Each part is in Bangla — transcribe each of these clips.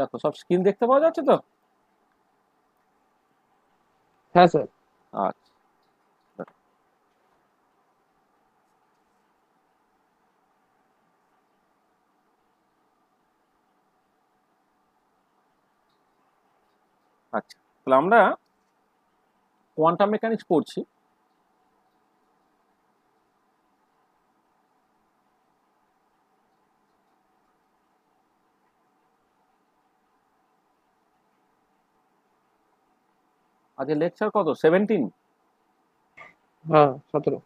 দেখো সব স্ক্রিন দেখতে পাওয়া যাচ্ছে তো হ্যাঁ স্যার আচ্ছা আচ্ছা তাহলে আমরা কোয়ান্টাম মেকানিক্স পড়ছি আজকে লেকচার কত সেভেন্টিন হ্যাঁ সতেরো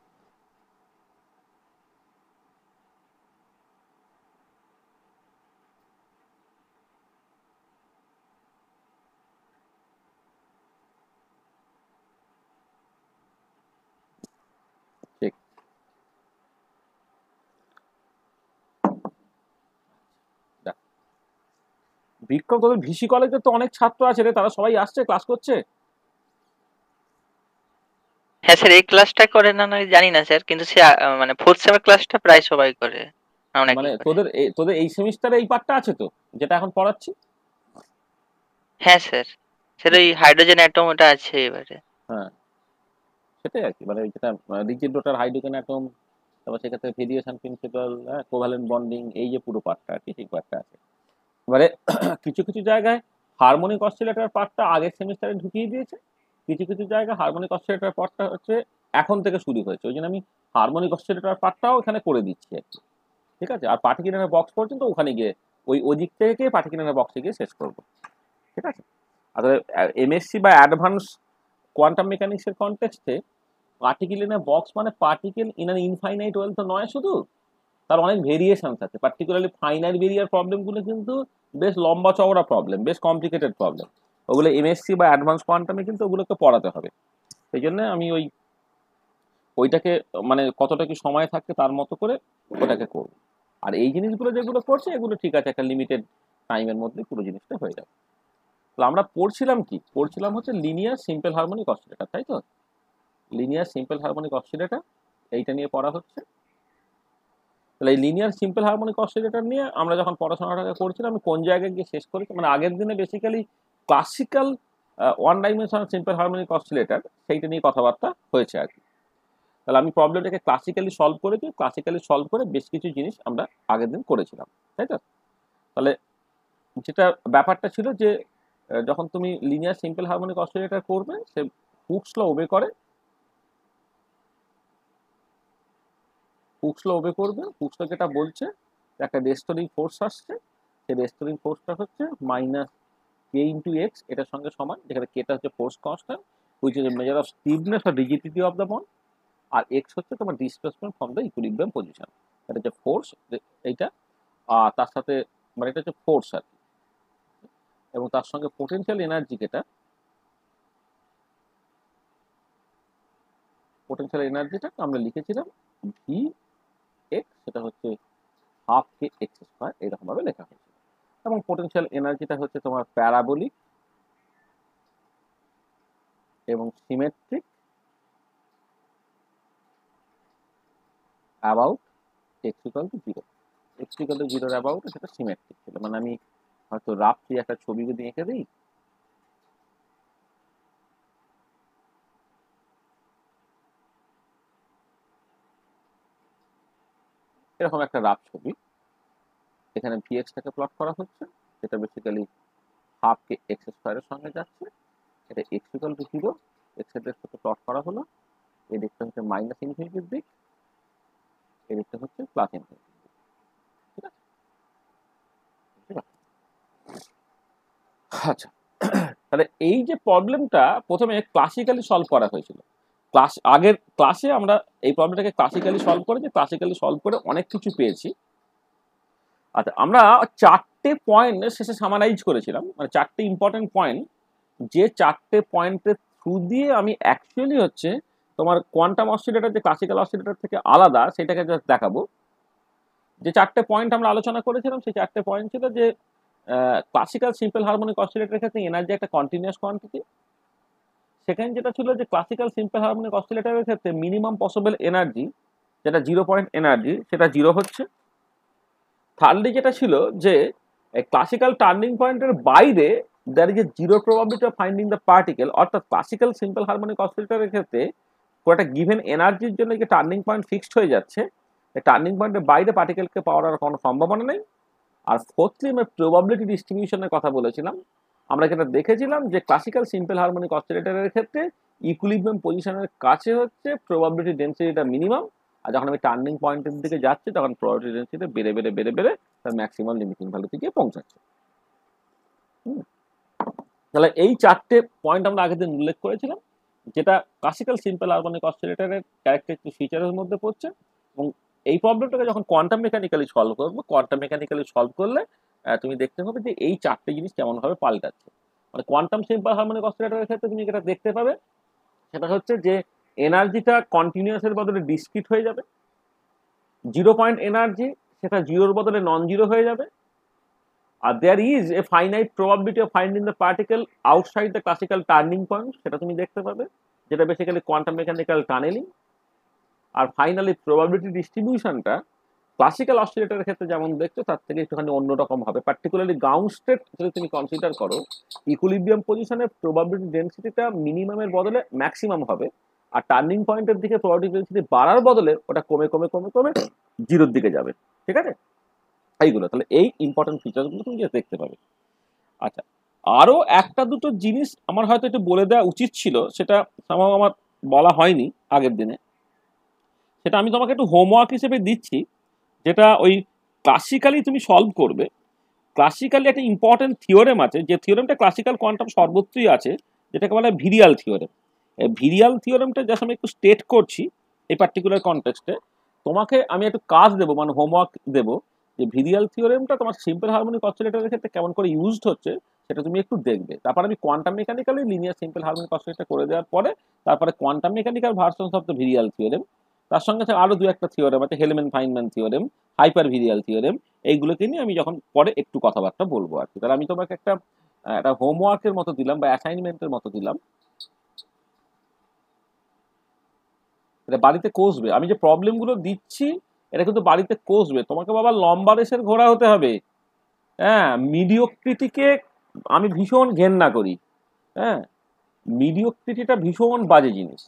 বিক্রম তোদের ভিসি কলেজে তো অনেক ছাত্র আছে রে তারা সবাই আসছে ক্লাস করছে হ্যাঁ স্যার এই ক্লাসটা করে না আমি জানি না স্যার কিন্তু সে মানে ফোর্থ সেমের ক্লাসটা প্রায় সবাই করে মানে তোদের তোদের এই সেমিস্টারে এই পার্টটা আছে তো যেটা এখন পড়াচ্ছি হ্যাঁ স্যার স্যার ওই হাইড্রোজেন অ্যাটম ওটা আছে এবারে হ্যাঁ সেটাই আর কি মানে যেটা রিজিড রোটার হাইড্রোজেন অ্যাটম তারপর সেক্ষেত্রে ভেরিয়েশন প্রিন্সিপাল হ্যাঁ কোভ্যালেন্ট বন্ডিং এই যে পুরো পার্টটা আর কি সেই পার্টটা আছে এবারে কিছু কিছু জায়গায় হারমোনিক অসিলেটর পার্টটা আগের সেমিস্টারে ঢুকিয়ে দিয়েছে কিছু কিছু জায়গায় হারমোনিক অস্ট্রেটার পার্টটা হচ্ছে এখন থেকে শুরু হয়েছে ওই জন্য আমি হারমোনিক অস্ট্রেটার পার্টটাও এখানে করে দিচ্ছি ঠিক আছে আর পার্টিকুলার বক্স পর্যন্ত ওখানে গিয়ে ওই ওদিক থেকে পার্টিকুলার বক্সে গিয়ে শেষ করব ঠিক আছে আর এমএসসি বা অ্যাডভান্স কোয়ান্টাম মেকানিক্সের কনটেক্সটে পার্টিকেল ইন এ বক্স মানে particle in an infinite well তো নয় শুধু তার অনেক ভেরিয়েশনস আছে পার্টিকুলারলি ফাইনাইট ভেরিয়ার প্রবলেমগুলো কিন্তু বেশ লম্বা চওড়া প্রবলেম বেশ কমপ্লিকেটেড প্রবলেম ওগুলো এমএসসি বা অ্যাডভান্স কোয়ান্টামে কিন্তু ওগুলোকে পড়াতে হবে সেই জন্য আমি ওই ওইটাকে মানে কতটা কি সময় থাকছে তার মতো করে ওটাকে করব আর এই জিনিসগুলো যেগুলো করছে এগুলো ঠিক আছে একটা লিমিটেড টাইমের মধ্যে পুরো জিনিসটা হয়ে যাবে তো আমরা পড়ছিলাম কি পড়ছিলাম হচ্ছে লিনিয়ার সিম্পল হারমোনিক অসিলেটার তাই তো লিনিয়ার সিম্পল হারমোনিক অসিলেটার এইটা নিয়ে পড়া হচ্ছে তাহলে এই লিনিয়ার সিম্পল হারমোনিক অসিলেটার নিয়ে আমরা যখন পড়াশোনাটাকে করছিলাম আমি কোন জায়গায় গিয়ে শেষ করেছি মানে আগের দিনে basically classical one dimensional simple harmonic oscillator সেইটা নিয়ে কথাবার্তা হয়েছে আর কি তাহলে আমি প্রবলেমটাকে ক্লাসিক্যালি সলভ করেছি ক্লাসিক্যালি সলভ করে বেশ কিছু জিনিস আমরা আগের দিন করেছিলাম তাই তো তাহলে যেটা ব্যাপারটা ছিল যে যখন তুমি লিনিয়ার সিম্পল হারমোনিক অসিলেটার করবে সে হুকস ল ওবে করে হুকস ল ওবে করবে হুকস ল যেটা বলছে একটা রেস্টোরিং ফোর্স আসছে সেই রেস্টোরিং ফোর্সটা হচ্ছে মাইনাস কে ইন্টু এক্স এটার সঙ্গে সমান যেখানে কেটা হচ্ছে force constant which is measure of stiffness of rigidity of the bond আর এক্স হচ্ছে তোমার displacement from the equilibrium position এটা হচ্ছে ফোর্স এইটা আর তার সাথে মানে এটা হচ্ছে ফোর্স আর কি এবং তার সঙ্গে পোটেনশিয়াল এনার্জি যেটা পোটেনশিয়াল এনার্জিটা আমরা লিখেছিলাম ভি এক্স সেটা হচ্ছে হাফ কে এক্স স্কোয়ার এরকমভাবে লেখা হয়েছে এবং পোটেন্সিয়াল এনার্জিটা হচ্ছে তোমার প্যারাবোলিক এবং symmetric about X to zero X equal to জিরোর অ্যাবাউট সেটা সিমেট্রিক ছিল মানে আমি হয়তো রাফলি একটা ছবি যদি এঁকে দিই এরকম একটা রাফ ছবি এখানে ভি এক্সটাকে প্লট করা হচ্ছে সেটা বেসিক্যালি হাফকে এক্স স্কোয়ারের সঙ্গে যাচ্ছে এটা x equal to zero X সাথে প্লট করা হলো এই দিকটা হচ্ছে মাইনাস ইনফিনিটির দিক এই দিকটা হচ্ছে প্লাস ইনফিনিটির ঠিক আছে আচ্ছা তাহলে এই যে প্রবলেমটা প্রথমে ক্লাসিক্যালি সলভ করা হয়েছিল ক্লাস আগের ক্লাসে আমরা এই প্রবলেমটাকে ক্লাসিক্যালি সলভ করে যে ক্লাসিক্যালি সলভ করে অনেক কিছু পেয়েছি আচ্ছা আমরা চারটে পয়েন্ট শেষে সামারাইজ করেছিলাম মানে চারটে ইম্পর্টেন্ট পয়েন্ট যে চারটে পয়েন্টের থ্রু দিয়ে আমি অ্যাকচুয়ালি হচ্ছে তোমার কোয়ান্টাম অসিলেটার যে ক্লাসিক্যাল অস্ট্রেলিয়াটার থেকে আলাদা সেটাকে জাস্ট দেখাবো যে চারটে পয়েন্ট আমরা আলোচনা করেছিলাম সেই চারটে পয়েন্ট ছিল যে ক্লাসিক্যাল সিম্পল হারমোনিক অস্ট্রেলিয়াটার ক্ষেত্রে এনার্জি একটা কন্টিনিউয়াস কোয়ান্টিটি সেখানে যেটা ছিল যে ক্লাসিক্যাল সিম্পল হারমোনিক অস্ট্রেলিয়াটারের ক্ষেত্রে মিনিমাম পসিবল এনার্জি যেটা জিরো পয়েন্ট এনার্জি সেটা জিরো হচ্ছে থার্ডলি যেটা ছিল যে ক্লাসিক্যাল টার্নিং পয়েন্টের বাইরে there is a zero probability of finding the particle অর্থাৎ ক্লাসিক্যাল সিম্পল হারমোনিক অসিলেটারের ক্ষেত্রে কোনো একটা গিভেন এনার্জির জন্য যে টার্নিং পয়েন্ট ফিক্সড হয়ে যাচ্ছে টার্নিং পয়েন্টের বাইরে পার্টিকেলকে পাওয়ার আর কোনো সম্ভাবনা নেই আর ফোর্থলি আমি প্রবাবিলিটি ডিস্ট্রিবিউশনের কথা বলেছিলাম আমরা যেটা দেখেছিলাম যে ক্লাসিক্যাল সিম্পল হারমোনিক অসিলেটারের ক্ষেত্রে ইকুলিব্রিয়াম পজিশনের কাছে হচ্ছে প্রবাবিলিটি ডেন্সিটিটা মিনিমাম আর যখন আমি টার্নিং পয়েন্টের দিকে যাচ্ছি তখন প্রবাবিলিটি ডেন্সিটি বেড়ে বেড়ে বেড়ে বেড়ে তার ম্যাক্সিমাম লিমিটিং ভ্যালুতে গিয়ে পৌঁছাচ্ছে তাহলে এই চারটে পয়েন্ট আমরা আগের দিন উল্লেখ করেছিলাম যেটা classical simple harmonic character characteristic ফিচারের মধ্যে পড়ছে এবং এই প্রবলেমটাকে যখন কোয়ান্টাম মেকানিক্যালি সলভ করবো কোয়ান্টাম মেকানিক্যালি সলভ করলে তুমি দেখতে পাবে যে এই চারটে জিনিস কেমনভাবে পাল্টাচ্ছে মানে কোয়ান্টাম সিম্পল হারমোনিক অসিলেটারের ক্ষেত্রে তুমি যেটা দেখতে পাবে সেটা হচ্ছে যে এনার্জিটা কন্টিনিউয়াসের বদলে ডিসক্রিট হয়ে যাবে জিরো পয়েন্ট এনার্জি সেটা জিরোর বদলে নন জিরো হয়ে যাবে আর there is a finite probability of finding the particle outside the classical turning point সেটা তুমি দেখতে পাবে যেটা বেসিক্যালি কোয়ান্টাম মেকানিক্যাল টানেলিং আর ফাইনালি প্রবাবিলিটি ডিস্ট্রিবিউশনটা ক্লাসিক্যাল অসিলেটারের ক্ষেত্রে যেমন দেখছো তার থেকে একটুখানি অন্যরকম হবে পার্টিকুলারলি গাউন স্টেট যদি তুমি কনসিডার করো ইকুলিবিয়াম পজিশনের প্রবাবিলিটি ডেন্সিটিটা মিনিমামের বদলে ম্যাক্সিমাম হবে আর টার্নিং পয়েন্টের দিকে প্রবাবিলিটি বাড়ার বদলে ওটা কমে কমে কমে কমে জিরোর দিকে যাবে ঠিক আছে এইগুলো তাহলে এই ইম্পর্টেন্ট ফিচারগুলো তুমি দেখতে পাবে আচ্ছা আরও একটা দুটো জিনিস আমার হয়তো একটু বলে দেওয়া উচিত ছিল সেটা সামাও আমার বলা হয়নি আগের দিনে সেটা আমি তোমাকে একটু হোমওয়ার্ক হিসেবে দিচ্ছি যেটা ওই ক্লাসিক্যালি তুমি সলভ করবে ক্লাসিক্যালি একটা ইম্পর্টেন্ট থিওরেম আছে যে থিওরেমটা ক্লাসিক্যাল কোয়ান্টাম সর্বত্রই আছে যেটাকে বলা হয় ভিরিয়াল থিওরেম ভিরিয়াল থিওরামটা জাস্ট আমি একটু স্টেট করছি এই পার্টিকুলার কনটেক্সটে তোমাকে আমি একটু কাজ দেবো মানে হোমওয়ার্ক দেবো যে ভিরিয়াল থিওরামটা তোমার সিম্পল হারমোনিক অসিলেটরের ক্ষেত্রে কেমন করে ইউজড হচ্ছে সেটা তুমি একটু দেখবে তারপর আমি quantum mechanically linear simple harmonic oscillator করে দেওয়ার পরে তারপরে quantum mechanical versions of the virial theorem তার সঙ্গে আরও দু একটা থিওরেম আছে Hellmann Feynman theorem hyper virial theorem এইগুলোকে নিয়ে আমি যখন পরে একটু কথাবার্তা বলবো আর কি তাহলে আমি তোমাকে একটা একটা হোমওয়ার্কের মতো দিলাম বা অ্যাসাইনমেন্টের মতো দিলাম এটা বাড়িতে কষবে আমি যে প্রবলেমগুলো দিচ্ছি এটা কিন্তু বাড়িতে কষবে তোমাকে বাবা লম্বা রেসের ঘোড়া হতে হবে হ্যাঁ মিডিওক্রিটিকে আমি ভীষণ ঘেন্না করি হ্যাঁ মিডিওক্রিটিটা ভীষণ বাজে জিনিস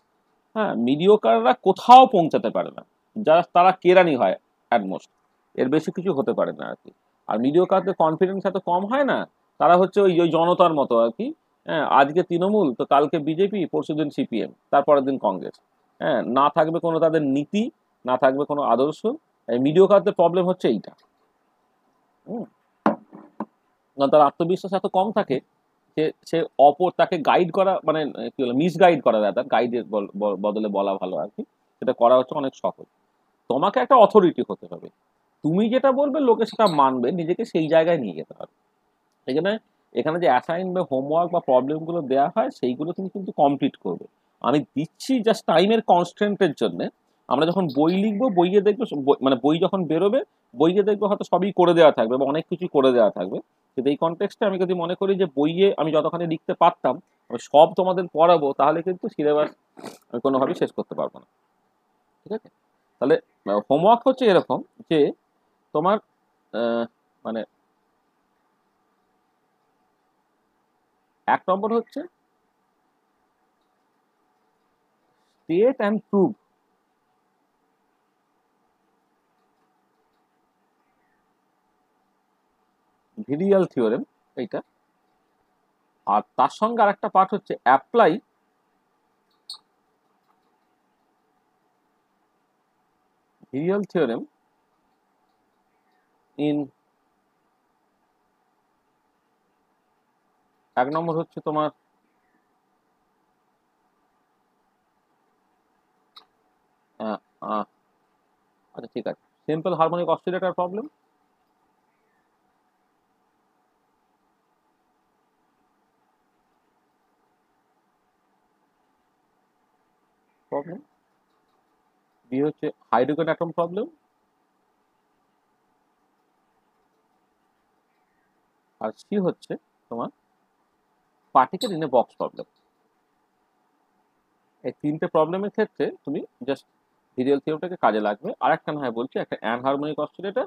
হ্যাঁ মিডিওকাররা কোথাও পৌঁছাতে পারে না যারা তারা কেরানি হয় অ্যাটমোস্ট এর বেশি কিছু হতে পারে না আর কি আর মিডিওকারদের কনফিডেন্স এত কম হয় না তারা হচ্ছে ওই ওই জনতার মতো আর কি হ্যাঁ আজকে তৃণমূল তো কালকে বিজেপি পরশুদিন সিপিএম তারপরের দিন কংগ্রেস হ্যাঁ না থাকবে কোনো তাদের নীতি না থাকবে কোনো আদর্শ মিডিওকারদের প্রবলেম হচ্ছে এইটা না তার আত্মবিশ্বাস এত কম থাকে যে সে অপর তাকে গাইড করা মানে কি বলে মিসগাইড করা যায় তার গাইডের বদলে বলা ভালো আর কি সেটা করা হচ্ছে অনেক সহজ তোমাকে একটা অথরিটি হতে হবে তুমি যেটা বলবে লোকে সেটা মানবে নিজেকে সেই জায়গায় নিয়ে যেতে হবে এখানে এখানে যে অ্যাসাইন বা হোমওয়ার্ক বা প্রবলেমগুলো দেওয়া হয় সেইগুলো তুমি কিন্তু কমপ্লিট করবে আমি দিচ্ছি জাস্ট টাইমের কনস্ট্রেন্টের জন্য আমরা যখন বই লিখবো বইয়ে দেখবো মানে বই যখন বেরোবে বইয়ে দেখবো হয়তো সবই করে দেওয়া থাকবে বা অনেক কিছু করে দেওয়া থাকবে কিন্তু এই কনটেক্সটে আমি যদি মনে করি যে বইয়ে আমি যতখানি লিখতে পারতাম আমি সব তোমাদের পড়াবো তাহলে কিন্তু সিলেবাস আমি কোনোভাবেই শেষ করতে পারবো না ঠিক আছে তাহলে হোমওয়ার্ক হচ্ছে এরকম যে তোমার মানে এক নম্বর হচ্ছে create and prove virial theorem এইটা আর তার সঙ্গে আর একটা পার্ট হচ্ছে অ্যাপ্লাই ভিরিয়াল থিওরেম ইন এক নম্বর হচ্ছে তোমার হ্যাঁ আচ্ছা ঠিক আছে simple harmonic oscillator problem problem B হচ্ছে হাইড্রোজেন অ্যাটম প্রবলেম আর সি হচ্ছে তোমার particle in a box problem এই তিনটে প্রবলেমের ক্ষেত্রে তুমি জাস্ট ভিজুয়াল থিওরিটাকে কাজে লাগবে আর একটা না হয় বলছি একটা anharmonic oscillator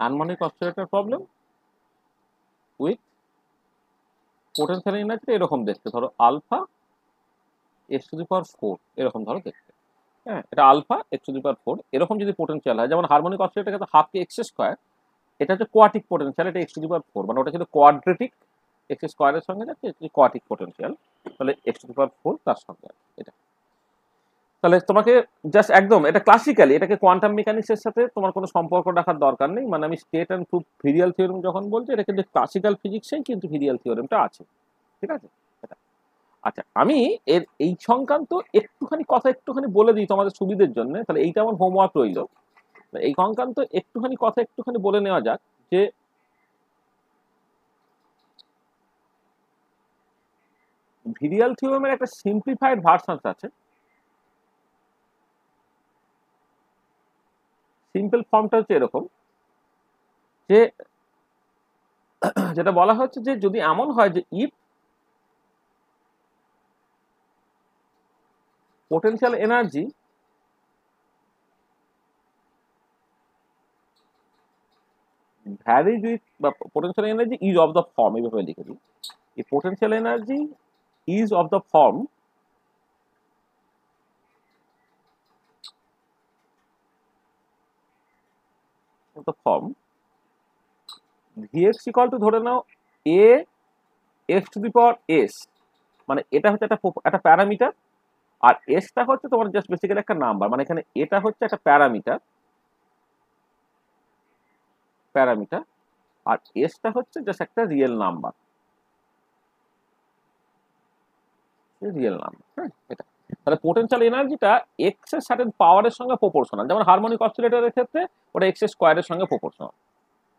harmonic oscillator problem with potential energy এরকম দেখতে ধরো alpha x to the power four এরকম ধরো দেখতে হ্যাঁ এটা alpha x to the power four এরকম যদি পোটেন্সিয়াল হয় যেমন হারমোনিক অসিলেটর ক্ষেত্রে হাফ কে এক্স স্কোয়ার এটা হচ্ছে কোয়াটিক পোটেন্সিয়াল এটা x to the power four মানে ওটা কিন্তু কোয়াড্রেটিক এক্স স্কোয়ারের সঙ্গে যাচ্ছে কোয়াটিক পোটেন্সিয়াল তাহলে x to the power four তার সঙ্গে এটা তাহলে তোমাকে জাস্ট একদম এটা ক্লাসিক্যালি এটাকে কোয়ান্টাম মেকানিক্সের সাথে তোমার কোনো সম্পর্ক রাখার দরকার নেই মানে আমি state and proof virial theorem যখন বলছি এটা কিন্তু ক্লাসিক্যাল ফিজিক্সেই কিন্তু ভিরিয়াল থিওরেমটা আছে ঠিক আছে আচ্ছা আমি এর এই সংক্রান্ত একটুখানি কথা একটুখানি বলে দিই তোমাদের সুবিধের জন্য তাহলে এইটা আমার হোমওয়ার্ক রইল এই সংক্রান্ত একটুখানি কথা একটুখানি বলে নেওয়া যাক যে ভিডিয়াল থিওরেমের একটা সিম্পলিফাইড ভার্সন আছে সিম্পল ফর্মটা হচ্ছে এরকম যে যেটা বলা হচ্ছে যে যদি এমন হয় যে if potential energy varies with বা potential energy is of the form এইভাবে লিখে দিই এই potential energy is of the form of the form vx equal to ধরে নাও a x to the power s মানে এটা হচ্ছে একটা একটা প্যারামিটার আর s টা হচ্ছে তোমার জাস্ট বেসিক্যালি একটা নাম্বার মানে এখানে এটা হচ্ছে একটা প্যারামিটার প্যারামিটার আর s টা হচ্ছে জাস্ট একটা রিয়েল নাম্বার রিয়েল নাম্বার হ্যাঁ এটা তাহলে পোটেন্সিয়াল এনার্জিটা এক্স এর সার্টেন পাওয়ারের সঙ্গে প্রপোর্শনাল যেমন হারমোনিক অসিলেটরের ক্ষেত্রে ওটা এক্স এর স্কোয়ারের সঙ্গে প্রপোর্শনাল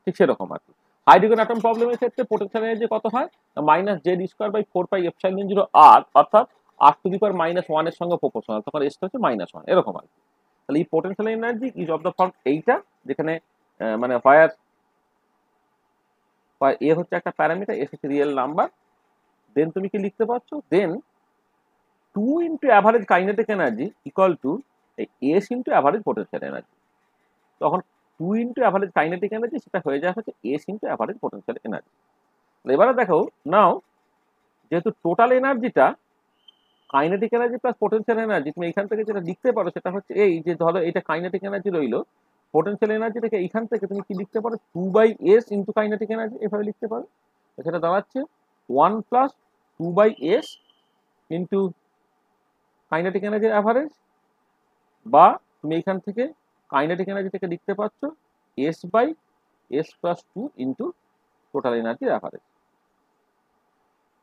ঠিক সেরকম আর কি হাইড্রোজেন অ্যাটম প্রবলেমের ক্ষেত্রে পোটেন্সিয়াল এনার্জি কত হয় minus Z square by four pi epsilon zero r অর্থাৎ r two the power minus ওয়ানের সঙ্গে প্রপোর্শনাল তখন এসটা হচ্ছে মাইনাস ওয়ান এরকম আর কি তাহলে এই potential energy is of the form এইটা যেখানে মানে হোয়ার এ হচ্ছে একটা প্যারামিটার এস হচ্ছে রিয়েল নাম্বার দেন তুমি কি লিখতে পারছো then two into average kinetic energy equal to s into average potential energy তখন two into average kinetic energy সেটা হয়ে যায় হচ্ছে s into average potential energy এবারে দেখো নাও যেহেতু টোটাল এনার্জিটা kinetic energy plus potential energy তুমি এখান থেকে যেটা লিখতে পারো সেটা হচ্ছে এই যে ধরো এটা কাইনেটিক এনার্জি রইলো পোটেন্সিয়াল এনার্জি থেকে এখান থেকে তুমি কি লিখতে পারো two by s into kinetic energy এভাবে লিখতে পারো সেটা দাঁড়াচ্ছে one plus two by s into kinetic এনার্জির অ্যাভারেজ বা তুমি এখান থেকে কাইনেটিক এনার্জি থেকে লিখতে পারছো s by s plus two into total এনার্জির অ্যাভারেজ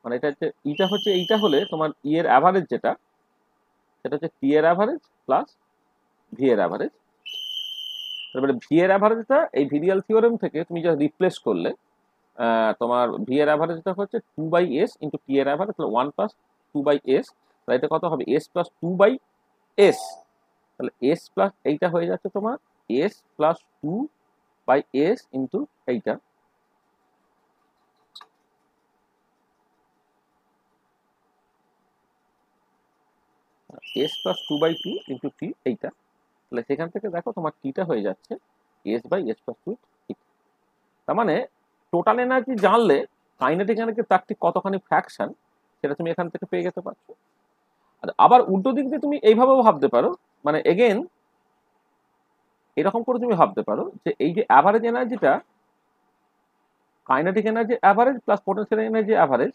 মানে এটা হচ্ছে ইটা হচ্ছে এইটা হলে তোমার ই e এর অ্যাভারেজ যেটা সেটা হচ্ছে টি এর অ্যাভারেজ প্লাস ভি এর অ্যাভারেজ তারপরে ভি এর অ্যাভারেজটা এই ভিডিয়াল থিওরেম থেকে তুমি যা রিপ্লেস করলে তোমার ভি এর অ্যাভারেজটা হচ্ছে two by s into T এর average one plus two by s তাহলে এটা কত হবে s plus two by s তাহলে এস প্লাস এইটা হয়ে যাচ্ছে তোমার s plus two by s into এইটা s plus two by two into T এইটা তাহলে সেখান থেকে দেখো তোমার টিটা হয়ে যাচ্ছে s by s plus two তার মানে টোটাল এনার্জি জানলে কাইনেটিক এনার্জি তার ঠিক কতখানি ফ্র্যাকশন সেটা তুমি এখান থেকে পেয়ে যেতে পারছো আচ্ছা, আবার উল্টো দিক দিয়ে তুমি এইভাবেও ভাবতে পারো মানে এগেন এরকম করে তুমি ভাবতে পারো যে এই যে অ্যাভারেজ এনার্জিটা kinetic energy average plus potential energy average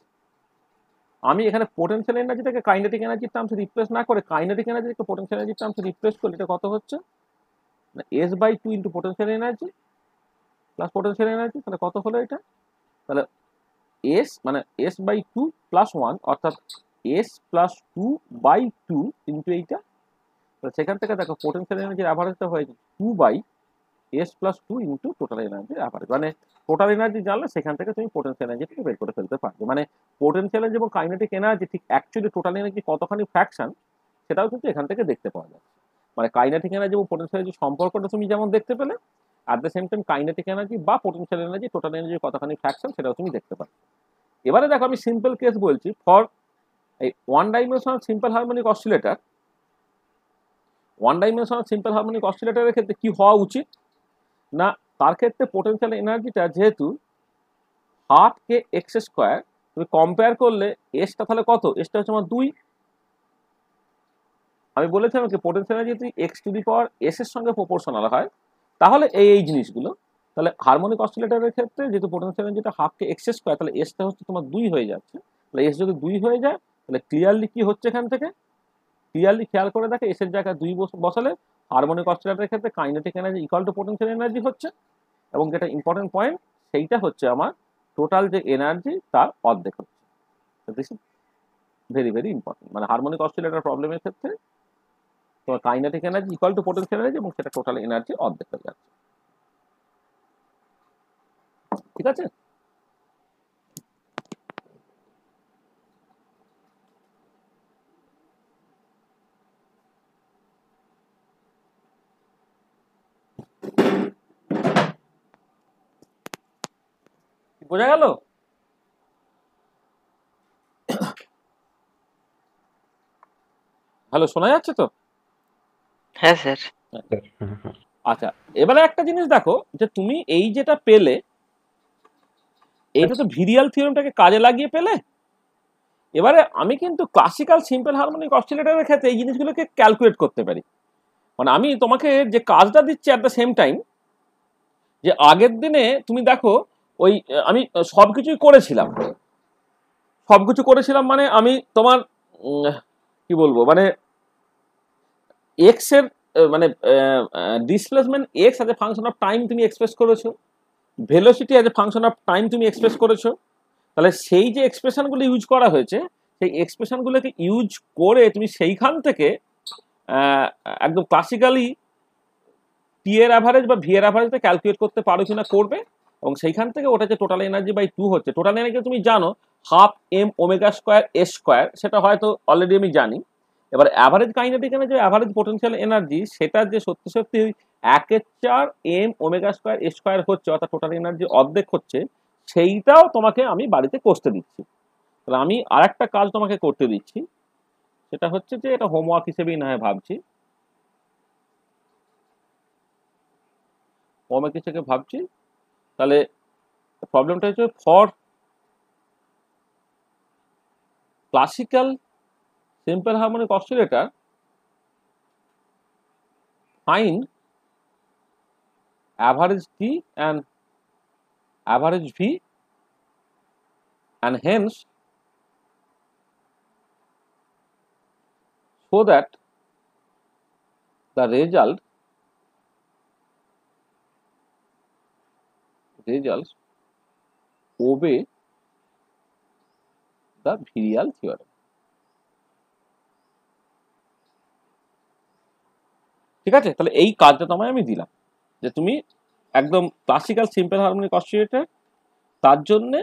আমি এখানে পোটেন্সিয়াল এনার্জিটাকে কাইনেটিক এনার্জির টার্মসে রিপ্লেস না করে কাইনেটিক এনার্জিকে পোটেন্সিয়াল এনার্জির টার্মসে রিপ্লেস করলে এটা কত হচ্ছে মানে s by two into potential energy plus potential energy তাহলে কত হলো এটা তাহলে এস মানে s by two plus one অর্থাৎ s plus two by two কিন্তু এইটা সেখান থেকে দেখো পোটেন্সিয়াল এনার্জির অ্যাভারেজটা হয়ে গেছে two by s plus two into total এনার্জির অ্যাভারেজ মানে টোটাল এনার্জি জানলে সেখান থেকে তুমি পোটেন্সিয়াল এনার্জিটাকে বের করে ফেলতে পারবে মানে পোটেন্সিয়াল এনার্জি এবং কাইনেটিক এনার্জি ঠিক অ্যাকচুয়ালি টোটাল এনার্জি কতখানি ফ্র্যাকশন সেটাও কিন্তু এখান থেকে দেখতে পাওয়া যায় মানে কাইনেটিক এনার্জি এবং পোটেন্সিয়াল এনার্জি সম্পর্কটা তুমি যেমন দেখতে পেলে at the same time kinetic energy বা পোটেন্সিয়াল এনার্জি টোটাল এনার্জি কতখানি ফ্র্যাকশন সেটাও তুমি দেখতে পাবে এবারে দেখো আমি সিম্পল কেস বলছি ফর এই one dimensional simple harmonic oscillator one dimensional simple harmonic অসিলেটারের ক্ষেত্রে কি হওয়া উচিত না তার ক্ষেত্রে পোটেন্সিয়াল এনার্জিটা যেহেতু হাফকে এক্স স্কোয়ার তুমি কম্পেয়ার করলে এসটা তাহলে কত এসটা হচ্ছে আমার দুই আমি বলেছি আমাকে পোটেন্সিয়াল এনার্জি যদি x to the power s এর সঙ্গে প্রপোর্শনাল হয় তাহলে এই এই জিনিসগুলো তাহলে হারমোনিক অসিলেটারের ক্ষেত্রে যেহেতু পোটেন্সিয়াল এনার্জিটা হাফকে এক্স স্কোয়ার তাহলে এসটা হচ্ছে তোমার দুই হয়ে যাচ্ছে তাহলে এস যদি দুই হয়ে যায় তাহলে ক্লিয়ারলি কি হচ্ছে এখান থেকে ক্লিয়ারলি খেয়াল করে দেখে এসের জায়গায় দুই বসালে হারমোনিক অস্ট্রেলাটার ক্ষেত্রে kinetic energy equal to potential energy হচ্ছে এবং যেটা ইম্পর্টেন্ট পয়েন্ট সেইটা হচ্ছে আমার টোটাল যে এনার্জি তার অর্ধেক হচ্ছে ভেরি ভেরি ইম্পর্টেন্ট মানে হারমোনিক অস্ট্রেলাটার প্রবলেমের ক্ষেত্রে তোমার kinetic energy equal to potential energy এবং সেটা টোটাল এনার্জি অর্ধেক হয়ে যাচ্ছে ঠিক আছে বোঝা গেল হ্যালো শোনা যাচ্ছে তো হ্যাঁ স্যার আচ্ছা এবারে একটা জিনিস দেখো যে তুমি এই যেটা পেলে এটা তো আচ্ছা। ভিরিয়াল থিওরিটাকে কাজে লাগিয়ে পেলে এবারে আমি কিন্তু ক্লাসিক্যাল সিম্পল হারমোনিক অসিলেটরের ক্ষেত্রে এই জিনিসগুলোকে ক্যালকুলেট করতে পারি মানে আমি তোমাকে যে কাজটা দিচ্ছি অ্যাট দ্য সেম টাইম যে আগের দিনে তুমি দেখো ওই আমি সব কিছুই করেছিলাম সব কিছু করেছিলাম মানে আমি তোমার কি বলবো মানে এক্সের মানে displacement x as a function of time তুমি এক্সপ্রেস করেছো velocity as a function of time তুমি এক্সপ্রেস করেছো তাহলে সেই যে এক্সপ্রেশনগুলো ইউজ করা হয়েছে সেই এক্সপ্রেশনগুলোকে ইউজ করে তুমি সেইখান থেকে একদম ক্লাসিক্যালি টি এর অ্যাভারেজ বা ভি এর অ্যাভারেজটা ক্যালকুলেট করতে পারো কিনা করবে এবং সেইখান থেকে ওটা যে টোটাল এনার্জি বাই টু হচ্ছে টোটাল এনার্জি তুমি জানো half m omega square a square সেটা হয়তো অলরেডি আমি জানি এবার average kinetic energy average potential energy সেটা যে সত্যি সত্যি একের চার m omega square a square হচ্ছে অর্থাৎ টোটাল এনার্জি অর্ধেক হচ্ছে সেইটাও তোমাকে আমি বাড়িতে কষতে দিচ্ছি তাহলে আমি আর একটা কাজ তোমাকে করতে দিচ্ছি সেটা হচ্ছে যে এটা হোমওয়ার্ক হিসেবেই না হয় ভাবছি হোমওয়ার্ক হিসেবে ভাবছি তাহলে প্রবলেমটা হচ্ছে for classical simple harmonic oscillator fine average T and average V and hence so that the result results obey the virial theorem. ঠিক আছে তাহলে এই কাজটা তোমায় আমি দিলাম যে তুমি একদম ক্লাসিক্যাল সিম্পল হারমোনিক অসিলেটর তার জন্যে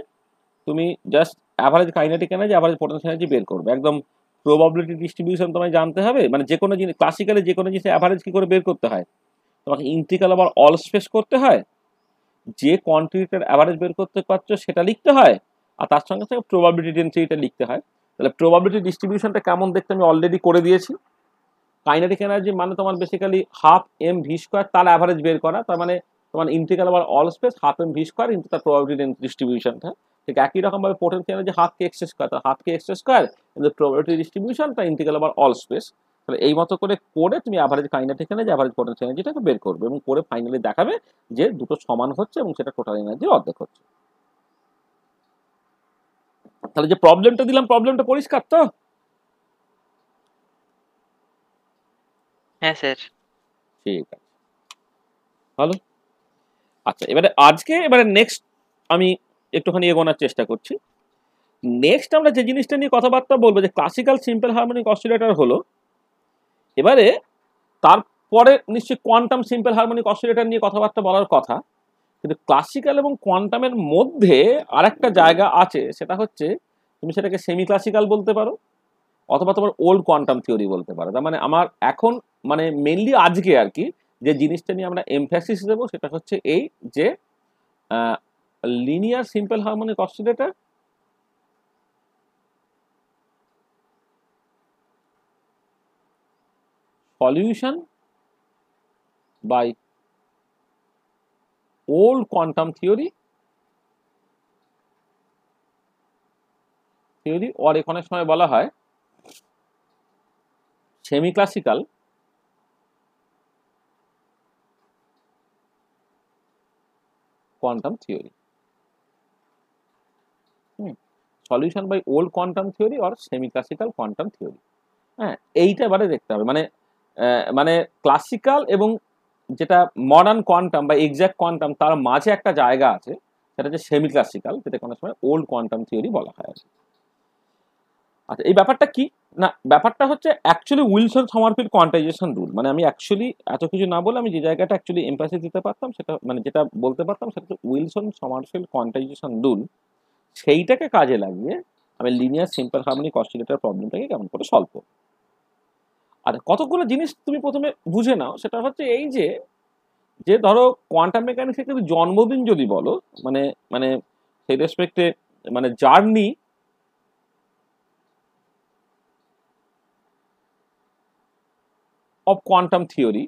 তুমি just average kinetic energy average potential energy বের করবে একদম প্রবাবিলিটি ডিস্ট্রিবিউশন তোমায় জানতে হবে মানে যে কোনো জিনিস ক্লাসিক্যালি যে কোনো জিনিস অ্যাভারেজ কী করে বের করতে হয় তোমাকে ইন্টিগ্রাল আবার অল স্পেস করতে হয় যে কোয়ান্টিটিটার অ্যাভারেজ বের করতে পারছো সেটা লিখতে হয় আর তার সঙ্গে সঙ্গে প্রবাবিলিটি ডেন্সিটিটা লিখতে হয় তাহলে প্রবাবিলিটি ডিস্ট্রিবিউশনটা কেমন দেখতে আমি অলরেডি করে দিয়েছি কাইনেটিক এনার্জি মানে তোমার basically half m v square তার অ্যাভারেজ বের করা তার মানে তোমার ইন্টিগ্রাল আবার all space half m v square into তার প্রবাবিলিটি ডিস্ট্রিবিউশনটা ঠিক একই রকমভাবে পোটেন্সিয়াল এনার্জি হাফ কে এক্স স্কোয়ার তার হাফ কে এক্স স্কোয়ার কিন্তু প্রবাবিলিটি তার ইন্টিগ্রাল আবার অল স্পেস তাহলে এই মতো করে করে তুমি অ্যাভারেজ কাইন্ডার ঠিকানা যে অ্যাভারেজ পটেন্সিয়াল এনার্জিটাকে বের করবে এবং করে ফাইনালি দেখাবে যে দুটো সমান হচ্ছে এবং সেটা টোটাল এনার্জির অর্ধেক হচ্ছে তাহলে যে প্রবলেমটা দিলাম প্রবলেমটা পরিষ্কার তো হ্যাঁ স্যার ঠিক আছে ভালো আচ্ছা এবারে আজকে এবারে নেক্সট আমি একটুখানি এগোনার চেষ্টা করছি নেক্সট আমরা যে জিনিসটা নিয়ে কথাবার্তা বলবো যে ক্লাসিক্যাল সিম্পল হারমোনিক অসিলেটর হলো এবারে তারপরে নিশ্চয়ই কোয়ান্টাম সিম্পল হারমোনিক অসিলেটার নিয়ে কথাবার্তা বলার কথা কিন্তু ক্লাসিক্যাল এবং কোয়ান্টামের মধ্যে আর একটা জায়গা আছে সেটা হচ্ছে তুমি সেটাকে সেমি ক্লাসিক্যাল বলতে পারো অথবা তোমার ওল্ড কোয়ান্টাম থিওরি বলতে পারো তার মানে আমার এখন মানে মেনলি আজকে আর কি যে জিনিসটা নিয়ে আমরা এমফ্যাসিস দেবো সেটা হচ্ছে এই যে linear simple harmonic oscillator solution by old quantum theory theory or এখনের সময় বলা হয় semi classical quantum theory solution by old quantum theory or semi classical quantum theory হ্যাঁ এইটা এবারে দেখতে হবে মানে মানে ক্লাসিক্যাল এবং যেটা মডার্ন কোয়ান্টাম বা এক্স্যাক্ট কোয়ান্টাম তার মাঝে একটা জায়গা আছে সেটা হচ্ছে সেমি ক্লাসিক্যাল যেটা কোনো সময় ওল্ড কোয়ান্টাম থিওরি বলা হয় আচ্ছা এই ব্যাপারটা কি না ব্যাপারটা হচ্ছে actually Wilson Sommerfeld quantization rule মানে আমি অ্যাকচুয়ালি এত কিছু না বলে আমি যে জায়গাটা অ্যাকচুয়ালি এম্পাসিস দিতে পারতাম সেটা মানে যেটা বলতে পারতাম সেটা হচ্ছে উইলসন সমারফিল কোয়ান্টাইজেশন রুল সেইটাকে কাজে লাগিয়ে আমি লিনিয়ার সিম্পল হারমোনিক অসিলেটর প্রবলেমটাকে কেমন করে সলভ করবো আর কতগুলো জিনিস তুমি প্রথমে বুঝে নাও সেটা হচ্ছে এই যে যে ধরো কোয়ান্টাম মেকানিক্সের তুমি জন্মদিন যদি বলো মানে মানে সেই রেসপেক্টে মানে journey of quantum theory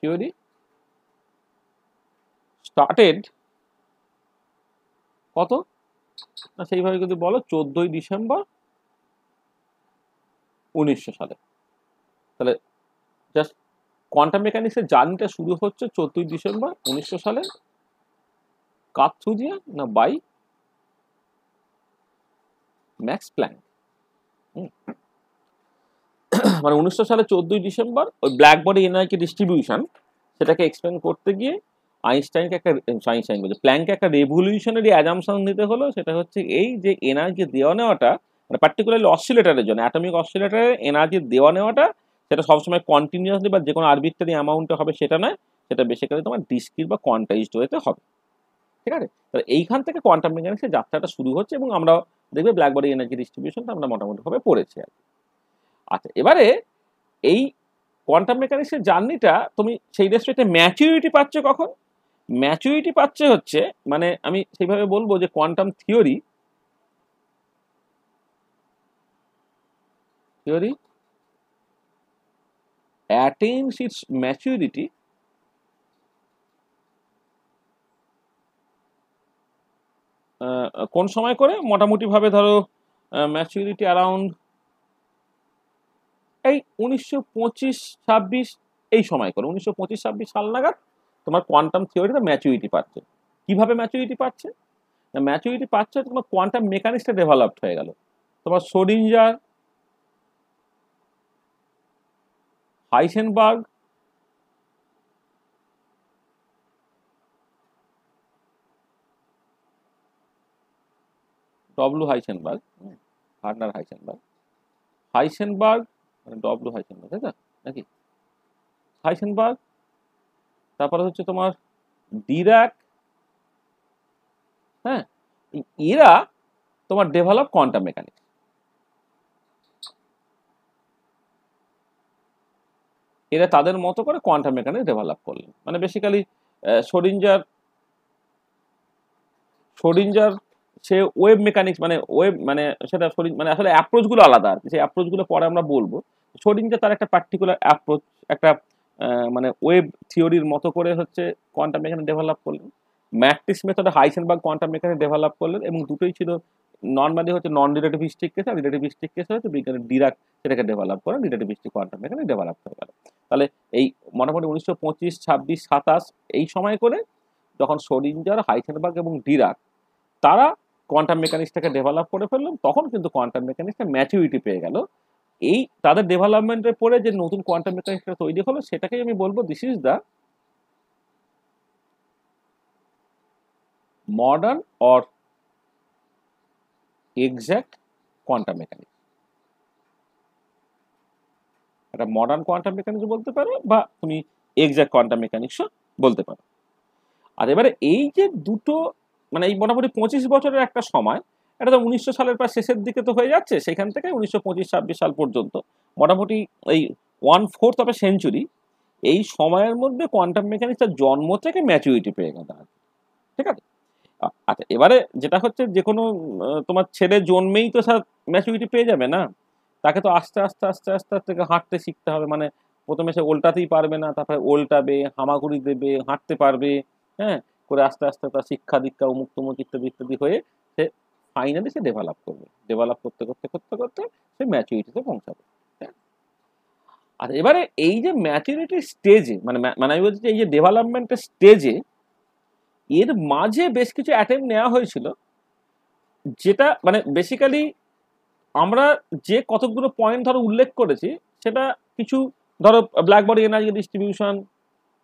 theory started কত না সেইভাবে যদি বলো চোদ্দই ডিসেম্বর উনিশশো সালে তাহলে জাস্ট কোয়ান্টাম মেকানিক্সের জার্নিটা শুরু হচ্ছে চোদ্দই ডিসেম্বর উনিশশো সালে কাত দিয়ে না বাই ম্যাক্স প্ল্যান মানে উনিশশো সালে চোদ্দই ডিসেম্বর ওই বডি এনআইকে ডিস্ট্রিবিউশন সেটাকে এক্সপ্লেন করতে গিয়ে আইনস্টাইনকে একটা আইনস্টাইন বলছে প্ল্যাঙ্ককে একটা রেভলিউশনারি অ্যাজামশন নিতে হলো সেটা হচ্ছে এই যে এনার্জি দেওয়া নেওয়াটা মানে পার্টিকুলারলি অসিলেটারের জন্য অ্যাটমিক অসিলেটারের এনার্জি দেওয়া নেওয়াটা সেটা সবসময় কন্টিনিউয়াসলি বা যে কোনো আরবিট্রারি অ্যামাউন্টে হবে সেটা নয় সেটা বেসিক্যালি তোমার ডিস্কির বা কোয়ান্টাইজড ওয়েতে হবে ঠিক আছে তাহলে এইখান থেকে কোয়ান্টাম মেকানিক্সের যাত্রাটা শুরু হচ্ছে এবং আমরা দেখবে ব্ল্যাকবডি এনার্জি ডিস্ট্রিবিউশনটা আমরা মোটামুটিভাবে পড়েছি আর আচ্ছা এবারে এই কোয়ান্টাম মেকানিক্সের জার্নিটা তুমি সেই রেস্পেক্টে ম্যাচিউরিটি পাচ্ছ কখন ম্যাচুরিটি পাচ্ছে হচ্ছে মানে আমি সেইভাবে বলবো যে quantum theory theory attains its maturity কোন সময় করে মোটামুটিভাবে ধরো ম্যাচুরিটি অ্যারাউন্ড এই উনিশশো পঁচিশ ছাব্বিশ এই সময় করে উনিশশো পঁচিশ ছাব্বিশ সাল নাগাদ তোমার কোয়ান্টাম থিওরিতে ম্যাচুরিটি পাচ্ছে কিভাবে ম্যাচুরিটি পাচ্ছে না ম্যাচুরিটি পাচ্ছে তোমার কোয়ান্টাম মেকানিক্সটা ডেভেলপড হয়ে গেল তোমার সোডিঞ্জার হাইসেনবার্গ ডব্লু হাইসেনবার্গ হার্নার হাইসেনবার্গ হাইসেনবার্গ মানে ডব্লু হাইসেনবার্গ তাই না নাকি হাইসেনবার্গ তারপরে হচ্ছে তোমার ডিরাক হ্যাঁ এরা তোমার ডেভেলপ কোয়ান্টাম মেকানিক্স এরা তাদের মতো করে কোয়ান্টাম মেকানিক ডেভেলপ করলেন মানে বেসিক্যালি সরিঞ্জার সরিঞ্জার সে ওয়েব মেকানিক্স মানে ওয়েব মানে সেটা সরিঞ্জ মানে আসলে অ্যাপ্রোচগুলো আলাদা আর কি সেই অ্যাপ্রোচগুলো পরে আমরা বলবো সরিঞ্জার তার একটা পার্টিকুলার অ্যাপ্রোচ একটা মানে ওয়েব থিওরির মতো করে হচ্ছে কোয়ান্টাম মেকানিক ডেভেলপ করলেন ম্যাট্রিক্স মেথডে হাইসেনবার্গ কোয়ান্টাম মেকানিক ডেভেলপ করলেন এবং দুটোই ছিল নর্মালি হচ্ছে নন রিলেটিভিস্টিক কেস আর রিলেটিভিস্টিক কেস হচ্ছে বিজ্ঞানের ডিরাক সেটাকে ডেভেলপ করে রিলেটিভিস্টিক কোয়ান্টাম মেকানিক ডেভেলপ করে গেল তাহলে এই মোটামুটি উনিশশো পঁচিশ ছাব্বিশ সাতাশ এই সময় করে যখন সোরিঞ্জার হাইসেনবার্গ এবং ডিরাক তারা কোয়ান্টাম মেকানিক্সটাকে ডেভেলপ করে ফেললাম তখন কিন্তু কোয়ান্টাম মেকানিক্সটা ম্যাচুরিটি পেয়ে গেল এই তাদের ডেভেলপমেন্টের পরে যে নতুন কোয়ান্টাম মেকানিক্সটা তৈরি হলো সেটাকেই আমি বলবো this is the modern or exact quantum mechanics এটা মডার্ন কোয়ান্টাম মেকানিক্স বলতে পারো বা তুমি এক্স্যাক্ট কোয়ান্টাম মেকানিক্স বলতে পারো আর এবারে এই যে দুটো মানে এই মোটামুটি পঁচিশ বছরের একটা সময় এটা তো উনিশশো সালের প্রায় শেষের দিকে তো হয়ে যাচ্ছে সেখান থেকে উনিশশো পঁচিশ ছাব্বিশ সাল পর্যন্ত মোটামুটি এই one fourth of a century এই সময়ের মধ্যে কোয়ান্টাম মেকানিক্স তার জন্ম থেকে ম্যাচুরিটি পেয়ে গেল ঠিক আছে আচ্ছা এবারে যেটা হচ্ছে যে কোনো তোমার ছেলে জন্মেই তো স্যার ম্যাচুরিটি পেয়ে যাবে না তাকে তো আস্তে আস্তে আস্তে আস্তে আস্তে হাঁটতে শিখতে হবে মানে প্রথমে সে ওল্টাতেই পারবে না তারপরে ওল্টাবে হামাগুড়ি দেবে হাঁটতে পারবে হ্যাঁ করে আস্তে আস্তে তার শিক্ষা দীক্ষা উমুক্ত মুখ ইত্যাদি ইত্যাদি হয়ে সে ফাইনালি সে ডেভেলপ করবে ডেভেলপ করতে করতে করতে করতে সে ম্যাচুরিটিতে পৌঁছাবে আর এবারে এই যে ম্যাচুরিটি স্টেজে মানে মানে আমি বলছি এই যে ডেভেলপমেন্টের স্টেজে এর মাঝে বেশ কিছু অ্যাটেম্প নেওয়া হয়েছিল যেটা মানে বেসিক্যালি আমরা যে কতগুলো পয়েন্ট ধরো উল্লেখ করেছি সেটা কিছু ধরো ব্ল্যাকবডি এনার্জি ডিস্ট্রিবিউশন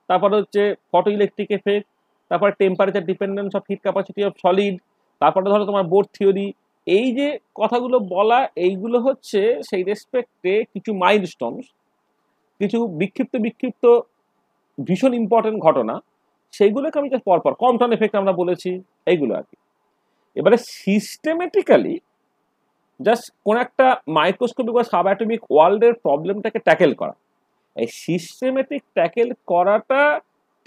তারপর হচ্ছে ফটো ইলেকট্রিক এফেক্ট তারপর temperature dependence of heat capacity of solid তারপরে ধরো তোমার বোর্ড থিওরি এই যে কথাগুলো বলা এইগুলো হচ্ছে সেই রেসপেক্টে কিছু মাইলস্টোনস কিছু বিক্ষিপ্ত বিক্ষিপ্ত ভীষণ ইম্পর্টেন্ট ঘটনা সেইগুলোকে আমি জাস্ট পরপর কমটন এফেক্ট আমরা বলেছি এইগুলো আর কি এবারে সিস্টেমেটিক্যালি জাস্ট কোন একটা মাইক্রোস্কোপিক বা সাব অ্যাটমিক ওয়ার্ল্ডের প্রবলেমটাকে ট্যাকেল করা এই সিস্টেমেটিক ট্যাকেল করাটা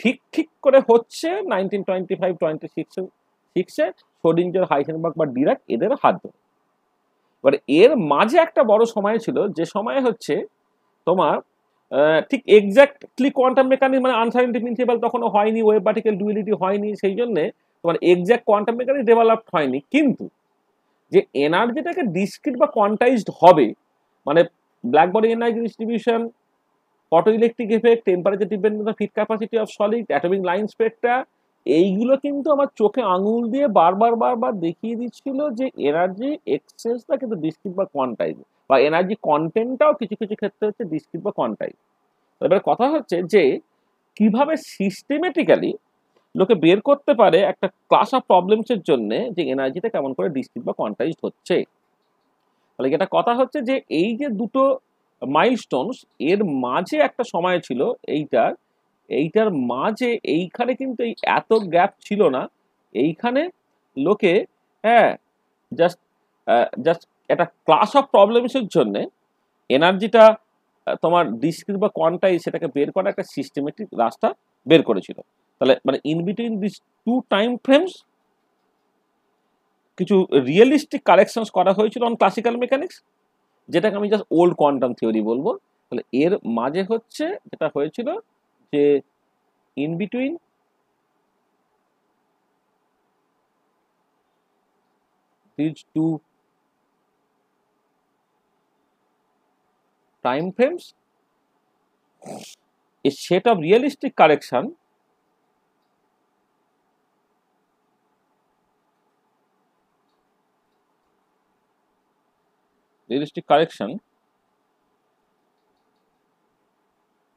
ঠিক ঠিক করে হচ্ছে নাইনটিন টোয়েন্টি ফাইভ টোয়েন্টি সিক্সে সিক্সে সোডিঞ্জার হাইসেনবার্গ বা ডিরাক এদের হাত ধরে এবার এর মাঝে একটা বড় সময় ছিল যে সময় হচ্ছে তোমার ঠিক এক্স্যাক্টলি কোয়ান্টাম মেকানিক মানে আনসার্টেনিটি প্রিন্সিপাল তখনও হয়নি ওয়েব পার্টিকেল ডুয়েলিটি হয়নি সেই জন্যে তোমার এক্স্যাক্ট কোয়ান্টাম মেকানিক ডেভেলপ হয়নি কিন্তু যে এনার্জিটাকে ডিসক্রিট বা কোয়ান্টাইজড হবে মানে black body energy distribution photo electric effect temperature dependent heat capacity of solid atomic line স্প্রেডটা এইগুলো কিন্তু আমার চোখে আঙুল দিয়ে বারবার বারবার দেখিয়ে দিচ্ছিল যে এনার্জি এক্সেসটা কিন্তু ডিস্ট্রিক্ট বা কোয়ান্টাইজ বা এনার্জি কন্টেন্টটাও কিছু কিছু ক্ষেত্রে হচ্ছে ডিস্ট্রিক্ট বা কোয়ান্টাইজ এবার কথা হচ্ছে যে কিভাবে সিস্টেমেটিক্যালি লোকে বের করতে পারে একটা ক্লাস অফ প্রবলেমসের জন্য যে এনার্জিটা কেমন করে ডিস্ট্রিক্ট বা কোয়ান্টাইজ হচ্ছে তাহলে এটা কথা হচ্ছে যে এই যে দুটো মাইলস্টোনস এর মাঝে একটা সময় ছিল এইটার এইটার মাঝে এইখানে কিন্তু এই এত গ্যাপ ছিল না এইখানে লোকে হ্যাঁ জাস্ট জাস্ট একটা ক্লাস অফ প্রবলেমসের জন্যে এনার্জিটা তোমার ডিসক্রিট বা কোয়ান্টাই সেটাকে বের করার একটা সিস্টেমেটিক রাস্তা বের করেছিল তাহলে মানে in between this two time frames কিছু রিয়েলিস্টিক কালেকশনস করা হয়েছিল অন ক্লাসিক্যাল মেকানিক্স যেটাকে আমি জাস্ট ওল্ড কোয়ান্টাম থিওরি বলবো তাহলে এর মাঝে হচ্ছে যেটা হয়েছিল হচ্ছে in between these two time frames a set of realistic correction realistic correction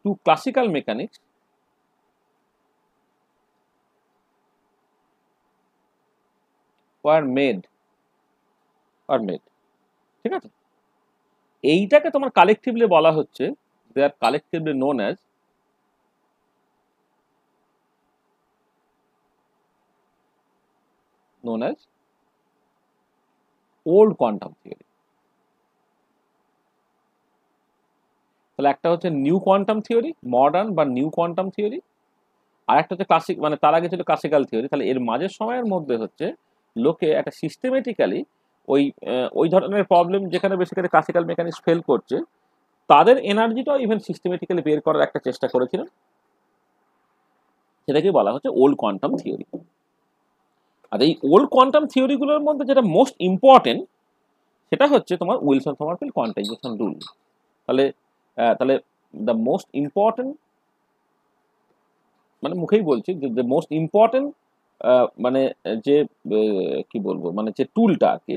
to classical mechanics were made or made ঠিক আছে এইটাকে তোমার কালেকটিভলি বলা হচ্ছে they are collectively known as known as old quantum theory তাহলে একটা হচ্ছে নিউ কোয়ান্টাম থিওরি মডার্ন বা নিউ কোয়ান্টাম থিওরি আর একটা হচ্ছে ক্লাসিক মানে তার আগে ছিল ক্লাসিক্যাল থিওরি তাহলে এর মাঝের সময়ের মধ্যে হচ্ছে লোকে একটা সিস্টেমেটিক্যালি ওই ওই ধরনের প্রবলেম যেখানে বেসিক্যালি ক্লাসিক্যাল মেকানিক্স ফেল করছে তাদের এনার্জিটাও ইভেন সিস্টেমেটিক্যালি বের করার একটা চেষ্টা করেছিলেন সেটাকে বলা হচ্ছে ওল্ড কোয়ান্টাম থিওরি আর এই ওল্ড কোয়ান্টাম থিওরিগুলোর মধ্যে যেটা মোস্ট ইম্পর্টেন্ট সেটা হচ্ছে তোমার উইলসন সমারফিল কোয়ান্টাইজেশন রুল তাহলে তাহলে দ্য মোস্ট ইম্পর্টেন্ট মানে মুখেই বলছি যে দ্য মোস্ট ইম্পর্টেন্ট মানে যে কি বলবো মানে যে টুলটা আর কি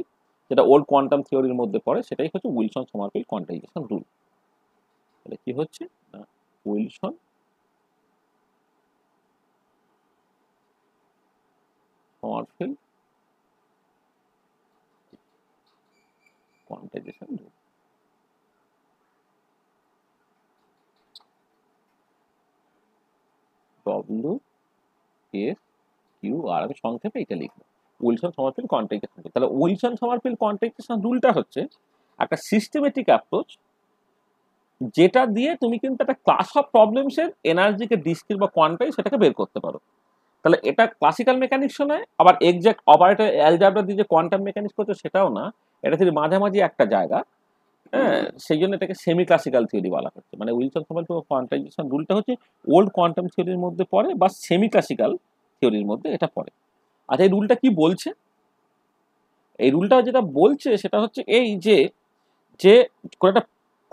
যেটা ওল্ড কোয়ান্টাম থিওরির মধ্যে পড়ে সেটাই হচ্ছে উইলসন সমারফিল কোয়ান্টাইজেশন রুল তাহলে কি হচ্ছে না Wilson Sommerfeld quantization rule W S Q আর আমি সংক্ষেপে এটা লিখবো উইলসন সমারফিল্ড কন্ট্রাক্টেশন তাহলে উইলসন সমারফিল্ড কন্ট্রাক্টেশন রুলটা হচ্ছে একটা সিস্টেমেটিক অ্যাপ্রোচ যেটা দিয়ে তুমি কিন্তু একটা ক্লাস অফ প্রবলেমসের এনার্জিকে ডিস্ক্রিট বা কোয়ান্টাই সেটাকে বের করতে পারো তাহলে এটা ক্লাসিক্যাল মেকানিক্সও নয় আবার এক্সাক্ট অপারেটার অ্যালজাবরা দিয়ে যে কোয়ান্টাম মেকানিক্স করছে সেটাও না এটা থেকে মাঝামাঝি একটা জায়গা হ্যাঁ সেই জন্য এটাকে সেমি ক্লাসিক্যাল থিওরি বলা হচ্ছে মানে উইলসন সমাল্প কোয়ান্টাইজেশন রুলটা হচ্ছে ওল্ড কোয়ান্টাম থিওরির মধ্যে পড়ে বা সেমি ক্লাসিক্যাল থিওরির মধ্যে এটা পড়ে আচ্ছা এই রুলটা কি বলছে এই রুলটা যেটা বলছে সেটা হচ্ছে এই যে যে কোনো একটা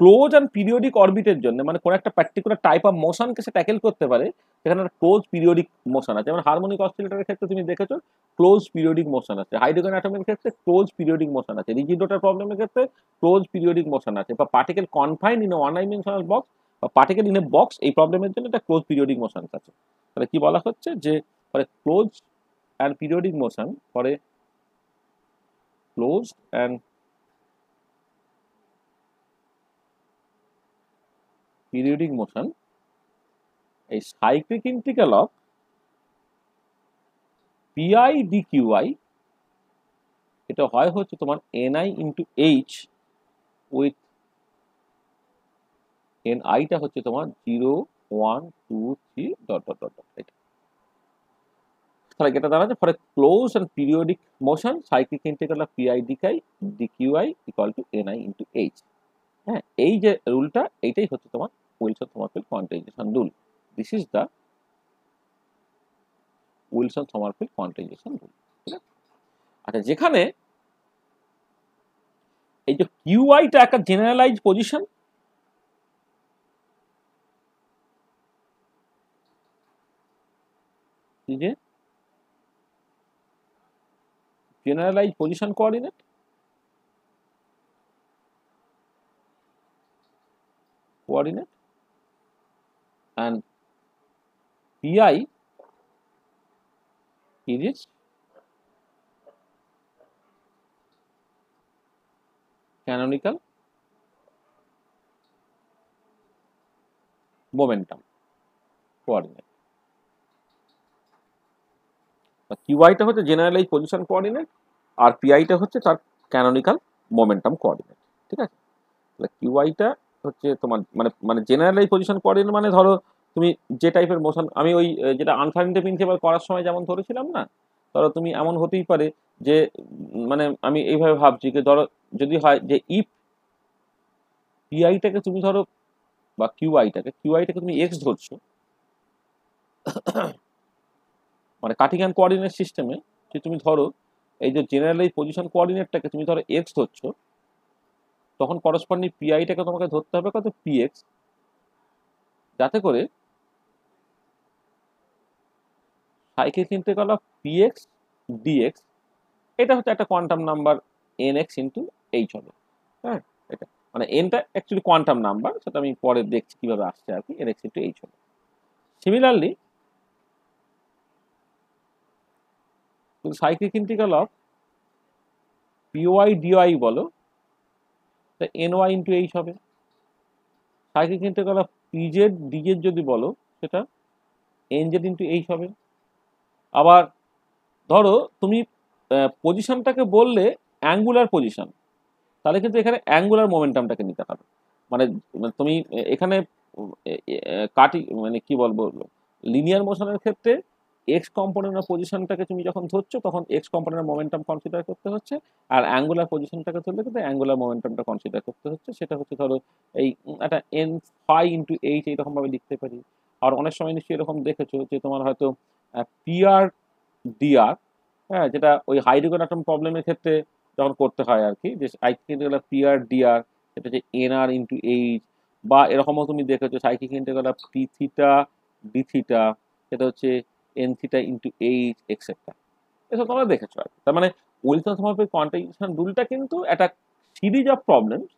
ক্লোজ অ্যান্ড পিরিয়ডিক অরবিটের জন্য মানে কোনো একটা পার্টিকুলার টাইপ অফ মোশনকে সে ট্যাকেল করতে পারে সেখানে একটা ক্লোজ পিরিয়ডিক মোশন আছে যেমন হারমোনিক অসিলেটরের ক্ষেত্রে তুমি দেখেছো ক্লোজ পিরিয়ডিক মোশন আছে হাইড্রোজেন অ্যাটমের ক্ষেত্রে ক্লোজ পিরিয়ডিক মোশন আছে রিজিডোটার প্রবলেমের ক্ষেত্রে ক্লোজ পিরিয়ডিক মোশন আছে বা particle confine in one dimensional box বা পার্টিকেল ইন এ বক্স এই প্রবলেমের জন্য একটা ক্লোজ পিরিয়ডিক মোশন আছে তাহলে কি বলা হচ্ছে যে for a close and periodic motion for a close and periodic motion a cyclic integral of pi dqi এটা হয় হচ্ছে তোমার ni into H with n আইটা হচ্ছে তোমার zero one two three dot dot dot এটা তাহলে এটা দাঁড়াচ্ছে for a close and periodic motion cyclic integral of p i d k i d q i equal to n i into h হ্যাঁ এই যে রুলটা এইটাই হচ্ছে তোমার Wilson-Sommerfeld quantization rule. This is the Wilson-Sommerfeld quantization rule. আচ্ছা যেখানে এই যে কিউআইটা একটা জেনারেলাইজ পজিশন যে generalize position coordinate coordinate and pi is its canonical momentum coordinate কিউআইটা হচ্ছে জেনারেলাইজ পজিশন কোঅর্ডিনেট আর পিআইটা হচ্ছে তার ক্যানোনিক্যাল মোমেন্টাম কোঅর্ডিনেট ঠিক আছে তাহলে কিউআইটা হচ্ছে তোমার মানে মানে জেনারেলাইজ পজিশন কোঅর্ডিনেট মানে ধরো তুমি যে টাইপের মোশন আমি ওই যেটা আনসারিনতে প্রিন্সিপাল করার সময় যেমন ধরেছিলাম না ধরো তুমি এমন হতেই পারে যে মানে আমি এইভাবে ভাবছি যে ধরো যদি হয় যে ইফ পিআইটাকে তুমি ধরো বা কিউআইটাকে কিউআইটাকে তুমি এক্স ধরছো মানে কাঠিগান কোয়ার্ডিনেট কোঅর্ডিনেট সিস্টেমে যে তুমি ধরো এই যে জেনারেলাইজ পজিশন কোঅর্ডিনেটটাকে তুমি ধরো এক্স ধরছো তখন করসপন্ডিং পিআইটাকে তোমাকে ধরতে হবে কত পিএক্স যাতে করে cyclic integral of p x dx এটা হচ্ছে একটা quantum number n x into h হবে হ্যাঁ এটা মানে এনটা অ্যাকচুয়ালি কোয়ান্টাম নাম্বার সেটা আমি পরে দেখছি কীভাবে আসছে আর কি এন এক্স ইন্টু এইচ হবে সিমিলারলি গেল পি ওয়াই পিওয়াই ডিওয়াই বলো তা এন ওয়াই ইন্টু এইচ হবে cyclic p z p z d z যদি বলো সেটা এনজেড ইন্টু এইচ হবে আবার ধরো তুমি পজিশনটাকে বললে অ্যাঙ্গুলার পজিশন তাহলে কিন্তু এখানে অ্যাঙ্গুলার মোমেন্টামটাকে নিতে হবে মানে, মানে তুমি এখানে কাটি মানে কি বলবো লিনিয়ার মোশনের ক্ষেত্রে এক্স কম্পোনেন্টের পজিশনটাকে তুমি যখন ধরছো তখন এক্স কম্পোনেন্টের মোমেন্টাম কনসিডার করতে হচ্ছে আর অ্যাঙ্গুলার পজিশনটাকে ধরলে কিন্তু অ্যাঙ্গুলার মোমেন্টামটা কনসিডার করতে হচ্ছে সেটা হচ্ছে ধরো এই একটা এন ফাই ইন্টু এইচ এইরকমভাবে লিখতে পারি আর অনেক সময় নিশ্চয়ই এরকম দেখেছো যে তোমার হয়তো পিআর ডিআর হ্যাঁ যেটা ওই হাইড্রোকোনাটম অ্যাটম প্রবলেমের ক্ষেত্রে যখন করতে হয় আর কি যে সাইকিক ইন্টিগ্রাল পিআর ডিআর সেটা হচ্ছে এনআর ইন্টু এইচ বা এরকমও তুমি দেখেছো cyclic integral p theta d theta সেটা হচ্ছে n theta into h etcetera এসব তোমরা দেখেছো আর কি তার মানে উইলসন সমর্পের কোয়ান্টাইজেশন রুলটা কিন্তু একটা সিরিজ অফ প্রবলেমস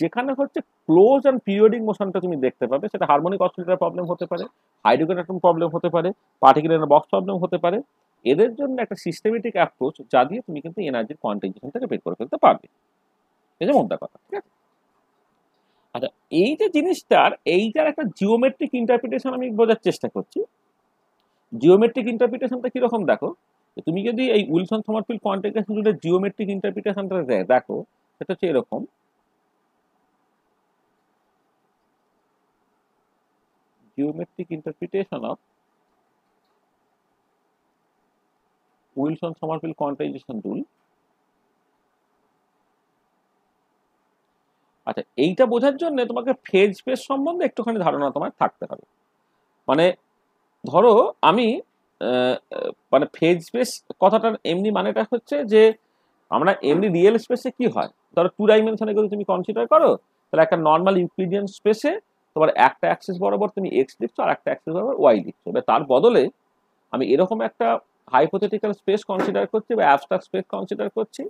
যেখানে হচ্ছে ক্লোজ অ্যান্ড পিরিয়ডিক মোশনটা তুমি দেখতে পাবে সেটা হারমোনিক অসিলেটার প্রবলেম হতে পারে হাইড্রোজেন প্রবলেম হতে পারে পার্টিকুলার বক্স প্রবলেম হতে পারে এদের জন্য একটা সিস্টেমেটিক অ্যাপ্রোচ যা দিয়ে তুমি কিন্তু এনার্জির কোয়ান্টাইজেশন থেকে বের করে ফেলতে পারবে যে মোদ্দা কথা ঠিক আছে আচ্ছা এই যে জিনিসটার এইটার একটা জিওমেট্রিক ইন্টারপ্রিটেশন আমি বোঝার চেষ্টা করছি জিওমেট্রিক ইন্টারপ্রিটেশনটা কীরকম দেখো তুমি যদি এই উইলসন থমারফিল্ড কোয়ান্টাইজেশন জুড়ে জিওমেট্রিক ইন্টারপ্রিটেশনটা দেখো সেটা হচ্ছে এরকম geometric interpretation of Wilson-Somerville quantization rule আচ্ছা এইটা বোঝার জন্য তোমাকে ফেজ স্পেস সম্বন্ধে একটুখানি ধারণা তোমার থাকতে হবে মানে ধরো আমি মানে ফেজ স্পেস কথাটার এমনি মানেটা হচ্ছে যে আমরা এমনি রিয়েল স্পেসে কি হয় ধরো টু ডাইমেনশনে যদি তুমি কনসিডার করো তাহলে একটা নর্মাল ইউক্লিডিয়ান স্পেসে তোমার একটা অ্যাক্সেস বরাবর তুমি এক্স লিখছো আর একটা অ্যাক্সেস বরাবর ওয়াই লিখছো এবার তার বদলে আমি এরকম একটা হাইপোথেটিক্যাল স্পেস কনসিডার করছি বা অ্যাবস্ট্রাক্ট স্পেস কনসিডার করছি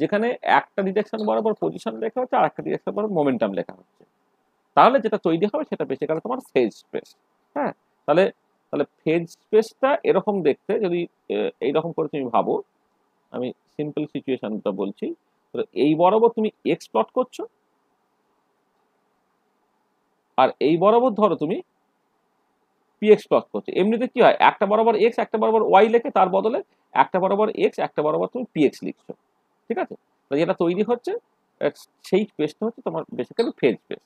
যেখানে একটা ডিরেকশন বরাবর পজিশন লেখা হচ্ছে আর একটা ডিরেকশন বরাবর মোমেন্টাম লেখা হচ্ছে তাহলে যেটা তৈরি হবে সেটা বেসিক্যালি তোমার ফেজ স্পেস হ্যাঁ তাহলে তাহলে ফেজ স্পেসটা এরকম দেখতে যদি এইরকম করে তুমি ভাবো আমি সিম্পল সিচুয়েশনটা বলছি তো এই বরাবর তুমি এক্স প্লট করছো আর এই বরাবর ধরো তুমি পিএক্স প্লট করছো এমনিতে কি হয় একটা বরাবর এক্স একটা বরাবর ওয়াই লেখে তার বদলে একটা বরাবর এক্স একটা বরাবর তুমি পিএক্স লিখছো ঠিক আছে যেটা তৈরি হচ্ছে সেই স্পেসটা হচ্ছে তোমার বেসিক্যালি ফেজ স্পেস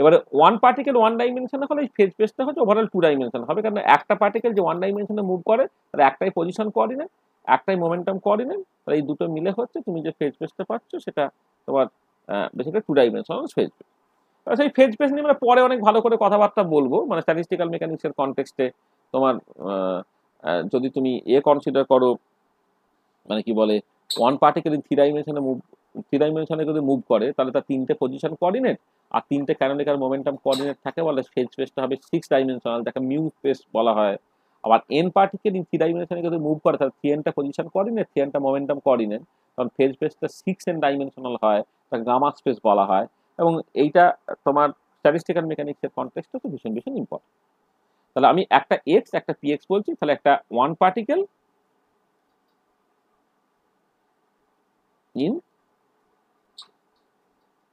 এবারে ওয়ান পার্টিকেল ওয়ান ডাইমেনশনে হলে এই ফেজ স্পেসটা হচ্ছে ওভারঅল টু ডাইমেনশন হবে কারণ একটা পার্টিকেল যে ওয়ান ডাইমেনশনে মুভ করে তার একটাই পজিশন কোঅর্ডিনেট একটাই মোমেন্টাম কোঅর্ডিনেট তাহলে এই দুটো মিলে হচ্ছে তুমি যে ফেজ স্পেসটা পাচ্ছ সেটা তোমার basically two dimension phase space সেই ফেজ পেস নিয়ে মানে পরে অনেক ভালো করে কথাবার্তা বলবো মানে স্ট্যাটিস্টিক্যাল মেকানিক্সের কনটেক্সটে তোমার যদি তুমি এ কনসিডার করো মানে কি বলে ওয়ান পার্টিকেল থ্রি ডাইমেনশনে মুভ থ্রি ডাইমেনশনে যদি মুভ করে তাহলে তার তিনটে পজিশন কোঅর্ডিনেট আর তিনটে ক্যানোনিকার মোমেন্টাম কোঅর্ডিনেট থাকে বলে ফেজ স্পেসটা হবে সিক্স ডাইমেনশনাল যাকে মিউ স্পেস বলা হয় আবার এন পার্টিকেল ইন থ্রি ডাইমেনশনে যদি মুভ করে তাহলে থ্রি এনটা পজিশন কোঅর্ডিনেট থ্রি এনটা মোমেন্টাম কোঅর্ডিনেট কারণ ফেজ স্পেসটা সিক্স এন ডাইমেনশনাল হয় তাকে গামা স্পেস বলা হয় এবং এইটা তোমার স্ট্যাটিস্টিক্যাল মেকানিক্সের কনটেক্সটা তো ভীষণ ভীষণ ইম্পর্টেন্ট তাহলে আমি একটা এক্স একটা পিএক্স বলছি তাহলে একটা one particle in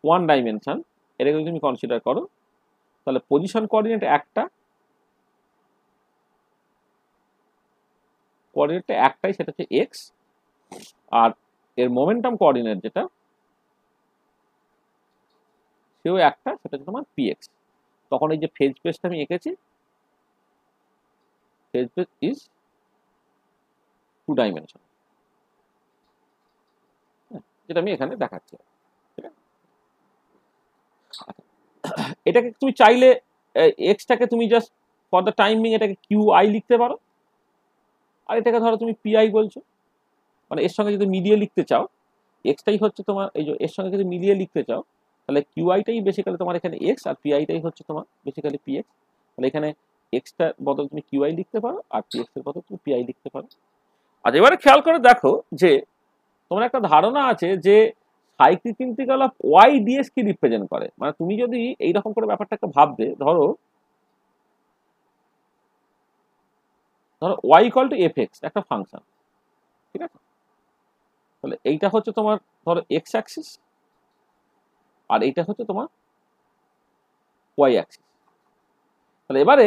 one dimension এটাকে যদি তুমি কনসিডার করো তাহলে পজিশন কোঅর্ডিনেট একটা কোঅর্ডিনেটটা একটাই সেটা হচ্ছে এক্স আর এর মোমেন্টাম কোঅর্ডিনেট যেটা সেও একটা সেটা হচ্ছে তোমার পিএক্স তখন এই যে ফেজ পেজটা আমি এঁকেছি phase space is two dimension যেটা আমি এখানে দেখাচ্ছি এটাকে তুমি চাইলে এক্সটাকে তুমি জাস্ট ফর দ্য টাইমিং এটাকে কিউ আই লিখতে পারো আর এটাকে ধরো তুমি পিআই বলছো মানে এর সঙ্গে যদি মিলিয়ে লিখতে চাও এক্সটাই হচ্ছে তোমার এই যে এর সঙ্গে যদি মিলিয়ে লিখতে চাও তাহলে আইটাই বেসিক্যালি তোমার এখানে এক্স আর পিআইটাই হচ্ছে তোমার বেসিক্যালি পিএক্স তাহলে এখানে এক্সটার বদল তুমি কিউআই লিখতে পারো আর পিএক্স এর বদল তুমি পিআই লিখতে পারো আর আচ্ছা, এবারে খেয়াল করে দেখো যে তোমার একটা ধারণা আছে যে cyclic integral of y d s কি রিপ্রেজেন্ট করে মানে তুমি যদি এইরকম করে ব্যাপারটাকে ভাববে ধরো ধরো y equal to f x একটা ফাংশন ঠিক আছে তাহলে এইটা হচ্ছে তোমার ধরো এক্স অ্যাক্সিস আর এইটা হচ্ছে তোমার ওয়াই অ্যাক্সিস তাহলে এবারে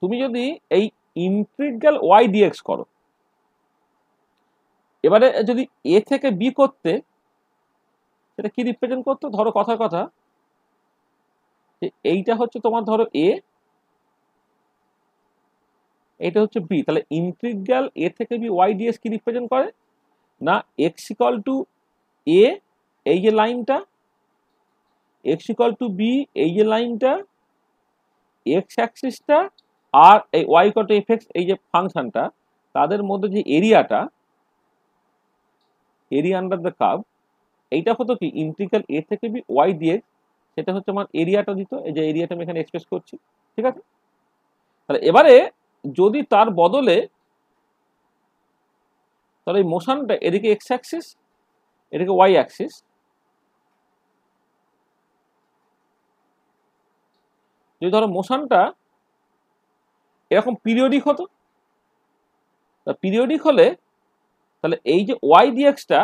তুমি যদি এই ইন্টিগ্রাল ওয়াই ডিএক্স করো এবারে যদি এ থেকে বি করতে সেটা কি রিপ্রেজেন্ট করতো ধরো কথা কথা যে এইটা হচ্ছে তোমার ধরো এ এটা হচ্ছে বি তাহলে ইন্টিগ্রাল এ থেকে বি ওয়াই ডিএস কি রিপ্রেজেন্ট করে না এক্সিকল টু এ এই যে লাইনটা এক্স ইকাল টু বি এই যে লাইনটা এক্স অ্যাক্সিসটা আর এই ওয়াই কট টু এফ এই যে ফাংশনটা তাদের মধ্যে যে এরিয়াটা এরিয়া আন্ডার দ্য কাব এইটা হতো কি ইন্ট্রিকাল এ থেকে বি ওয়াই দিয়ে সেটা হচ্ছে আমার এরিয়াটা দিত এই যে এরিয়াটা আমি এখানে এক্সপ্রেস করছি ঠিক আছে তাহলে এবারে যদি তার বদলে তাহলে এই মোশনটা এদিকে এক্স অ্যাক্সিস এদিকে ওয়াই অ্যাক্সিস যদি ধরো মোশনটা এরকম পিরিয়ডিক হতো তা পিরিয়ডিক হলে তাহলে এই যে ওয়াই ডিএক্সটা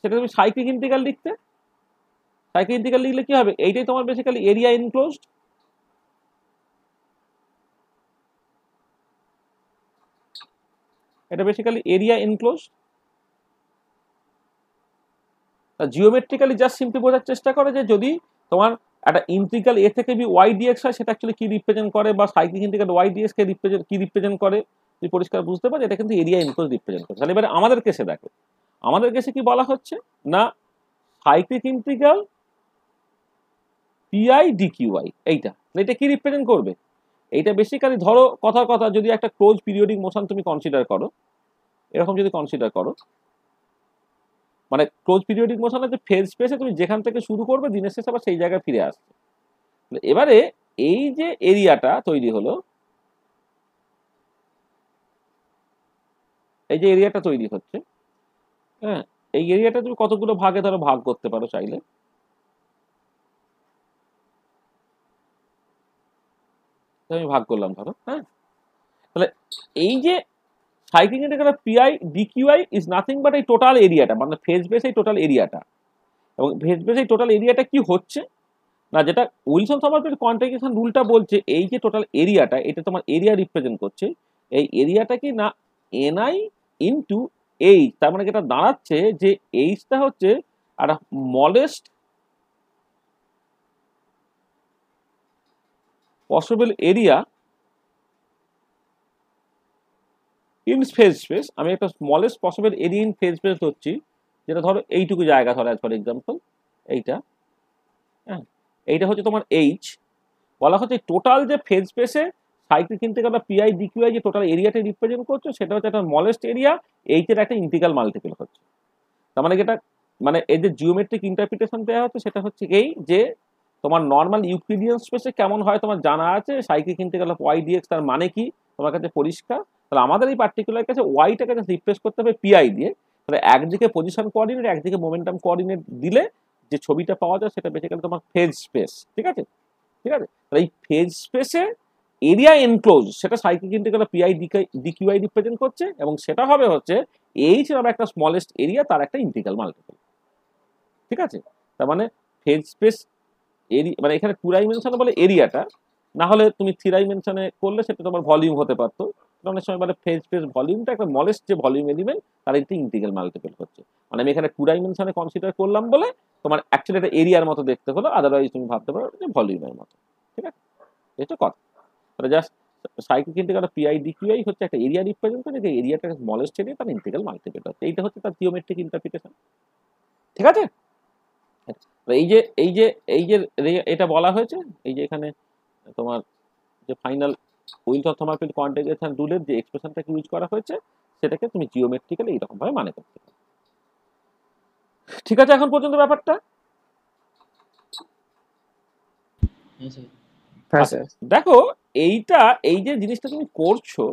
সেটা তুমি সাইক্লিক ইন্টিগ্রাল লিখতে সাইক্লিক ইন্টিগ্রাল লিখলে কি হবে এইটাই তোমার বেসিক্যালি এরিয়া ইনক্লোজড এটা basically area enclose geometrically just simply বোঝার চেষ্টা করে যে যদি তোমার একটা ইন্ট্রিকাল এ থেকে বি ওয়াই ডিএক্স হয় সেটা অ্যাকচুয়ালি কী রিপ্রেজেন্ট করে বা সাইক্লিক ইন্ট্রিকাল ওয়াই ডিএক্সকে রিপ্রেজেন্ট কী রিপ্রেজেন্ট করে তুই পরিষ্কার বুঝতে পারছি এটা কিন্তু এরিয়া ইনক্লোজ রিপ্রেজেন্ট করে তাহলে এবারে আমাদের কেসে দেখো আমাদের কেসে কি বলা হচ্ছে না সাইক্লিক ইন্ট্রিকাল পিআই ডিকিউআই এইটা এটা কি রিপ্রেজেন্ট করবে এইটা বেসিক্যালি ধরো কথার কথা যদি একটা ক্লোজ পিরিয়ডিক মোশন তুমি কনসিডার করো এরকম যদি কনসিডার করো মানে ক্লোজ পিরিয়ডিক মোশন যে ফেজ স্পেসে তুমি যেখান থেকে শুরু করবে দিনের শেষে আবার সেই জায়গায় ফিরে আসবে এবারে এই যে এরিয়াটা তৈরি হলো এই যে এরিয়াটা তৈরি হচ্ছে হ্যাঁ এই এরিয়াটা তুমি কতগুলো ভাগে ধরো ভাগ করতে পারো চাইলে আমি ভাগ করলাম ধরো হ্যাঁ তাহলে এই যে cyclic integral p i d q i is nothing but এই টোটাল এরিয়াটা মানে ফেস বেস এই টোটাল এরিয়াটা এবং ফেস বেস এই টোটাল এরিয়াটা কি হচ্ছে না যেটা উইলসন সমারফিল্ড কন্ট্রাগেশন রুলটা বলছে এই যে টোটাল এরিয়াটা এটা তোমার এরিয়া রিপ্রেজেন্ট করছে এই এরিয়াটা কি না এনআই ইনটু এইচ তার মানে যেটা দাঁড়াচ্ছে যে এইচটা হচ্ছে একটা smallest possible area in phase space আমি একটা smallest possible area in phase space ধরছি যেটা ধরো এইটুকু জায়গা ধরো ফর এক্সাম্পল এইটা হ্যাঁ এইটা হচ্ছে তোমার এইচ বলা হচ্ছে টোটাল যে ফেজ স্পেসে সাইকেল কিনতে গেলে পিআই ডিকিউআই যে টোটাল এরিয়াটা রিপ্রেজেন্ট করছে সেটা হচ্ছে একটা মলেস্ট এরিয়া এইচের একটা ইন্টিকাল মাল্টিপল হচ্ছে তার মানে যেটা মানে এই যে জিওমেট্রিক ইন্টারপ্রিটেশন দেওয়া হচ্ছে সেটা হচ্ছে এই যে তোমার নর্মাল ইউক্লিডিয়ান স্পেসে কেমন হয় তোমার জানা আছে সাইকেল কিনতে গেলে ওয়াই ডিএক্স তার মানে কি তোমার কাছে পরিষ্কার তাহলে আমাদের এই পার্টিকুলার কাছে ওয়াইটাকে যদি রিপ্লেস করতে হবে পিআই দিয়ে তাহলে একদিকে পজিশন কোঅর্ডিনেট একদিকে মোমেন্টাম কোঅর্ডিনেট দিলে যে ছবিটা পাওয়া যায় সেটা বেসিক্যালি তোমার ফেজ স্পেস ঠিক আছে ঠিক আছে তাহলে এই ফেজ স্পেসে এরিয়া এনক্লোজ সেটা cyclic integral p i d q i represent করছে এবং সেটা হবে হচ্ছে এইচ নামে একটা স্মলেস্ট এরিয়া তার একটা ইন্টিগ্রাল মাল্টিপল ঠিক আছে তার মানে ফেজ স্পেস এরি মানে এখানে টু ডাইমেনশনে বলে এরিয়াটা না হলে তুমি থ্রি ডাইমেনশনে করলে সেটা তোমার ভলিউম হতে পারতো অনেক সময় বলে ফেস ফেস ভলিউমটা একটা মলেস্ট যে ভলিউম এলিমেন্ট তার একটি ইন্টিগ্রাল মাল্টিপল হচ্ছে মানে আমি এখানে টু ডাইমেনশনে কনসিডার করলাম বলে তোমার অ্যাকচুয়ালি একটা এরিয়ার মতো দেখতে হলো আদারওয়াইজ তুমি ভাবতে পারো যে ভলিউমের মতো ঠিক আছে এটা কথা তাহলে জাস্ট সাইকেল কিন্তু একটা পিআই ডিকিউআই হচ্ছে একটা এরিয়া রিপ্রেজেন্টেশন যে এরিয়াটা মলেস্ট এরিয়া তার ইন্টিগ্রাল মাল্টিপল হচ্ছে এইটা হচ্ছে তার জিওমেট্রিক ইন্টারপ্রিটেশন ঠিক আছে এই যে এই যে এই যে এটা বলা হয়েছে এই যে এখানে তোমার যে ফাইনাল উইল অর্থমার্পিত কন্টেগেশন রুলের যে এক্সপ্রেশনটাকে ইউজ করা হয়েছে সেটাকে তুমি জিওমেট্রিক্যালি এইরকমভাবে মানে করতে ঠিক আছে এখন পর্যন্ত ব্যাপারটা হ্যাঁ, আচ্ছা, দেখো এইটা এই যে জিনিসটা তুমি করছো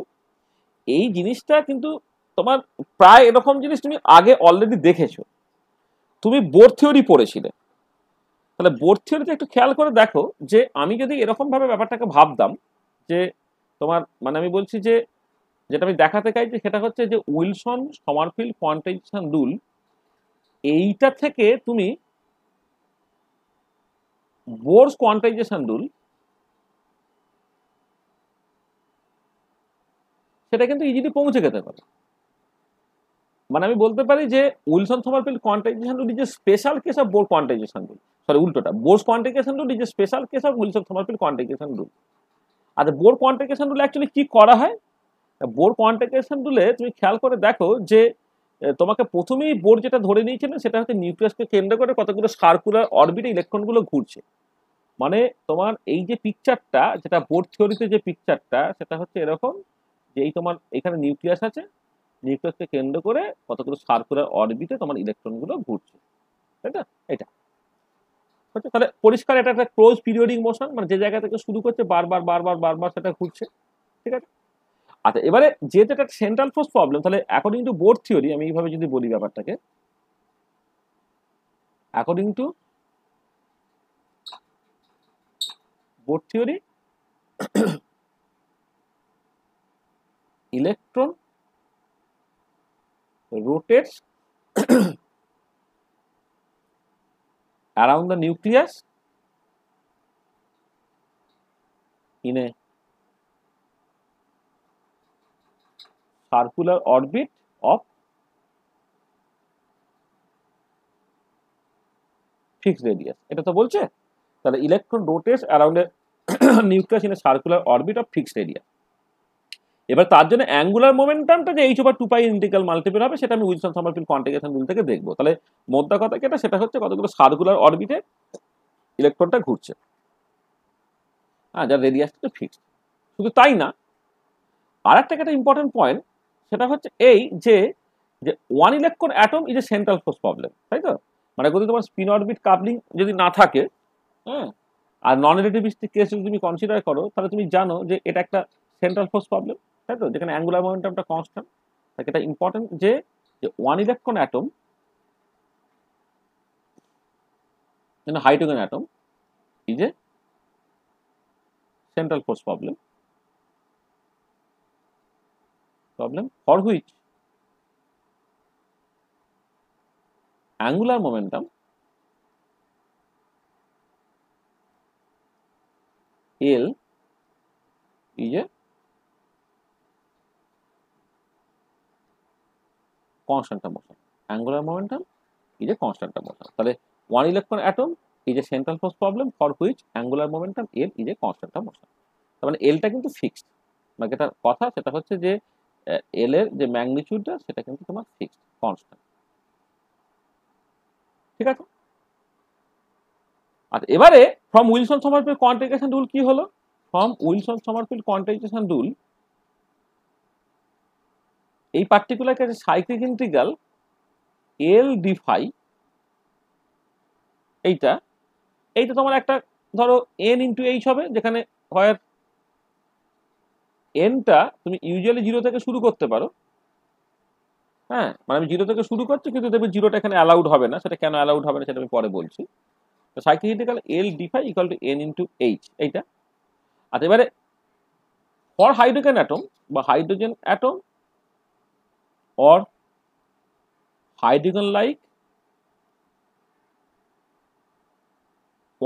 এই জিনিসটা কিন্তু তোমার প্রায় এরকম জিনিস তুমি আগে অলরেডি দেখেছো তুমি বোর্ড থিওরি পড়েছিলে তাহলে বোর্ড থিওরিতে একটু খেয়াল করে দেখো যে আমি যদি এরকমভাবে ব্যাপারটাকে ভাবতাম যে তোমার মানে আমি বলছি যে যেটা আমি দেখাতে চাইছি সেটা হচ্ছে যে উইলসন সমারফিল কোয়ান্টাইজেশন রুল এইটা থেকে তুমি বোর্স কোয়ান্টাইজেশন রুল সেটা কিন্তু ইজিলি পৌঁছে যেতে পারে মানে আমি বলতে পারি যে Wilson Sommerfeld quantization rule is a special case of Bohr quantization rule sorry উল্টোটা Bohr's quantization rule is a special case of Wilson Sommerfeld quantization rule আর বোর কোয়ান্টিফিকেশন রুলে অ্যাকচুয়ালি কি করা হয় বোর কোয়ান্টিফিকেশন রুলে তুমি খেয়াল করে দেখো যে তোমাকে প্রথমেই বোর যেটা ধরে না সেটা হচ্ছে নিউক্লিয়াসকে কেন্দ্র করে কতগুলো সার্কুলার অরবিটে ইলেকট্রনগুলো ঘুরছে মানে তোমার এই যে পিকচারটা যেটা বোর থিওরিতে যে পিকচারটা সেটা হচ্ছে এরকম যে এই তোমার এখানে নিউক্লিয়াস আছে নিউক্লিয়াসকে কেন্দ্র করে কতগুলো সার্কুলার অরবিটে তোমার ইলেকট্রনগুলো ঘুরছে তাই না এটা হচ্ছে তাহলে পরিষ্কার এটা একটা ক্লোজ পিরিয়ডিং মোশন মানে যে জায়গা থেকে শুরু করছে বারবার বারবার বারবার সেটা ঘুরছে ঠিক আছে আচ্ছা এবারে যেহেতু একটা সেন্ট্রাল ফোর্স প্রবলেম তাহলে অ্যাকর্ডিং টু বোর্ড থিওরি আমি এইভাবে যদি বলি ব্যাপারটাকে according to Bohr theory electron rotates around the nucleus in a circular orbit of fixed radius এটা তো বলছে তাহলে electron rotates around a nucleus in a circular orbit of fixed radius এবার তার জন্য অ্যাঙ্গুলার মোমেন্টামটা যে h over two pi integral multiple হবে সেটা আমি উইলসন সমারফিল কন্ট্রিগেশন রুল থেকে দেখবো তাহলে মোদ্দা কথা কেটা সেটা হচ্ছে কতগুলো সার্কুলার অরবিটে ইলেকট্রনটা ঘুরছে হ্যাঁ যার রেডিয়াসটা তো ফিক্সড শুধু তাই না আর একটা একটা ইম্পর্টেন্ট পয়েন্ট সেটা হচ্ছে এই যে যে one electron atom is a central force problem তাই তো মানে যদি তোমার স্পিন অরবিট কাপলিং যদি না থাকে হ্যাঁ আর নন রিলেটিভিস্টিক কেস যদি তুমি কনসিডার করো তাহলে তুমি জানো যে এটা একটা সেন্ট্রাল ফোর্স প্রবলেম তাই তো যেখানে অ্যাঙ্গুলার মোমেন্টামটা কনস্ট্যান্ট তাই এটা ইম্পর্টেন্ট যে one electron atom hydrogen atom is a central force problem problem for which angular momentum L is a constant motion angular momentum is a constant motion তাহলে one electron atom is a central force problem for which angular momentum L is a constant motion তার মানে এলটা কিন্তু ফিক্সড মানে যেটা কথা সেটা হচ্ছে যে এল এর যে ম্যাগনিচিউডটা সেটা কিন্তু তোমার ফিক্সড কনস্ট্যান্ট ঠিক আছে আর আচ্ছা, এবারে from Wilson Sommerfeld quantization rule কি হলো from Wilson Sommerfeld quantization rule এই পার্টিকুলার কাছে সাইক্লিক ইন্টিগ্রাল এল ডিফাই এইটা এইটা তোমার একটা ধরো এন ইন্টু এইচ হবে যেখানে হয় এনটা তুমি ইউজুয়ালি জিরো থেকে শুরু করতে পারো হ্যাঁ মানে আমি জিরো থেকে শুরু করছি কিন্তু দেখবে জিরোটা এখানে অ্যালাউড হবে না সেটা কেন অ্যালাউড হবে না সেটা আমি পরে বলছি তো cyclic integral L d phi equal to n into h এইটা আর এবারে ফর হাইড্রোজেন অ্যাটম বা hydrogen atom or hydrogen like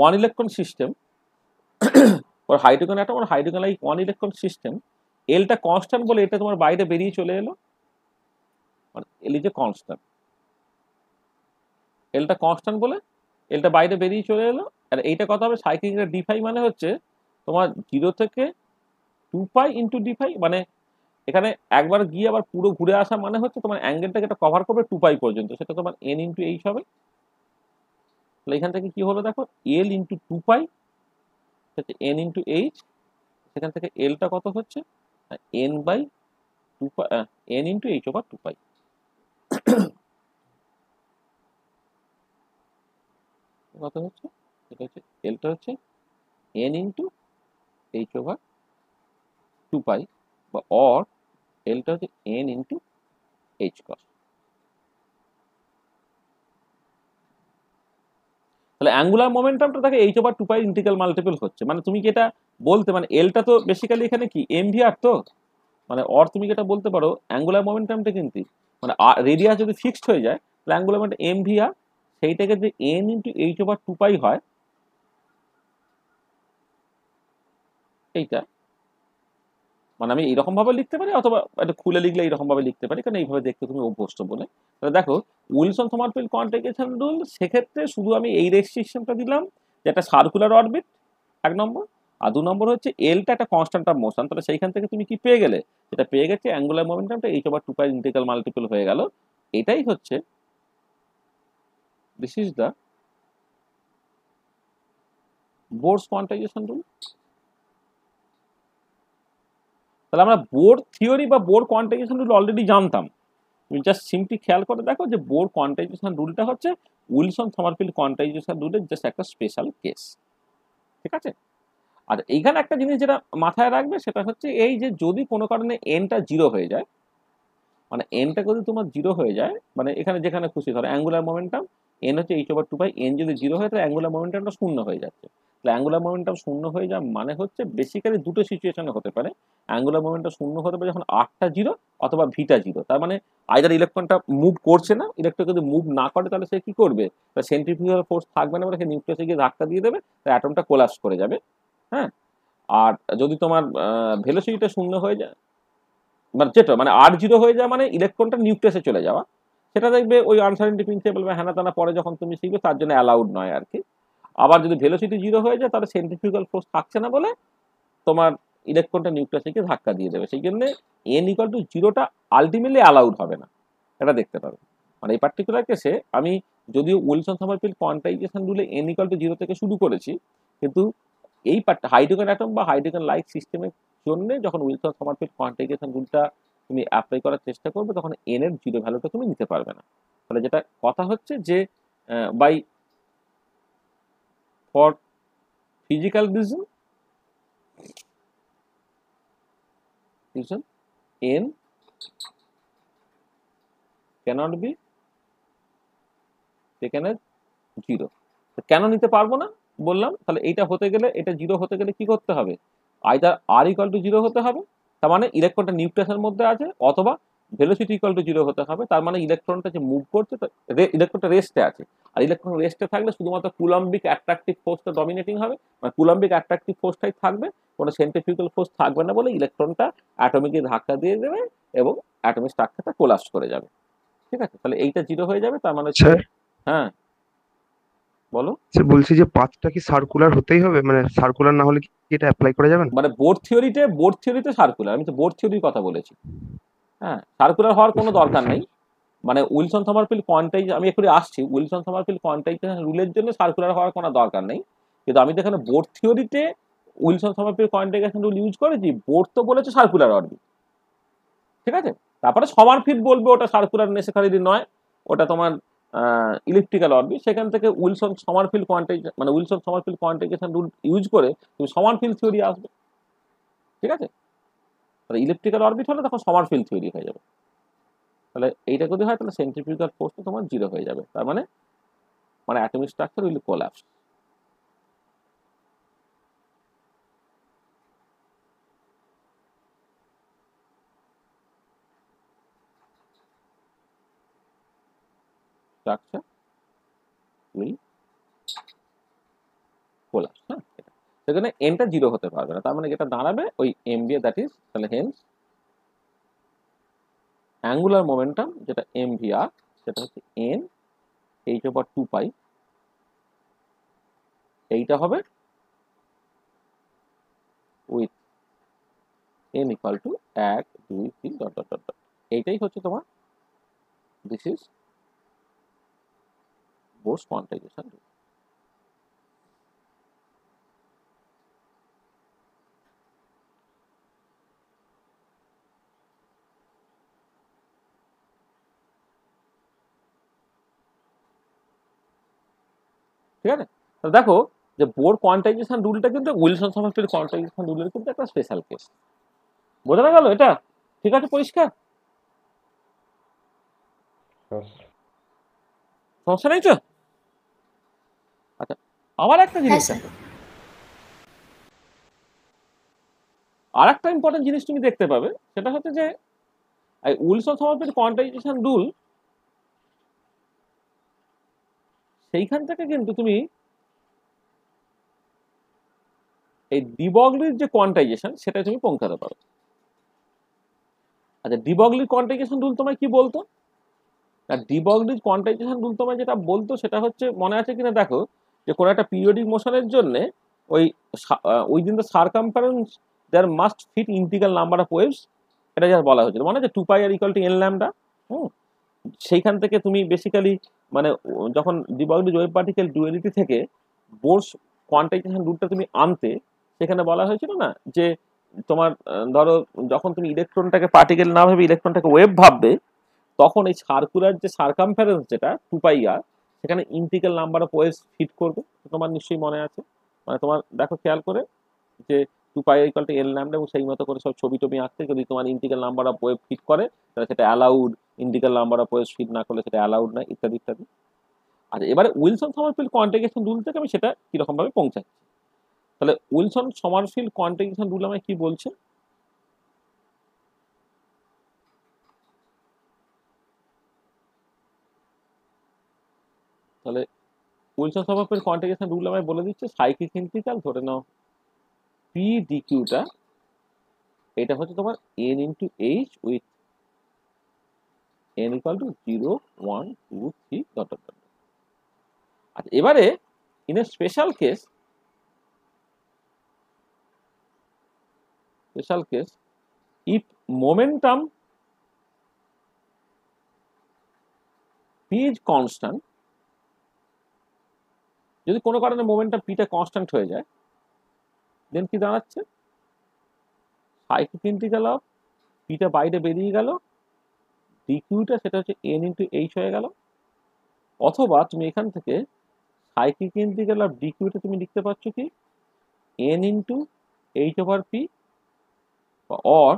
one electron system or hydrogen atom or hydrogen like one electron system L টা কনস্ট্যান্ট বলে এটা তোমার বাইরে বেরিয়ে চলে এলো মানে এল ইজ এ কনস্ট্যান্ট এলটা কনস্ট্যান্ট বলে এলটা বাইরে বেরিয়ে চলে এলো আর এইটা কথা হবে সাইক্লিং রেট ডিফাই মানে হচ্ছে তোমার জিরো থেকে টু পাই ইন্টু ডিফাই মানে এখানে একবার গিয়ে আবার পুরো ঘুরে আসা মানে হচ্ছে তোমার অ্যাঙ্গেলটাকে একটা কভার করবে টু পাই পর্যন্ত সেটা তোমার এন ইন্টু এইচ হবে তাহলে এখান থেকে কি হলো দেখো এল ইন্টু টু পাই হচ্ছে এন ইন্টু এইচ সেখান থেকে এলটা কত হচ্ছে n by two pi n into h over two pi কত হচ্ছে এটা হচ্ছে এলটা হচ্ছে N into h over two pi বা অর এলটা হচ্ছে এন ইন্টু এইচ কস তাহলে অ্যাঙ্গুলার মোমেন্টামটা থাকে h over two pi integral multiple হচ্ছে মানে তুমি কি এটা বলতে মানে এলটা তো বেসিক্যালি এখানে কি এমভি আর তো মানে অর তুমি যেটা বলতে পারো অ্যাঙ্গুলার মোমেন্টামটা কিন্তু মানে রেডিয়াস যদি ফিক্সড হয়ে যায় তাহলে অ্যাঙ্গুলার মোমেন্ট এমভি আর সেইটাকে যদি n into h over two pi হয় এইটা মানে আমি ভাবে লিখতে পারি অথবা একটা খুলে লিখলে ভাবে লিখতে পারি কারণ এইভাবে দেখতে তুমি অভ্যস্ত বলে তাহলে দেখো উইলসন থমারফিল্ড কন্ট্রাগেশন রুল সেক্ষেত্রে শুধু আমি এই রেস্ট্রিকশনটা দিলাম যে একটা সার্কুলার অরবিট এক নম্বর আর দু নম্বর হচ্ছে এলটা একটা কনস্ট্যান্ট অফ মোশন তাহলে সেইখান থেকে তুমি কি পেয়ে গেলে যেটা পেয়ে গেছে অ্যাঙ্গুলার মোমেন্টামটা h over two pi integral multiple হয়ে গেল এটাই হচ্ছে this is the Bohr's quantization rule তাহলে আমরা বোর থিওরি বা বোর কোয়ান্টাইজেশন রুল অলরেডি জানতাম তুমি জাস্ট সিম্পলি খেয়াল করে দেখো যে বোর কোয়ান্টাইজেশন রুলটা হচ্ছে উইলসন থমারফিল্ড কোয়ান্টাইজেশন রুলের জাস্ট একটা স্পেশাল কেস ঠিক আছে আর এইখানে একটা জিনিস যেটা মাথায় রাখবে সেটা হচ্ছে এই যে যদি কোনো কারণে এনটা জিরো হয়ে যায় মানে এনটা যদি তোমার জিরো হয়ে যায় মানে এখানে যেখানে খুশি ধরো অ্যাঙ্গুলার মোমেন্টাম এন হচ্ছে h over two by n যদি জিরো হয় তাহলে অ্যাঙ্গুলার মোমেন্টামটা শূন্য হয়ে যাচ্ছে তাহলে অ্যাঙ্গুলার মোমেন্টাম শূন্য হয়ে যাওয়ার মানে হচ্ছে বেসিক্যালি দুটো সিচুয়েশনে হতে পারে অ্যাঙ্গুলার মোমেন্টাম শূন্য হতে পারে যখন আটটা জিরো অথবা ভিটা জিরো তার মানে আইদার ইলেকট্রনটা মুভ করছে না ইলেকট্রন যদি মুভ না করে তাহলে সে কী করবে তার সেন্ট্রিফিউজাল ফোর্স থাকবে না বলে সে নিউক্লিয়াসে গিয়ে ধাক্কা দিয়ে দেবে তার অ্যাটমটা কোলাপস করে যাবে হ্যাঁ আর যদি তোমার ভেলোসিটিটা শূন্য হয়ে যায় মানে যেটা মানে আট জিরো হয়ে যাওয়া মানে ইলেকট্রনটা নিউক্লিয়াসে চলে যাওয়া সেটা দেখবে ওই আনসারেন্টি প্রিন্সিপাল বা হ্যানা তানা পরে যখন তুমি শিখবে তার জন্য অ্যালাউড নয় আর কি আবার যদি ভেলোসিটি জিরো হয়ে যায় তাহলে সেন্ট্রিফিউগাল ফোর্স থাকছে না বলে তোমার ইলেকট্রনটা নিউক্লিয়াসকে ধাক্কা দিয়ে দেবে সেই জন্য এন ইকাল টু জিরোটা আলটিমেটলি অ্যালাউড হবে না এটা দেখতে পাবে মানে এই পার্টিকুলার কেসে আমি যদিও উইলসন সমারফিল্ড কোয়ান্টাইজেশন রুলে এন ইকাল টু জিরো থেকে শুরু করেছি কিন্তু এই হাইড্রোজেন অ্যাটম বা হাইড্রোজেন লাইক সিস্টেমের জন্য যখন উইলসন সমারফিল্ড কোয়ান্টাইজেশন রুলটা তুমি অ্যাপ্লাই করার চেষ্টা করবে তখন এন এর জিরো ভ্যালুটা তুমি নিতে পারবে না তাহলে যেটা কথা হচ্ছে যে by for physical reason reason n cannot be taken as 0 কেন নিতে পারবো না বললাম তাহলে এটা হতে গেলে এটা জিরো হতে গেলে কি করতে হবে either r equal to zero হতে হবে তার মানে ইলেকট্রনটা নিউক্লিয়াসের মধ্যে আছে অথবা ভেলোসিটি ইকাল টু জিরো হতে হবে তার মানে ইলেকট্রনটা যে মুভ করছে ইলেকট্রনটা রেস্টে আছে আর ইলেকট্রন রেস্টে থাকলে শুধুমাত্র কুলাম্বিক অ্যাট্রাকটিভ ফোর্সটা ডমিনেটিং হবে মানে কুলাম্বিক অ্যাট্রাকটিভ ফোর্সটাই থাকবে কোনো সেন্ট্রিফিউকাল ফোর্স থাকবে না বলে ইলেকট্রনটা অ্যাটমিকে ধাক্কা দিয়ে দেবে এবং অ্যাটমিক স্ট্রাকচারটা কোলাস করে যাবে ঠিক আছে তাহলে এইটা জিরো হয়ে যাবে তার মানে আচ্ছা। হ্যাঁ বলো আচ্ছা, বলছি যে পাঁচটা কি সার্কুলার হতেই হবে মানে সার্কুলার না হলে কি এটা অ্যাপ্লাই করা যাবে না মানে বোর্ড থিওরিতে বোর্ড থিওরিতে সার্কুলার আমি তো বোর্ড থিওরির কথা বলেছি হ্যাঁ সার্কুলার হওয়ার কোনো আচ্ছা, দরকার আচ্ছা। নেই মানে উইলসন সামারফিল কোয়ান্টাইজ আমি এক্ষুনি আসছি উইলসন সামারফিল কোয়ান্টাইজেশন রুলের জন্য সার্কুলার হওয়ার কোনো দরকার নেই কিন্তু আমি তো এখানে বোর্ড থিওরিতে Wilson Sommerfeld quantization rule use করেছি বোর্ড তো বলেছে সার্কুলার অরবিট ঠিক আছে তারপরে সমারফিল বলবে ওটা সার্কুলার খালিদি নয় ওটা তোমার ইলেকট্রিক্যাল অরবিট সেখান থেকে উইলসন সমারফিল কোয়ান্টাইজ মানে Wilson Sommerfeld quantization rule use করে তুমি সমারফিল থিওরি আসবে ঠিক আছে তাহলে ইলেকট্রিক্যাল অরবিট হলে তখন সমার ফিল্ড থিওরি হয়ে যাবে তাহলে এইটা যদি হয় তাহলে সেন্ট্রিফিউগাল ফোর্স তোমার জিরো হয়ে যাবে তার মানে মানে atomic structure will collapse structure will collapse. হ্যাঁ সেজন্য জন্য এমটা জিরো হতে পারবে না তার মানে যেটা দাঁড়াবে ওই এম দিয়ে দ্যাট ইজ তাহলে হেন্স অ্যাঙ্গুলার মোমেন্টাম যেটা এম ভি আর সেটা হচ্ছে N H over two pi এইটা হবে উইথ এম ইকুয়াল টু এক দুই তিন ডট ডট ডট এইটাই হচ্ছে তোমার this is Bohr's quantization rule ঠিক আছে তাহলে দেখো যে বোর কোয়ান্টাইজেশন রুলটা কিন্তু উইলসন সমারফিল্ড কোয়ান্টাইজেশন রুলের কিন্তু একটা স্পেশাল কেস বোঝা গেল এটা ঠিক আছে পরিষ্কার সমস্যা নেই তো আচ্ছা আবার একটা জিনিস আর একটা ইম্পর্টেন্ট জিনিস তুমি দেখতে পাবে সেটা হচ্ছে যে উইলসন সমারফিল্ড কোয়ান্টাইজেশন রুল সেইখান থেকে কিন্তু তুমি এই ডিবগলির যে কোয়ান্টাইজেশন সেটা তুমি পৌঁছাতে পারো আচ্ছা ডিবগলির কোয়ান্টাইজেশন রুল তোমায় কি বলতো আর ডিবগলির কোয়ান্টাইজেশন রুল তোমায় যেটা বলতো সেটা হচ্ছে মনে আছে কিনা দেখো যে কোনো একটা পিরিয়ডিক মোশনের জন্য ওই within the circumference there must fit integral number of waves এটা যা বলা হয়েছিল মনে আছে two pi r equal to n lambda hmm সেইখান থেকে তুমি বেসিক্যালি মানে যখন ডিবগড জৈব পার্টিকেল ডুয়েলিটি থেকে বোর্স কোয়ান্টাইজেশন রুটটা তুমি আনতে সেখানে বলা হয়েছিল না যে তোমার ধরো যখন তুমি ইলেকট্রনটাকে পার্টিকেল না ভাবে ইলেকট্রনটাকে ওয়েভ ভাববে তখন এই সার্কুলার যে সার্কামফারেন্স যেটা টু পাই আর সেখানে integral number of waves fit করবে তোমার নিশ্চয়ই মনে আছে মানে তোমার দেখো খেয়াল করে যে two pi equal to L lambda এবং সেই মতো করে সব ছবি টবি আঁকতে যদি তোমার integral number of wave fit করে তাহলে সেটা allowed integral number of wave fit না করলে সেটা অ্যালাউড না ইত্যাদি ইত্যাদি আচ্ছা এবারে উইলসন সমারফিল্ড কন্ট্রিগেশন রুল থেকে আমি সেটা কীরকমভাবে পৌঁছাচ্ছি তাহলে উইলসন সমারফিল্ড কন্ট্রিগেশন রুল আমায় কী বলছে তাহলে উইলসন সমারফিল্ড কন্ট্রিগেশন রুল আমায় বলে দিচ্ছে সাইকিক ইন্টিকাল ধরে নাও পি ডি কিউটা এটা হচ্ছে তোমার n into H with N equal to zero one two three dot dot আচ্ছা এবারে in a special case special case if momentum p is constant যদি কোনো কারণে মোমেন্টাম পিটা কনস্ট্যান্ট হয়ে যায় দেন কি দাঁড়াচ্ছে সাইকে তিনটি গেল পিটা বাইরে বেরিয়ে গেল ডিকিউটা সেটা হচ্ছে এন ইন্টু এইচ হয়ে গেল অথবা তুমি এখান থেকে সাইকে ইন্টিগ্রাল অফ ডিকিউটা তুমি লিখতে পারছো কি n into h over p or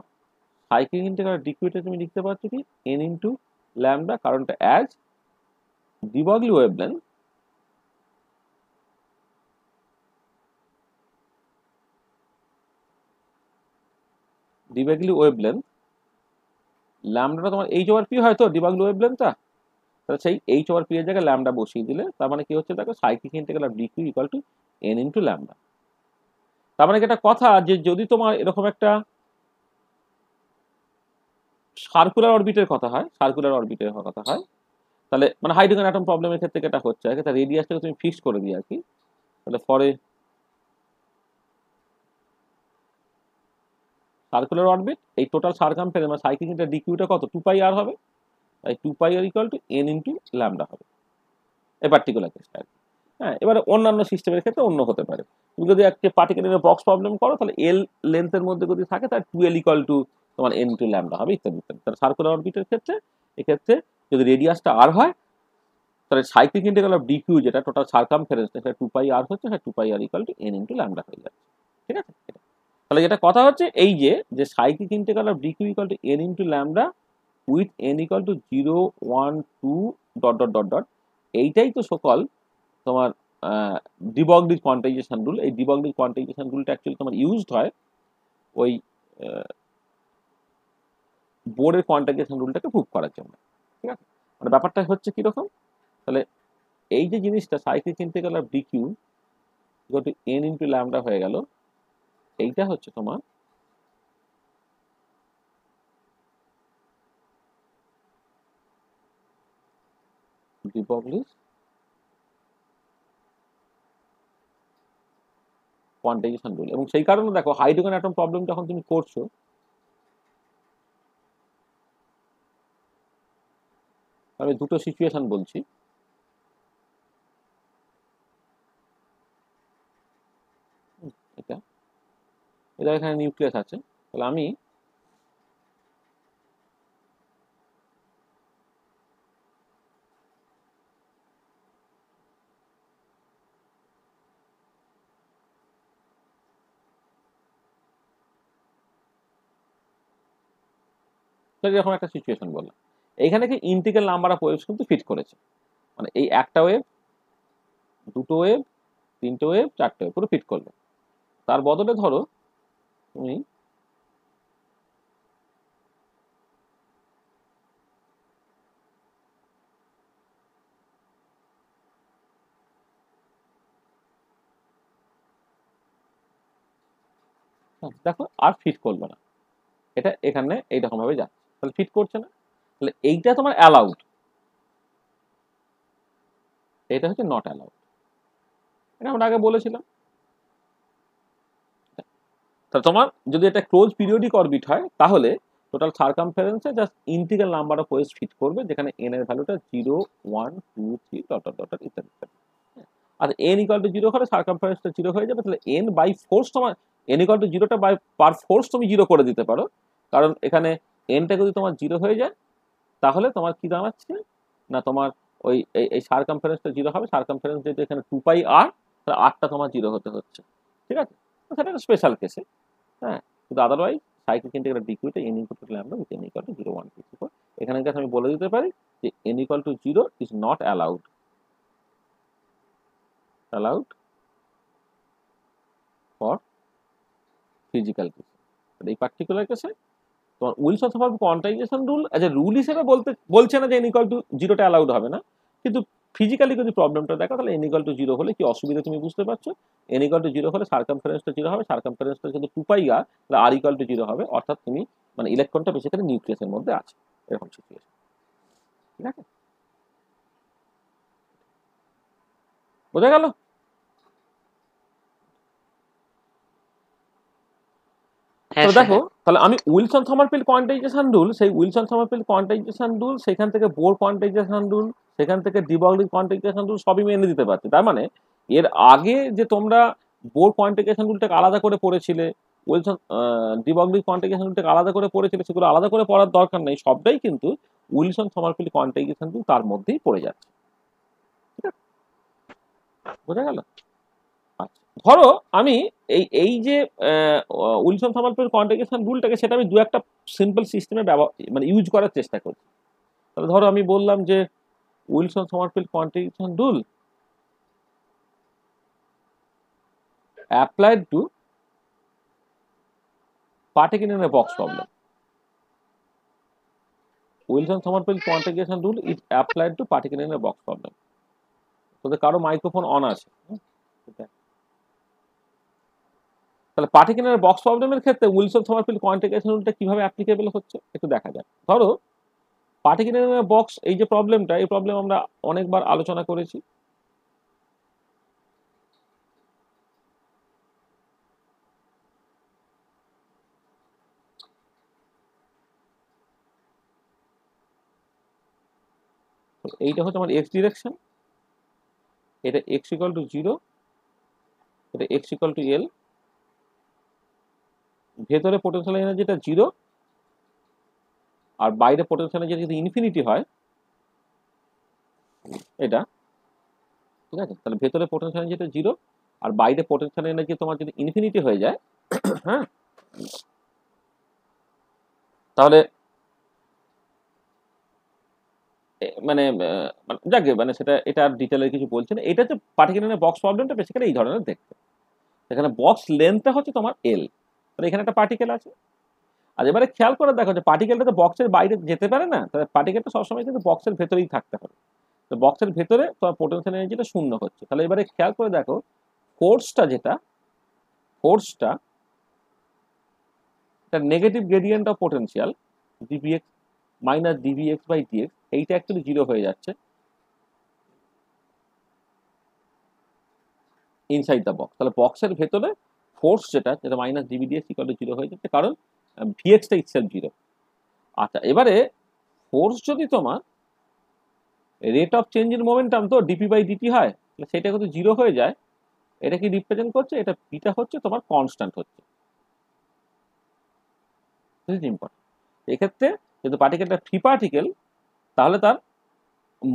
cyclic integral ডিকিউটা তুমি লিখতে পারছো কি এন ইন্টু ল্যামডা কারণটা অ্যাজ ডিবগলি ওয়েবলেন্থ ডিবাগলি ওয়েবলেন ল্যামডাটা তোমার এইচ ওভার পি হয় তো ডিবাগলি ওয়েবলেনটা তাহলে সেই এইচ ওভার পি এর জায়গায় ল্যামডা বসিয়ে দিলে তার মানে কি হচ্ছে দেখো cyclic integral of d q equal to n into lambda তার মানে একটা কথা যে যদি তোমার এরকম একটা সার্কুলার অরবিটের কথা হয় সার্কুলার অরবিটের কথা হয় তাহলে মানে হাইড্রোজেন অ্যাটম প্রবলেমের ক্ষেত্রে এটা হচ্ছে আর কি তার রেডিয়াসটাকে তুমি ফিক্স করে দিই আর কি তাহলে ফরে সার্কুলার অরবিট এই টোটাল সার্কাম ফেরে মানে সাইক্লিক ইন্টার ডিকিউটা কত টু পাই আর হবে তাই two pi r equal to n into lambda হবে এ পার্টিকুলার কেসটা হ্যাঁ এবারে অন্যান্য সিস্টেমের ক্ষেত্রে অন্য হতে পারে তুমি যদি একটা পার্টিকুলার বক্স প্রবলেম করো তাহলে এল লেন্থের মধ্যে যদি থাকে তার টু এল ইকুয়াল টু তোমার এন টু ল্যামডা হবে ইত্যাদি ইত্যাদি তাহলে সার্কুলার অরবিটের ক্ষেত্রে এক্ষেত্রে যদি রেডিয়াসটা আর হয় তাহলে সাইক্লিক ইন্টিগ্রাল অফ ডিকিউ যেটা টোটাল সার্কাম ফেরেন্স সেটা টু পাই আর হচ্ছে সেটা two pi r equal to n into lambda হয়ে যাচ্ছে ঠিক আছে তাহলে যেটা কথা হচ্ছে এই যে যে cyclic integral of d q equal to n into lambda with N equal to zero one two dot dot dot dot এইটাই তো সকল তোমার ডিবগডিজ কোয়ান্টাইজেশন রুল এই ডিবগডিজ কোয়ান্টাইজেশন রুলটা অ্যাকচুয়ালি তোমার ইউজড হয় ওই বোর্ডের কোয়ান্টাইজেশন রুলটাকে প্রুভ করার জন্য ঠিক আছে মানে ব্যাপারটা হচ্ছে কীরকম তাহলে এই যে জিনিসটা cyclic integral of d q equal to n into lambda হয়ে গেল এইটা হচ্ছে তোমার republish কোয়ান্টাইজেশন রুল এবং সেই কারণে দেখো হাইড্রোজেন অ্যাটম প্রবলেম যখন তুমি করছো আমি দুটো সিচুয়েশন বলছি এটা এখানে নিউক্লিয়াস আছে তাহলে আমি এরকম একটা সিচুয়েশন বললাম এইখানে কি ইন্টিগ্রাল নাম্বার অফ ওয়েভস কিন্তু ফিট করেছে মানে এই একটা ওয়েভ দুটো ওয়েভ তিনটে ওয়েভ চারটে ওয়েভ পুরো ফিট করবে তার বদলে ধরো Oui. দেখো আর ফিট করবে না এটা এখানে এইরকম ভাবে যাচ্ছে তাহলে ফিট করছে না তাহলে এইটা তোমার অ্যালাউড এটা হচ্ছে নট অ্যালাউড এটা আমরা আগে বলেছিলাম তাহলে তোমার যদি এটা ক্লোজ পিরিয়ডিক অরবিট হয় তাহলে টোটাল সার্কামফারেন্সে just integral number of waves fit করবে যেখানে এন এর ভ্যালুটা জিরো ওয়ান টু থ্রি ডটার ডটার ইত্যাদি ইত্যাদি আর এন ইকাল টু জিরো হলে সার্কামফারেন্সটা জিরো হয়ে যাবে তাহলে এন বাই ফোর্স তোমার এন ইকাল টু জিরোটা বাই পার ফোর্স তুমি জিরো করে দিতে পারো কারণ এখানে এনটা যদি তোমার জিরো হয়ে যায় তাহলে তোমার কী দাঁড়াচ্ছে না তোমার ওই এই সার্কামফারেন্সটা জিরো হবে সার্কামফারেন্স যেহেতু এখানে টু পাই আর তাহলে আটটা তোমার জিরো হতে হচ্ছে ঠিক আছে সেটা একটা স্পেশাল কেসে হ্যাঁ কিন্তু otherwise cyclic integral n equal to with n equal to zero one four এখানে কাছে আমি বলে দিতে পারি যে n equal to zero is not allowed allowed for physical কিছু এই পার্টিকুলার কেসে তোমার উইলস অথবা quantization rule as a rule হিসেবে বলতে বলছে না যে এন ইকুয়াল টু জিরোটা অ্যালাউড হবে না কিন্তু ফিজিক্যালি যদি প্রবলেমটা দেখো তাহলে এনিকাল টু জিরো হলে কি অসুবিধা তুমি বুঝতে পারছো এনিকাল টু জিরো হলে সার্কামফারেন্সটা জিরো হবে সার্কামফারেন্সটা যদি টু পাই আর তাহলে আর ইকাল টু জিরো হবে অর্থাৎ তুমি মানে ইলেকট্রনটা বেশি করে নিউক্লিয়াসের মধ্যে আছে এরকম সিচুয়েশন ঠিক আছে বোঝা গেল হ্যাঁ, তো দেখো তাহলে আমি উইলসন থমারফিল কোয়ান্টাইজেশন রুল সেই উইলসন থমারফিল কোয়ান্টাইজেশন রুল সেখান থেকে বোর কোয়ান্টাইজেশন রুল সেখান থেকে ডিবগলি কোয়ান্টাইজেশন রুল সবই মেনে দিতে পারছি তার মানে এর আগে যে তোমরা বোর কোয়ান্টাইজেশন রুলটাকে আলাদা করে পড়েছিলে উইলসন ডিবগলি কোয়ান্টাইজেশন রুলটাকে আলাদা করে পড়েছিলে সেগুলো আলাদা করে পড়ার দরকার নেই সবটাই কিন্তু উইলসন থমারফিল কোয়ান্টাইজেশন রুল তার মধ্যেই পড়ে যাচ্ছে বোঝা গেল ধরো আমি এই এই যে উইলসন থামালপের কোয়ান্টিকেশন রুলটাকে সেটা আমি দু একটা সিম্পল সিস্টেমে ব্যবহার মানে ইউজ করার চেষ্টা করছি তাহলে ধরো আমি বললাম যে উইলসন থামালপের quantization rule applied to particle in a box problem. Wilson-Sommerfeld quantification rule is applied to particle in a box problem. তো কারো মাইক্রোফোন অন আছে তাহলে পার্টিকুলার বক্স প্রবলেমের ক্ষেত্রে উইলসন থমারফিল্ড কোয়ান্টিকেশন রুলটা কীভাবে অ্যাপ্লিকেবল হচ্ছে একটু দেখা যাক ধরো পার্টিকুলার বক্স এই যে প্রবলেমটা এই প্রবলেম আমরা অনেকবার আলোচনা করেছি এইটা হচ্ছে আমার এক্স ডিরেকশন এটা এক্স ইকাল টু জিরো এটা এক্স ইকাল টু এল ভেতরে পোটেনশিয়াল এনার্জিটা জিরো আর বাইরে পোটেনশিয়াল এনার্জি যদি ইনফিনিটি হয় এটা ঠিক আছে তাহলে ভেতরে পোটেনশিয়াল এনার্জিটা জিরো আর বাইরে পোটেনশিয়াল এনার্জি তোমার যদি ইনফিনিটি হয়ে যায় হ্যাঁ তাহলে মানে, মানে যাকে মানে সেটা এটা আর ডিটেলের কিছু বলছে না এটা হচ্ছে পার্টিকুলার বক্স প্রবলেমটা বেসিক্যালি এই ধরনের দেখতে এখানে বক্স লেন্থটা হচ্ছে তোমার এল তাহলে এখানে একটা পার্টিকেল আছে আর এবারে খেয়াল করে দেখো যে পার্টিকেলটা তো বক্সের বাইরে যেতে পারে না তাহলে পার্টিকেলটা সবসময় কিন্তু বক্সের ভেতরেই থাকতে হবে তো বক্সের ভেতরে তোমার পোটেনশিয়াল এনার্জিটা শূন্য হচ্ছে তাহলে এবারে খেয়াল করে দেখো ফোর্সটা যেটা ফোর্সটা এটা negative gradient of potential d v x minus d v x by d x এইটা অ্যাকচুয়ালি জিরো হয়ে যাচ্ছে ইনসাইড দ্য বক্স তাহলে বক্সের ভেতরে ফোর্স যেটা যেটা মাইনাস ডিবি দিয়ে সিকলে জিরো হয়ে যাচ্ছে কারণ ভিএক্সটা ইটসেলফ জিরো আচ্ছা এবারে ফোর্স যদি তোমার রেট অফ চেঞ্জের মোমেন্টাম তো ডিপি বাই ডিটি হয় সেটা কিন্তু জিরো হয়ে যায় এটা কি রিপ্রেজেন্ট করছে এটা পিটা হচ্ছে তোমার কনস্ট্যান্ট হচ্ছে ইম্পর্টেন্ট এক্ষেত্রে যেহেতু পার্টিকেলটা ফ্রি পার্টিকেল তাহলে তার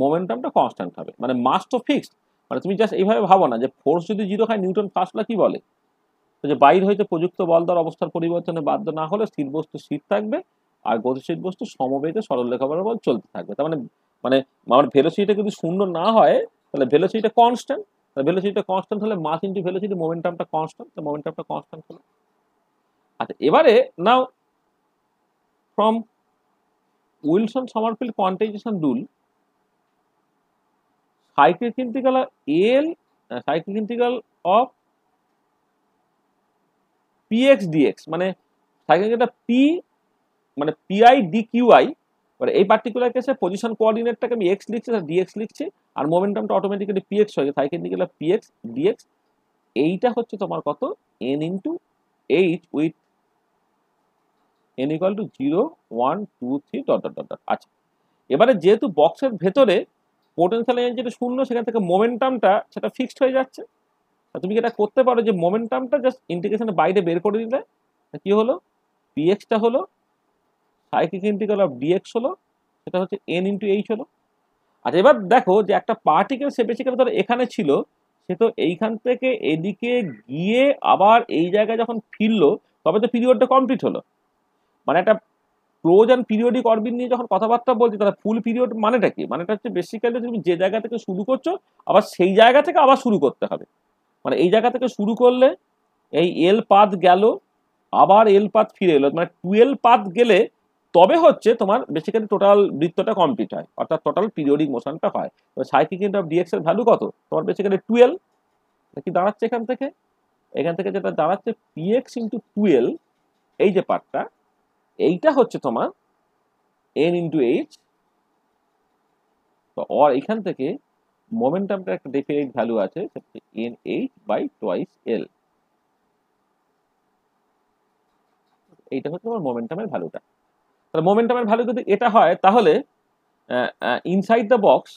মোমেন্টামটা কনস্ট্যান্ট হবে মানে মাস তো ফিক্সড মানে তুমি জাস্ট এইভাবে ভাবো না যে ফোর্স যদি জিরো হয় নিউটন ফার্স্ট লা কি বলে যে বাইর হইতে প্রযুক্ত বল দ্বার অবস্থার পরিবর্তনে বাধ্য না হলে স্থির বস্তু স্থির থাকবে আর গতিশীল বস্তু সরল সরলরেখা বরাবর চলতে থাকবে তার মানে মানে আমার ভেলোসিটিটা যদি শূন্য না হয় তাহলে ভেলোসিটিটা কনস্ট্যান্ট তাহলে ভেলোসিটিটা কনস্ট্যান্ট হলে মাস ইন্টু ভেলোসিটি মোমেন্টামটা কনস্ট্যান্ট তো মোমেন্টামটা কনস্ট্যান্ট হলো আচ্ছা এবারে now from Wilson Sommerfeld quantization rule cyclic integral L cyclic integral of p x d x মানে সাইকেলটা পি মানে পিআই আই মানে এই পার্টিকুলার কেসে পজিশন কোঅর্ডিনেটটাকে আমি এক্স লিখছি আর ডিএক্স লিখছি আর মোমেন্টামটা অটোমেটিক্যালি পিএক্স হয়ে যায় সাইকেল নিয়ে পিএক্স ডিএক্স এইটা হচ্ছে তোমার কত n into H with n equal to zero one two three dot dot dot dot আচ্ছা এবারে যেহেতু বক্সের ভেতরে পোটেন্সিয়াল এনার্জিটা যেটা শূন্য সেখান থেকে মোমেন্টামটা সেটা ফিক্সড হয়ে যাচ্ছে তুমি এটা করতে পারো যে মোমেন্টামটা জাস্ট ইন্টিগ্রেশনের বাইরে বের করে দিলে কি হলো পিএক্সটা হলো সাইকিক ইন্টিগ্রাল অফ ডিএক্স হলো সেটা হচ্ছে এন ইন্টু এইচ হলো আচ্ছা এবার দেখো যে একটা পার্টিকেল সে বেসিক্যালি ধরো এখানে ছিল সে তো এইখান থেকে এদিকে গিয়ে আবার এই জায়গায় যখন ফিরলো তবে তো পিরিয়ডটা কমপ্লিট হলো মানে একটা ক্লোজ অ্যান্ড পিরিয়ডিক অরবিট নিয়ে যখন কথাবার্তা বলছি তাহলে ফুল পিরিয়ড মানেটা কি মানেটা হচ্ছে বেসিক্যালি তুমি যে জায়গা থেকে শুরু করছো আবার সেই জায়গা থেকে আবার শুরু করতে হবে মানে এই জায়গা থেকে শুরু করলে এই এল পাত গেল আবার এল পাত ফিরে এলো মানে টুয়েলভ পাত গেলে তবে হচ্ছে তোমার বেসিক্যালি টোটাল বৃত্তটা কমপ্লিট হয় অর্থাৎ টোটাল পিরিয়ডিক মোশনটা হয় তো সাইকিক অফ ডিএক্স এর ভ্যালু কত তোমার বেসিক্যালি টুয়েলভ কি দাঁড়াচ্ছে এখান থেকে এখান থেকে যেটা দাঁড়াচ্ছে পিএক্স ইন্টু টুয়েলভ এই যে পার্টটা এইটা হচ্ছে তোমার এন ইন্টু এইচ তো অর এখান থেকে মোমেন্টামটার একটা ডেফিনিট ভ্যালু আছে n h by twice L এইটা হচ্ছে তোমার মোমেন্টামের ভ্যালুটা তাহলে মোমেন্টামের ভ্যালু যদি এটা হয় তাহলে inside the box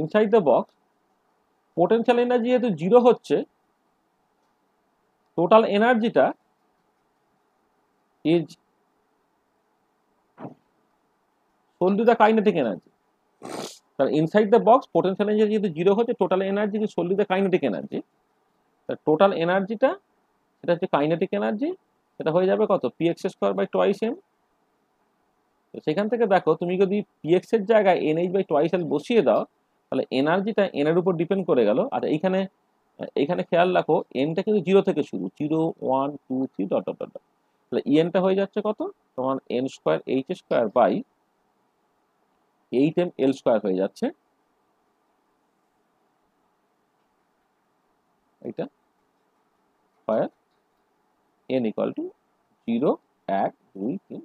inside the box potential energy যেহেতু জিরো হচ্ছে টোটাল এনার্জিটা is equal to the kinetic energy তাহলে inside the box potential energy যদি জিরো হচ্ছে টোটাল এনার্জি সল্লি দ্য কাইনেটিক এনার্জি তাহলে টোটাল এনার্জিটা সেটা হচ্ছে কাইনেটিক এনার্জি সেটা হয়ে যাবে কত p x square by twice m তো সেখান থেকে দেখো তুমি যদি পিএক্স এর জায়গায় এইচ বাই টোয়াইস এল বসিয়ে দাও তাহলে এনার্জিটা এন এর উপর ডিপেন্ড করে গেল আর এইখানে এইখানে খেয়াল রাখো এনটা কিন্তু জিরো থেকে শুরু zero one two three dot dot dot তাহলে ইএনটা হয়ে যাচ্ছে কত তোমার n square h square by eight m L square হয়ে যাচ্ছে এটা ফায়ার এন ইকুয়াল টু জিরো এক দুই তিন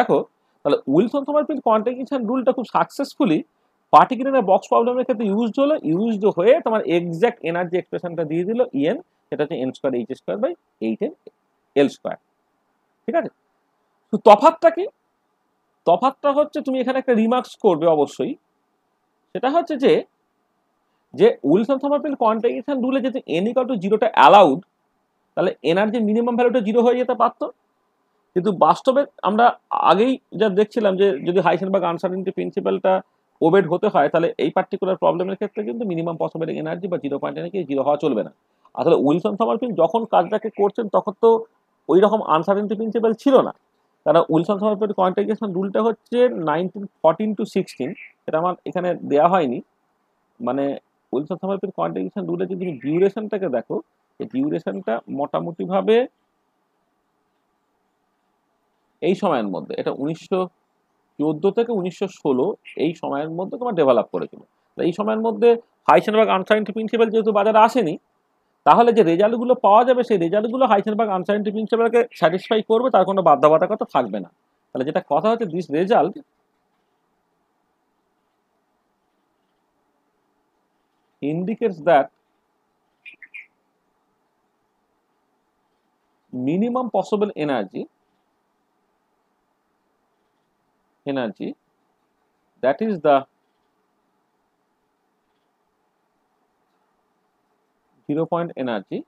দেখো তাহলে উইলসন সমারফিল্ড কন্ট্রাডিকশন রুলটা খুব সাকসেসফুলি পার্টিকুলার বক্স প্রবলেমের ক্ষেত্রে ইউজড হলো ইউজড হয়ে তোমার এক্স্যাক্ট এনার্জি এক্সপ্রেশনটা দিয়ে দিল ইএন সেটা হচ্ছে n square h square by eight n L square ঠিক আছে তো তফাতটা কি তফাতটা হচ্ছে তুমি এখানে একটা রিমার্কস করবে অবশ্যই সেটা হচ্ছে যে যে উইলসন সমারফিল কন্ট্রাডিকশন রুলে যদি এন ইকাল টু জিরোটা অ্যালাউড তাহলে এনার যে মিনিমাম ভ্যালুটা জিরো হয়ে যেতে পারত কিন্তু বাস্তবে আমরা আগেই যা দেখছিলাম যে যদি বা আনসার্টিনিটি প্রিন্সিপালটা ওবেড হতে হয় তাহলে এই পার্টিকুলার প্রবলেমের ক্ষেত্রে কিন্তু মিনিমাম পসিবল এনার্জি বা জিরো পয়েন্ট এনার্জি জিরো হওয়া চলবে না আসলে উইলসন সমারফিল যখন কাজটাকে করছেন তখন তো ওই রকম আনসার্টিনিটি প্রিন্সিপাল ছিল না তারা উইলসন সমারফিল্ড কোয়ান্টাইজেশন রুলটা হচ্ছে নাইনটিন ফর্টিন টু সিক্সটিন এটা আমার এখানে দেওয়া হয়নি মানে উইলসন সমারফিল্ড কোয়ান্টাইজেশন রুলে যদি তুমি ডিউরেশনটাকে দেখো এই ডিউরেশনটা মোটামুটিভাবে এই সময়ের মধ্যে এটা উনিশশো চোদ্দ থেকে উনিশশো ষোলো এই সময়ের মধ্যে তোমার ডেভেলপ করেছিল এই সময়ের মধ্যে হাইসেনবার্গ আনসাইন্ট প্রিন্সিপাল যেহেতু বাজারে আসেনি তাহলে যে রেজাল্টগুলো পাওয়া যাবে সেই রেজাল্টগুলো হাইসেনবার্গ আনসাইন্টি প্রিন্সিপালকে স্যাটিসফাই করবে তার কোনো বাধ্যবাধকতা থাকবে না তাহলে যেটা কথা হচ্ছে this result indicates that minimum possible energy energy that is the zero point energy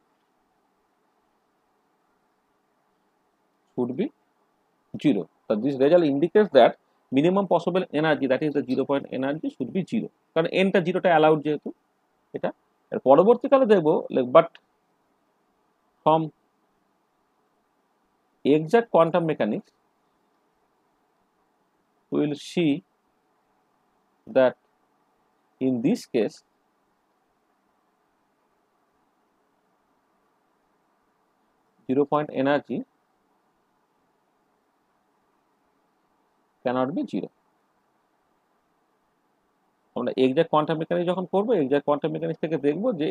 would be zero. So this result indicates that minimum possible energy that is the zero point energy should be zero. কারণ to জিরোটা অ্যালাউড যেহেতু এটা এর পরবর্তীকালে দেব but from exact quantum mechanics we will see that in this case zero point energy cannot be zero আমরা এক্সাক্ট কোয়ান্টাম মেকানিক্স যখন করবো এক্সাক্ট কোয়ান্টাম মেকানিক্স থেকে দেখবো যে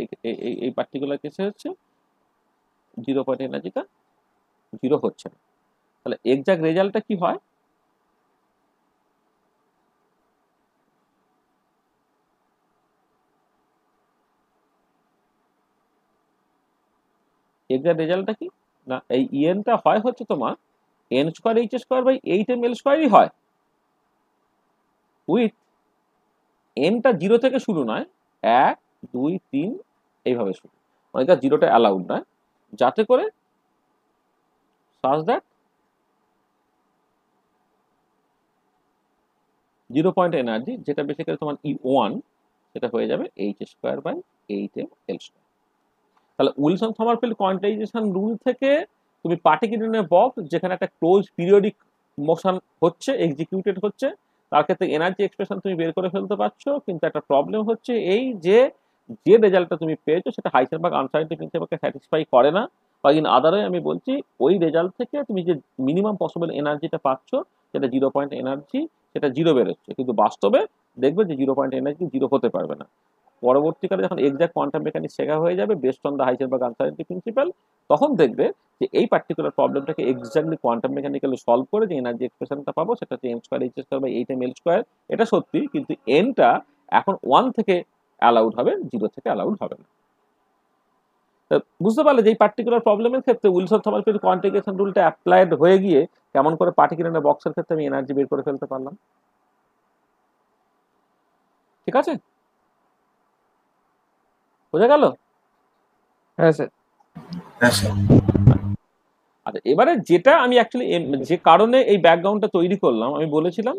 এই পার্টিকুলার কেসে হচ্ছে জিরো পয়েন্ট এনার্জিটা জিরো হচ্ছে না তাহলে এক্সাক্ট রেজাল্টটা কি হয় এক্সাক্ট রেজাল্টটা কি না এই ইএনটা হয় হচ্ছে তোমার n square h square by eight m L স্কোয়ারই হয় উইথ এনটা জিরো থেকে শুরু নয় এক দুই তিন এইভাবে শুরু মানে এটা জিরোটা অ্যালাউড নয় যাতে করে such that zero point energy যেটা বেসিক্যালি তোমার ই e ওয়ান সেটা হয়ে যাবে h square by eight m L square তাহলে উইলসন সমারফিল কোয়ান্টাইজেশন রুল থেকে তুমি পার্টিকুলার বক্স যেখানে একটা ক্লোজ পিরিয়ডিক মোশন হচ্ছে এক্সিকিউটেড হচ্ছে তার ক্ষেত্রে এনার্জি এক্সপ্রেশন তুমি বের করে ফেলতে পারছো কিন্তু একটা প্রবলেম হচ্ছে এই যে যে রেজাল্টটা তুমি পেয়েছো সেটা বা আনসার্টিটি তোমাকে স্যাটিসফাই করে না বা ইন আদারে আমি বলছি ওই রেজাল্ট থেকে তুমি যে মিনিমাম পসিবল এনার্জিটা পাচ্ছ সেটা জিরো পয়েন্ট এনার্জি সেটা জিরো বেরোচ্ছে কিন্তু বাস্তবে দেখবে যে জিরো পয়েন্ট এনার্জি জিরো হতে পারবে না পরবর্তীকালে যখন এক্সাক্ট কোয়ান্টাম মেকানিক্স শেখা হয়ে যাবে বেস্ট অন দ্য বা আনসারেন্টি প্রিন্সিপাল তখন দেখবে যে এই পার্টিকুলার প্রবলেমটাকে এক্স্যাক্টলি কোয়ান্টাম মেকানিক্যালি সলভ করে যে এনার্জি এক্সপ্রেশনটা পাবো সেটা হচ্ছে এম স্কোয়ার এইচ স্কোয়ার বা এইট এম এল স্কোয়ার এটা সত্যি কিন্তু এনটা এখন ওয়ান থেকে অ্যালাউড হবে জিরো থেকে অ্যালাউড হবে না বুঝতে পারলে যে এই পার্টিকুলার প্রবলেমের ক্ষেত্রে উইলসন থমাসফিল্ড কোয়ান্টিকেশন রুলটা অ্যাপ্লাইড হয়ে গিয়ে কেমন করে পার্টিকুলার বক্সের ক্ষেত্রে আমি এনার্জি বের করে ফেলতে পারলাম ঠিক আছে বোঝা গেল হ্যাঁ, হ্যাঁ স্যার আচ্ছা এবারে যেটা আমি অ্যাকচুয়ালি যে কারণে এই ব্যাকগ্রাউন্ডটা তৈরি করলাম আমি বলেছিলাম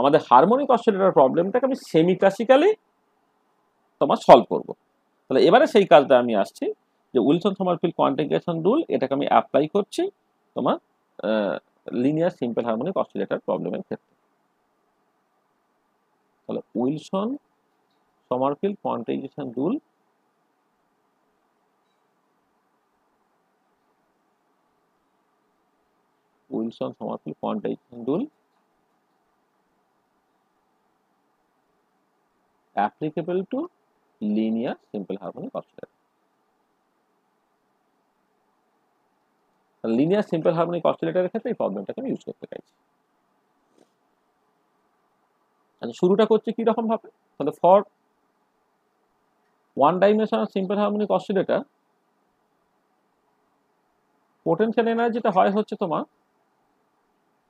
আমাদের হারমোনিক অসিলেটর প্রবলেমটাকে আমি সেমি ক্লাসিক্যালি তোমার সলভ করব তাহলে এবারে সেই কাজটা আমি আসছি যে উইলসন সমারফিল কোয়ান্টিফিকেশন রুল এটাকে আমি অ্যাপ্লাই করছি তোমার লিনিয়ার সিম্পল হারমোনিক অসিলেটর প্রবলেমের ক্ষেত্রে তাহলে Wilson Sommerfeld quantization rule Wilson Summerfield quantization rule applicable to linear simple harmonic oscillator. Linear simple harmonic অসিলেটারের ক্ষেত্রে এই প্রবলেমটাকে আমি ইউজ করতে চাইছি আচ্ছা শুরুটা করছে কীরকম ভাবে তাহলে for one dimensional simple harmonic oscillator potential এনার্জিটা হয় হচ্ছে তোমার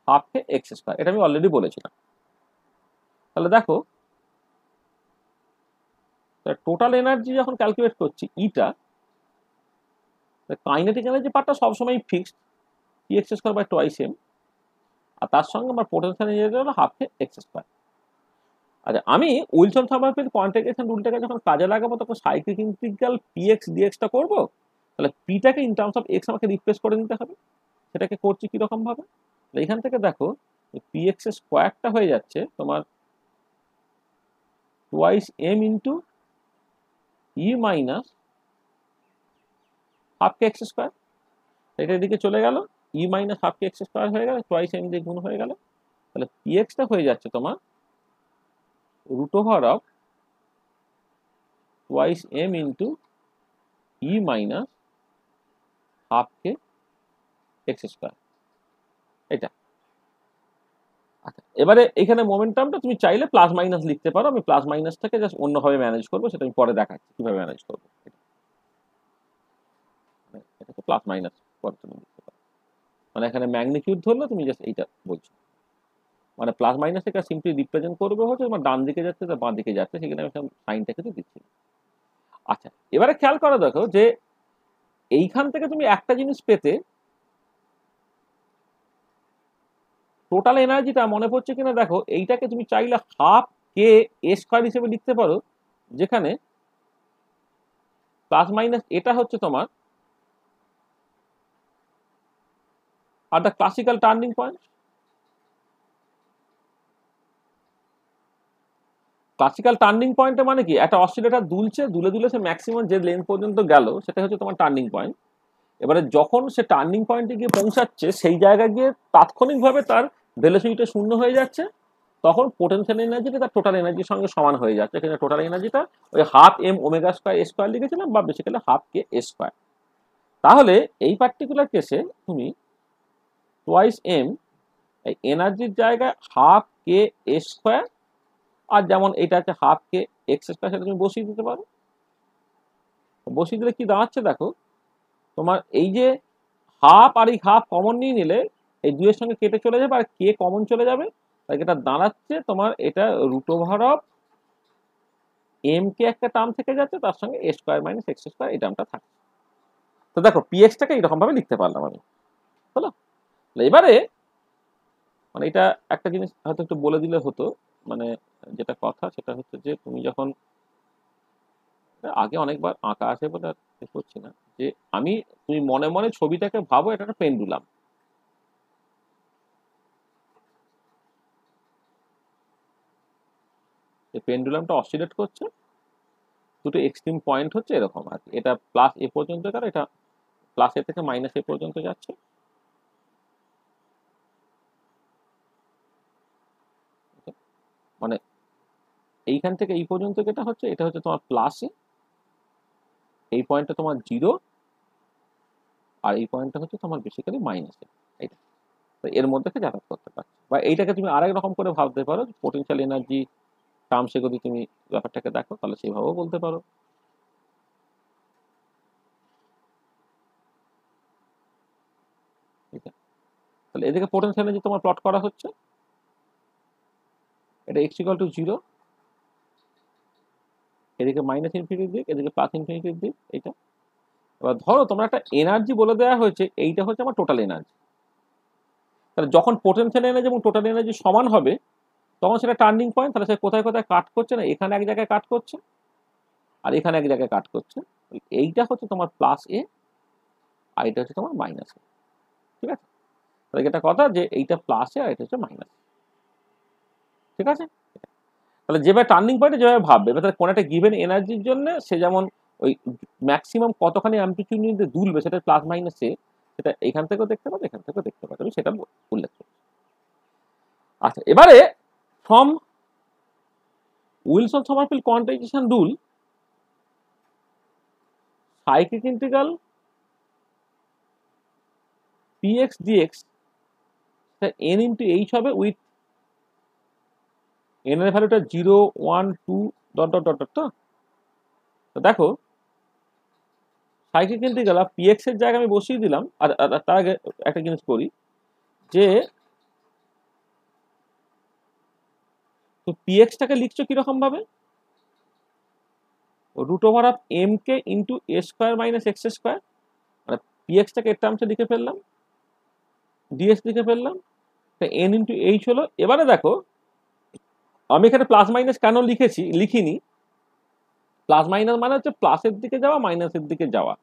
হাফকে এক্স স্কোয়ার এটা আমি অলরেডি বলেছিলাম তাহলে দেখো টোটাল এনার্জি যখন ক্যালকুলেট করছি ইটা কাইনেটিক এনার্জি পার্টটা সবসময় ফিক্সড ই x square by twice m আর তার সঙ্গে আমার পোটেন্সিয়াল এনার্জি হলো হাফকে এক্স স্কোয়ার আচ্ছা আমি উইলসন থার্মারফিল্ড কোয়ান্টিফিকেশন রুলটাকে যখন কাজে লাগাবো তখন সাইক্লিক ইন্টিগ্রাল পিএক্স ডিএক্সটা করবো তাহলে পিটাকে ইন টার্মস অফ এক্স আমাকে রিপ্লেস করে নিতে হবে সেটাকে করছি কীরকমভাবে এইখান থেকে দেখো পি এক্স স্কোয়ারটা হয়ে যাচ্ছে তোমার twice m into E minus half কে এক্স স্কোয়ার এটা এদিকে চলে গেল ই মাইনাস হাফ কে এক্স স্কোয়ার হয়ে গেল টুয়াইস এম দিয়ে গুণ হয়ে গেল তাহলে পি টা হয়ে যাচ্ছে তোমার root over of twice m into E minus half K x square এটা আচ্ছা এবারে এখানে মোমেন্টামটা তুমি চাইলে প্লাস মাইনাস লিখতে পারো আমি প্লাস মাইনাসটাকে জাস্ট অন্যভাবে ম্যানেজ করবো সেটা আমি পরে দেখাচ্ছি কিভাবে ম্যানেজ করবো মানে এটাকে প্লাস মাইনাস মানে এখানে ম্যাগনিটিউড ধরলে তুমি জাস্ট এইটা বলছো মানে প্লাস মাইনাস এটা সিম্পলি রিপ্রেজেন্ট করবে হচ্ছে তোমার ডান দিকে যাচ্ছে বা বাঁ দিকে যাচ্ছে সেখানে আমি সাইনটাকে তো দিচ্ছি আচ্ছা এবারে খেয়াল করে দেখো যে এইখান থেকে তুমি একটা জিনিস পেতে টোটাল এনার্জিটা মনে পড়ছে কিনা দেখো এইটাকে তুমি চাইলে হাফ কে এ স্কোয়ার হিসেবে লিখতে পারো যেখানে প্লাস মাইনাস এটা হচ্ছে তোমার are the classical turning point classical turning পয়েন্টে মানে কি একটা অস্ট্রেলিয়াটা দুলছে দুলে দুলে সে ম্যাক্সিমাম যে লেন পর্যন্ত গেল সেটা হচ্ছে তোমার টার্নিং পয়েন্ট এবারে যখন সে টার্নিং পয়েন্টে গিয়ে পৌঁছাচ্ছে সেই জায়গায় গিয়ে তাৎক্ষণিকভাবে তার ভেলোসিটিটা শূন্য হয়ে যাচ্ছে তখন পোটেনশিয়াল এনার্জিটা তার টোটাল এনার্জির সঙ্গে সমান হয়ে যাচ্ছে এখানে টোটাল এনার্জিটা ওই half m omega square square লিখেছিলাম বা বেসিক্যালি হাফ কে স্কোয়ার তাহলে এই পার্টিকুলার কেসে তুমি টোয়াইস এম এই এনার্জির জায়গায় হাফ কে স্কোয়ার আর যেমন এটা হচ্ছে হাফ কে এক্স স্কোয়ার সেটা তুমি বসিয়ে দিতে পারো বসিয়ে দিলে কি দাঁড়াচ্ছে দেখো তোমার এই যে হাফ আর এই হাফ কমন নিয়ে নিলে এই দুইয়ের সঙ্গে কেটে চলে যাবে আর কে কমন চলে যাবে তাই এটা দাঁড়াচ্ছে তোমার এটা root over of m k একটা টার্ম থেকে যাচ্ছে তার সঙ্গে a square minus x square এই টার্মটা থাকে তো দেখো পিএক্সটাকে ভাবে লিখতে পারলাম আমি হলো এবারে মানে এটা একটা জিনিস হয়তো একটু বলে দিলে হতো মানে যেটা কথা সেটা হচ্ছে যে তুমি যখন আগে অনেকবার আঁকা আছে বলে করছি না যে আমি তুমি মনে মনে ছবিটাকে ভাবো এটা একটা পেন্ডুলাম এই পেন্ডুলামটা অসিলেট করছে দুটো এক্সট্রিম পয়েন্ট হচ্ছে এরকম আর কি এটা প্লাস এ পর্যন্ত গেল এটা প্লাস এ থেকে মাইনাস এ পর্যন্ত যাচ্ছে মানে এইখান থেকে এই পর্যন্ত যেটা হচ্ছে এটা হচ্ছে তোমার প্লাসে এই পয়েন্টটা তোমার জিরো আর এই পয়েন্টটা হচ্ছে তোমার বেসিক্যালি মাইনাসে এইটা তো এর মধ্যে যাতায়াত করতে পারছে বা এইটাকে তুমি আরেক রকম করে ভাবতে পারো পোটেন্সিয়াল এনার্জি টার্মসে যদি তুমি ব্যাপারটাকে দেখো তাহলে সেভাবেও বলতে পারো তাহলে এদিকে পোটেনশিয়াল এনার্জি তোমার প্লট করা হচ্ছে এটা এক্স ইকাল টু জিরো এদিকে মাইনাস ইনফিনিটির দিক এদিকে প্লাস ইনফিনিটির দিক এইটা এবার ধরো তোমার একটা এনার্জি বলে দেওয়া হয়েছে এইটা হচ্ছে আমার টোটাল এনার্জি তাহলে যখন পোটেনশিয়াল এনার্জি এবং টোটাল এনার্জি সমান হবে তখন সেটা টার্নিং পয়েন্ট তাহলে সে কোথায় কোথায় কাট করছে না এখানে এক জায়গায় কাট করছে আর এখানে এক জায়গায় কাট করছে এইটা হচ্ছে তোমার প্লাস এ আর এটা হচ্ছে তোমার মাইনাস এ ঠিক আছে তাহলে এটা কথা যে এইটা প্লাস এ আর এটা হচ্ছে মাইনাস ঠিক আছে তাহলে যেভাবে টার্নিং পয়েন্টে যেভাবে ভাববে এবার কোনো একটা গিভেন এনার্জির জন্য সে যেমন ওই ম্যাক্সিমাম কতখানি অ্যাম্পিটিউড নিয়ে দুলবে সেটা প্লাস মাইনাস এ সেটা এখান থেকেও দেখতে পাবে এখান থেকেও দেখতে পাবে আমি সেটা উল্লেখ করছি আচ্ছা এবারে from Wilson Somerville quantization rule cyclic integral px dx the n into h of হবে with n value ভ্যালুটা 0 1 2 dot dot dot dot. Dot তো দেখো সাইক্লিক ইন্টিগ্রাল আর px এর জায়গায় আমি বসিয়ে দিলাম আর তার আগে একটা জিনিস করি যে তো পিএক্সটাকে লিখছো কীরকমভাবে root over of m k into a square minus x square মানে পিএক্সটাকে এর টার্মসে লিখে ফেললাম ডিএস লিখে ফেললাম তো এন ইন্টু এইচ হলো এবারে দেখো আমি এখানে প্লাস মাইনাস কেন লিখেছি লিখিনি প্লাস মাইনাস মানে হচ্ছে প্লাসের দিকে যাওয়া মাইনাসের দিকে যাওয়া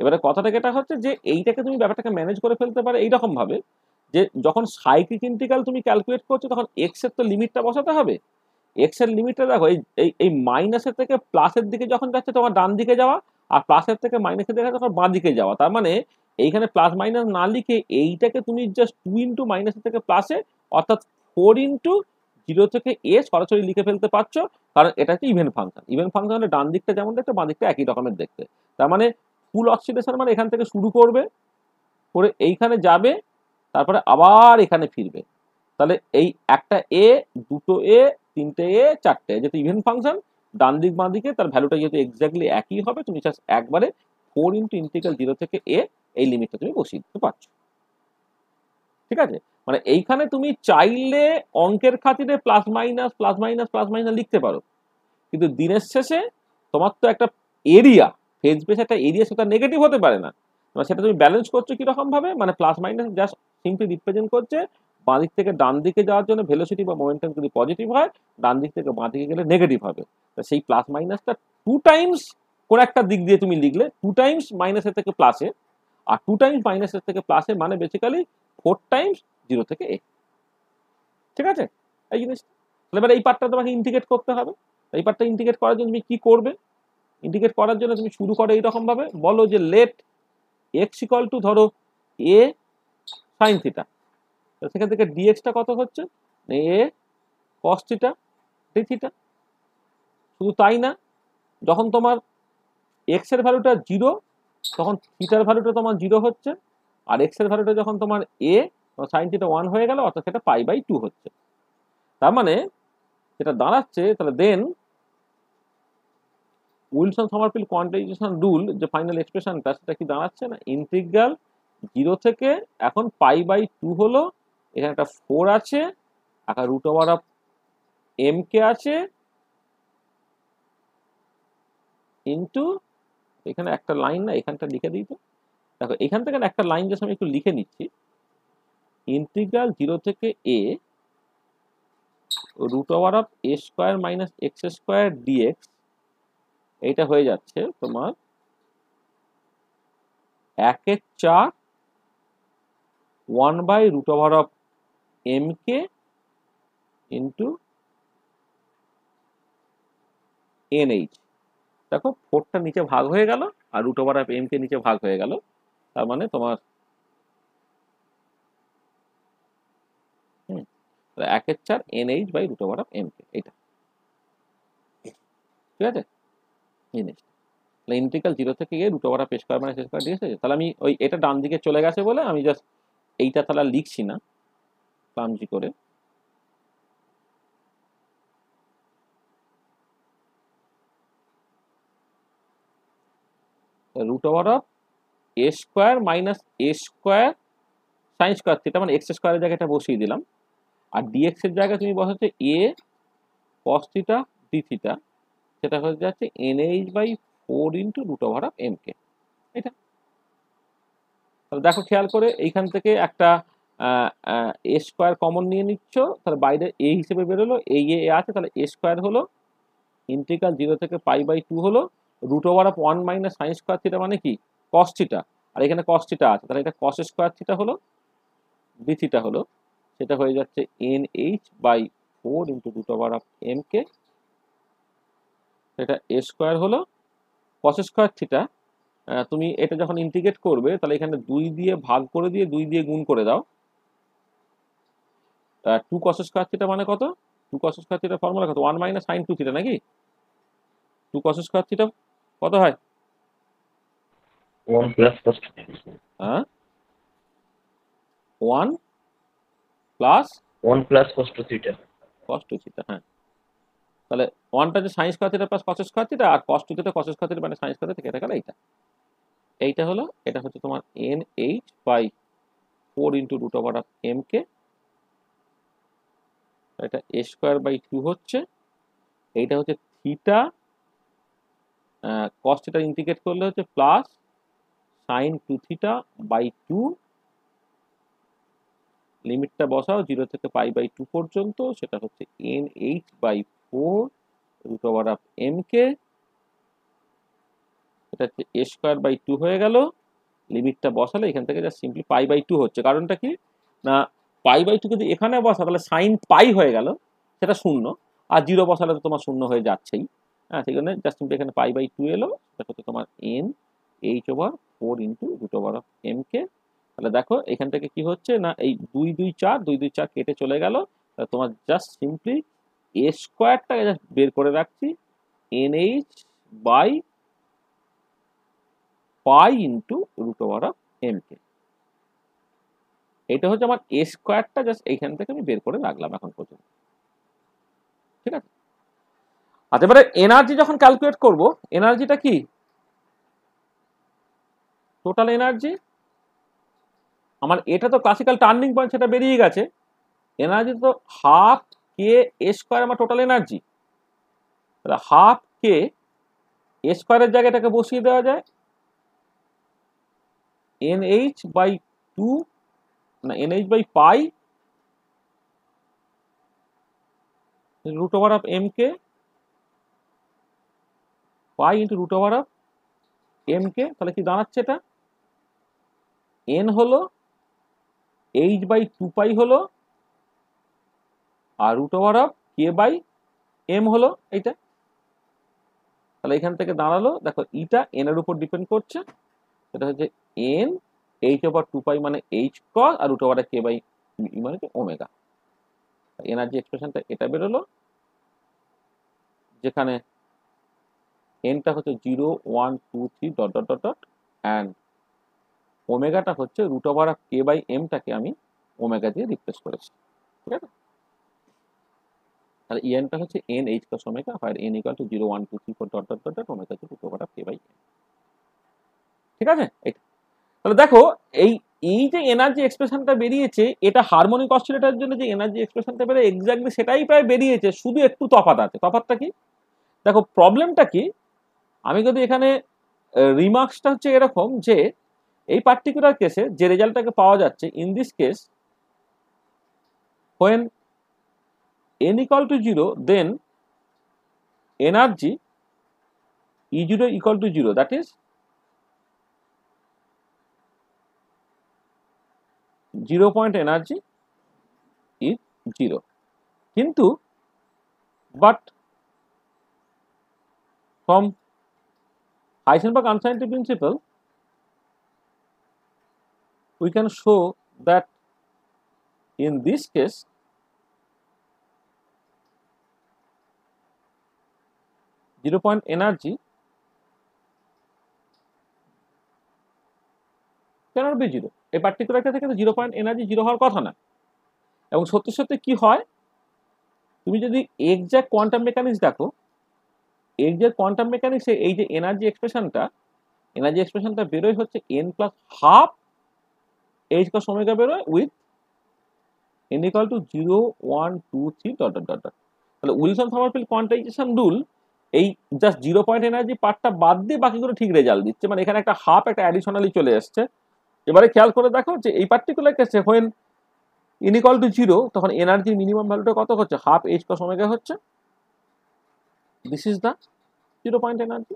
এবারে কথাটা এটা হচ্ছে যে এইটাকে তুমি ব্যাপারটাকে ম্যানেজ করে ফেলতে পারো এইরকমভাবে ভাবে যে যখন সাইক্লিক ইন্টিগ্রাল তুমি ক্যালকুলেট করছো তখন এক্স এর তো লিমিটটা বসাতে হবে এক্স এর লিমিটটা দেখো এই এই মাইনাসের থেকে প্লাসের দিকে যখন যাচ্ছে তোমার ডান দিকে যাওয়া আর প্লাসের থেকে মাইনাসের দিকে তখন বাঁ দিকে যাওয়া তার মানে এইখানে প্লাস মাইনাস না লিখে এইটাকে তুমি জাস্ট টু ইন্টু মাইনাসের থেকে প্লাসে অর্থাৎ ফোর ইন্টু জিরো থেকে এ সরাসরি লিখে ফেলতে পারছো কারণ এটা হচ্ছে ইভেন্ট ফাংশন ইভেন ফাংশন হলে ডান দিকটা যেমন দেখতে বাঁ দিকটা একই রকমের দেখতে তার মানে ফুল অক্সিডেশন মানে এখান থেকে শুরু করবে করে এইখানে যাবে তারপরে আবার এখানে ফিরবে তাহলে এই একটা এ দুটো এ তিনটে এ চারটে যেহেতু ইভেন ফাংশন ডান দিক বাঁ দিকে তার ভ্যালুটা যেহেতু এক্স্যাক্টলি একই হবে তুমি জাস্ট একবারে ফোর ইন্টু ইন্টিগ্রাল জিরো থেকে এ এই লিমিটটা তুমি বসিয়ে দিতে পারছো ঠিক আছে মানে এইখানে তুমি চাইলে অঙ্কের খাতিরে plus minus plus minus plus minus লিখতে পারো কিন্তু দিনের শেষে তোমার তো একটা এরিয়া ফেজ বেস একটা এরিয়া সেটা নেগেটিভ হতে পারে না মানে সেটা তুমি ব্যালেন্স করছো কিরকম ভাবে মানে প্লাস মাইনাস জাস্ট থিমটি রিপ্রেজেন্ট করছে বাঁ দিক থেকে ডান দিকে যাওয়ার জন্য ভেলোসিটি বা মোমেন্টাম যদি পজিটিভ হয় ডান দিক থেকে বাঁ দিকে গেলে নেগেটিভ হবে তা সেই প্লাস মাইনাসটা টু টাইমস কোনো একটা দিক দিয়ে তুমি লিখলে টু টাইমস মাইনাসের থেকে প্লাসে আর টু টাইমস মাইনাসের থেকে প্লাসে মানে বেসিক্যালি ফোর টাইমস জিরো থেকে এ ঠিক আছে এই জিনিসটা এবার এই পার্টটা তোমাকে ইন্টিগ্রেট করতে হবে এই পার্টটা ইন্টিগ্রেট করার জন্য তুমি কি করবে ইন্টিগ্রেট করার জন্য তুমি শুরু করো এইরকমভাবে বলো যে লেট এক্স ইকল টু ধরো এ সাইন থিটা সেখান থেকে ডিএক্সটা কত হচ্ছে a cos theta d theta শুধু তাই না যখন তোমার এক্স এর ভ্যালুটা জিরো তখন থিটার ভ্যালুটা তোমার জিরো হচ্ছে আর এক্স এর ভ্যালুটা যখন তোমার এ সাইন থিটা ওয়ান হয়ে গেল অর্থাৎ সেটা পাই বাই টু হচ্ছে তার মানে সেটা দাঁড়াচ্ছে তাহলে then Wilson Sommerfeld quantization rule যে ফাইনাল এক্সপ্রেশনটা সেটা কি দাঁড়াচ্ছে না ইন্টিগ্রাল জিরো থেকে এখন পাই বাই টু হলো এখানে একটা ফোর আছে একটা root over of m k আছে ইন্টু এখানে একটা লাইন না এখানটা লিখে দিই তো দেখো এখান থেকে একটা লাইন জাস্ট আমি একটু লিখে নিচ্ছি ইন্টিগ্রাল জিরো থেকে a root over of a square minus x square d x এইটা হয়ে যাচ্ছে তোমার একের চার 1 by root over of mk into nh দেখো ফোরটা নিচে ভাগ হয়ে গেল আর root over of m k নিচে ভাগ হয়ে গেল তার মানে তোমার একের চার n h by root over of k এটা ঠিক আছে জিনিস তাহলে ইন্টিকাল জিরো থেকে গিয়ে রুট ওভার অফ স্কোয়ার মানে স্কোয়ার ঠিক আছে তাহলে আমি ওই এটা ডান দিকে চলে গেছে বলে আমি জাস্ট এইটা তাহলে লিখছি না ক্লামজি করে root over of a square minus a square sine square থেকে মানে এক্স স্কোয়ারের জায়গাটা বসিয়ে দিলাম আর ডিএক্স এর জায়গায় তুমি বসাচ্ছো a cos theta d theta সেটা হয়ে যাচ্ছে h by four into root over of m k এটা তাহলে দেখো খেয়াল করে এইখান থেকে একটা এ স্কোয়ার কমন নিয়ে নিচ্ছ তাহলে বাইরে এ হিসেবে বেরোলো এই এ আছে তাহলে এ স্কোয়ার হলো ইন্টিকাল জিরো থেকে পাই বাই টু হলো root over of one minus sine square theta মানে কি থিটা আর এখানে থিটা আছে তাহলে এটা কস স্কোয়ার থিটা হলো ডি থিটা হলো সেটা হয়ে যাচ্ছে n h by four into root over of m k এটা এ স্কোয়ার হলো কস স্কোয়ার থিটা তুমি এটা যখন ইন্টিগ্রেট করবে তাহলে এখানে দুই দিয়ে ভাগ করে দিয়ে দুই দিয়ে গুণ করে দাও টু কস স্কোয়ার থিটা মানে কত two cos square theta formula কত one minus sine two theta নাকি টু কস স্কোয়ার থিটা কত হয় ওয়ান প্লাস কস হ্যাঁ one plus one plus cos two theta cos two theta হ্যাঁ তাহলে ওয়ানটা যে সাইন্স কথা প্লাস কসেস কথা আর কস টু যেটা কসেস কথা মানে সাইন্স কথা থেকে এটা গেলে এইটা হলো এটা হচ্ছে তোমার n h by four into root over of m k এটা এ স্কোয়ার বাই টু হচ্ছে এইটা হচ্ছে থিটা কস্ট এটা ইন্টিগ্রেট করলে হচ্ছে plus sine two theta by two লিমিটটা বসাও জিরো থেকে পাই বাই টু পর্যন্ত সেটা হচ্ছে N h by four root over of m k এটা হচ্ছে এ স্কোয়ার বাই টু হয়ে গেল লিমিটটা বসালে এখান থেকে just simply pi by two হচ্ছে কারণটা কি না পাই বাই টু যদি এখানে বসা তাহলে সাইন পাই হয়ে গেল সেটা শূন্য আর জিরো বসালে তো তোমার শূন্য হয়ে যাচ্ছেই হ্যাঁ সেই জন্য জাস্ট সিম্পলি এখানে পাই বাই টু এলো সেটা হচ্ছে তোমার n H over four into root over of m k তাহলে দেখো এখান থেকে কি হচ্ছে না এই দুই দুই চার দুই দুই চার কেটে চলে গেল তাহলে তোমার জাস্ট সিম্পলি এ স্কোয়ারটাকে জাস্ট বের করে রাখছি n h by pi into root over of m k এটা হচ্ছে আমার এ স্কোয়ারটা জাস্ট এইখান থেকে আমি বের করে রাখলাম এখন পর্যন্ত ঠিক আছে আচ্ছা এবারে এনার্জি যখন ক্যালকুলেট করব এনার্জিটা কি টোটাল এনার্জি আমার এটা তো ক্লাসিক্যাল টার্নিং পয়েন্ট সেটা বেরিয়ে গেছে এনার্জি তো হাফ কে এ স্কোয়ার আমার total energy half k a স্কোয়ারের জায়গায় এটাকে বসিয়ে দেওয়া যায় এনএইচ বাই টু না n h by pi root over of mk pi into root over of mk তাহলে কি দাঁড়াচ্ছে এটা n হলো h বাই টু পাই হলো আর root over of K by M হলো এইটা তাহলে এখান থেকে দাঁড়ালো দেখো ইটা এন এর উপর ডিপেন্ড করছে সেটা হচ্ছে N H over two pi মানে এইচ কস আর রুট ওভার কে বাই মানে হচ্ছে ওমেগা এনার্জি এক্সপ্রেশনটা এটা বেরোলো যেখানে এনটা হচ্ছে zero one two three dot dot dot dot and ওমেগাটা হচ্ছে root over of K by এমটাকে আমি ওমেগা দিয়ে রিপ্লেস করেছি ঠিক আছে তাহলে ইএনটা হচ্ছে এন এইচ প্লাস ওমেগা আর N equal to zero one two three four dot dot dot dot omega হচ্ছে root over of K by M ঠিক আছে তাহলে দেখো এই এই যে এনার্জি এক্সপ্রেশনটা বেরিয়েছে এটা হারমোনিক অসিলেটার জন্য যে এনার্জি এক্সপ্রেশনটা বেরিয়ে এক্স্যাক্টলি সেটাই প্রায় বেরিয়েছে শুধু একটু তফাত আছে তফাতটা কি দেখো প্রবলেমটা কি আমি যদি এখানে রিমার্কসটা হচ্ছে এরকম যে এই পার্টিকুলার কেসে যে রেজাল্টটাকে পাওয়া যাচ্ছে in this case when n to zero then energy E zero equal to zero that is Zero point energy is zero. কিন্তু but from Heisenberg uncertainty principle we can show that in this case zero point energy cannot be zero এই পার্টিকুলার একটা থেকে তো জিরো পয়েন্ট এনার্জি জিরো হওয়ার কথা না এবং সত্যি সত্যি কি হয় তুমি যদি এক্সাক্ট কোয়ান্টাম মেকানিক্স দেখো এক্সাক্ট কোয়ান্টাম মেকানিক্সে এই যে এনার্জি এক্সপ্রেশনটা এনার্জি এক্সপ্রেশনটা বেরোয় হচ্ছে N plus half H plus omega বেরোয় with N equal to zero one two three dot dot dot তাহলে উইলসন থার্মারফিল্ড কোয়ান্টাইজেশন রুল এই জাস্ট জিরো পয়েন্ট এনার্জি পার্টটা বাদ দিয়ে বাকিগুলো ঠিক রেজাল্ট দিচ্ছে মানে এখানে একটা হাফ একটা অ্যাডিশনালি চলে আসছে এবারে খেয়াল করে দেখো যে এই পার্টিকুলার কেসে হোয়েন ইনিকল টু জিরো তখন এনার্জির মিনিমাম ভ্যালুটা কত হচ্ছে হাফ এইচ কস ওমেগা হচ্ছে this is the zero point energy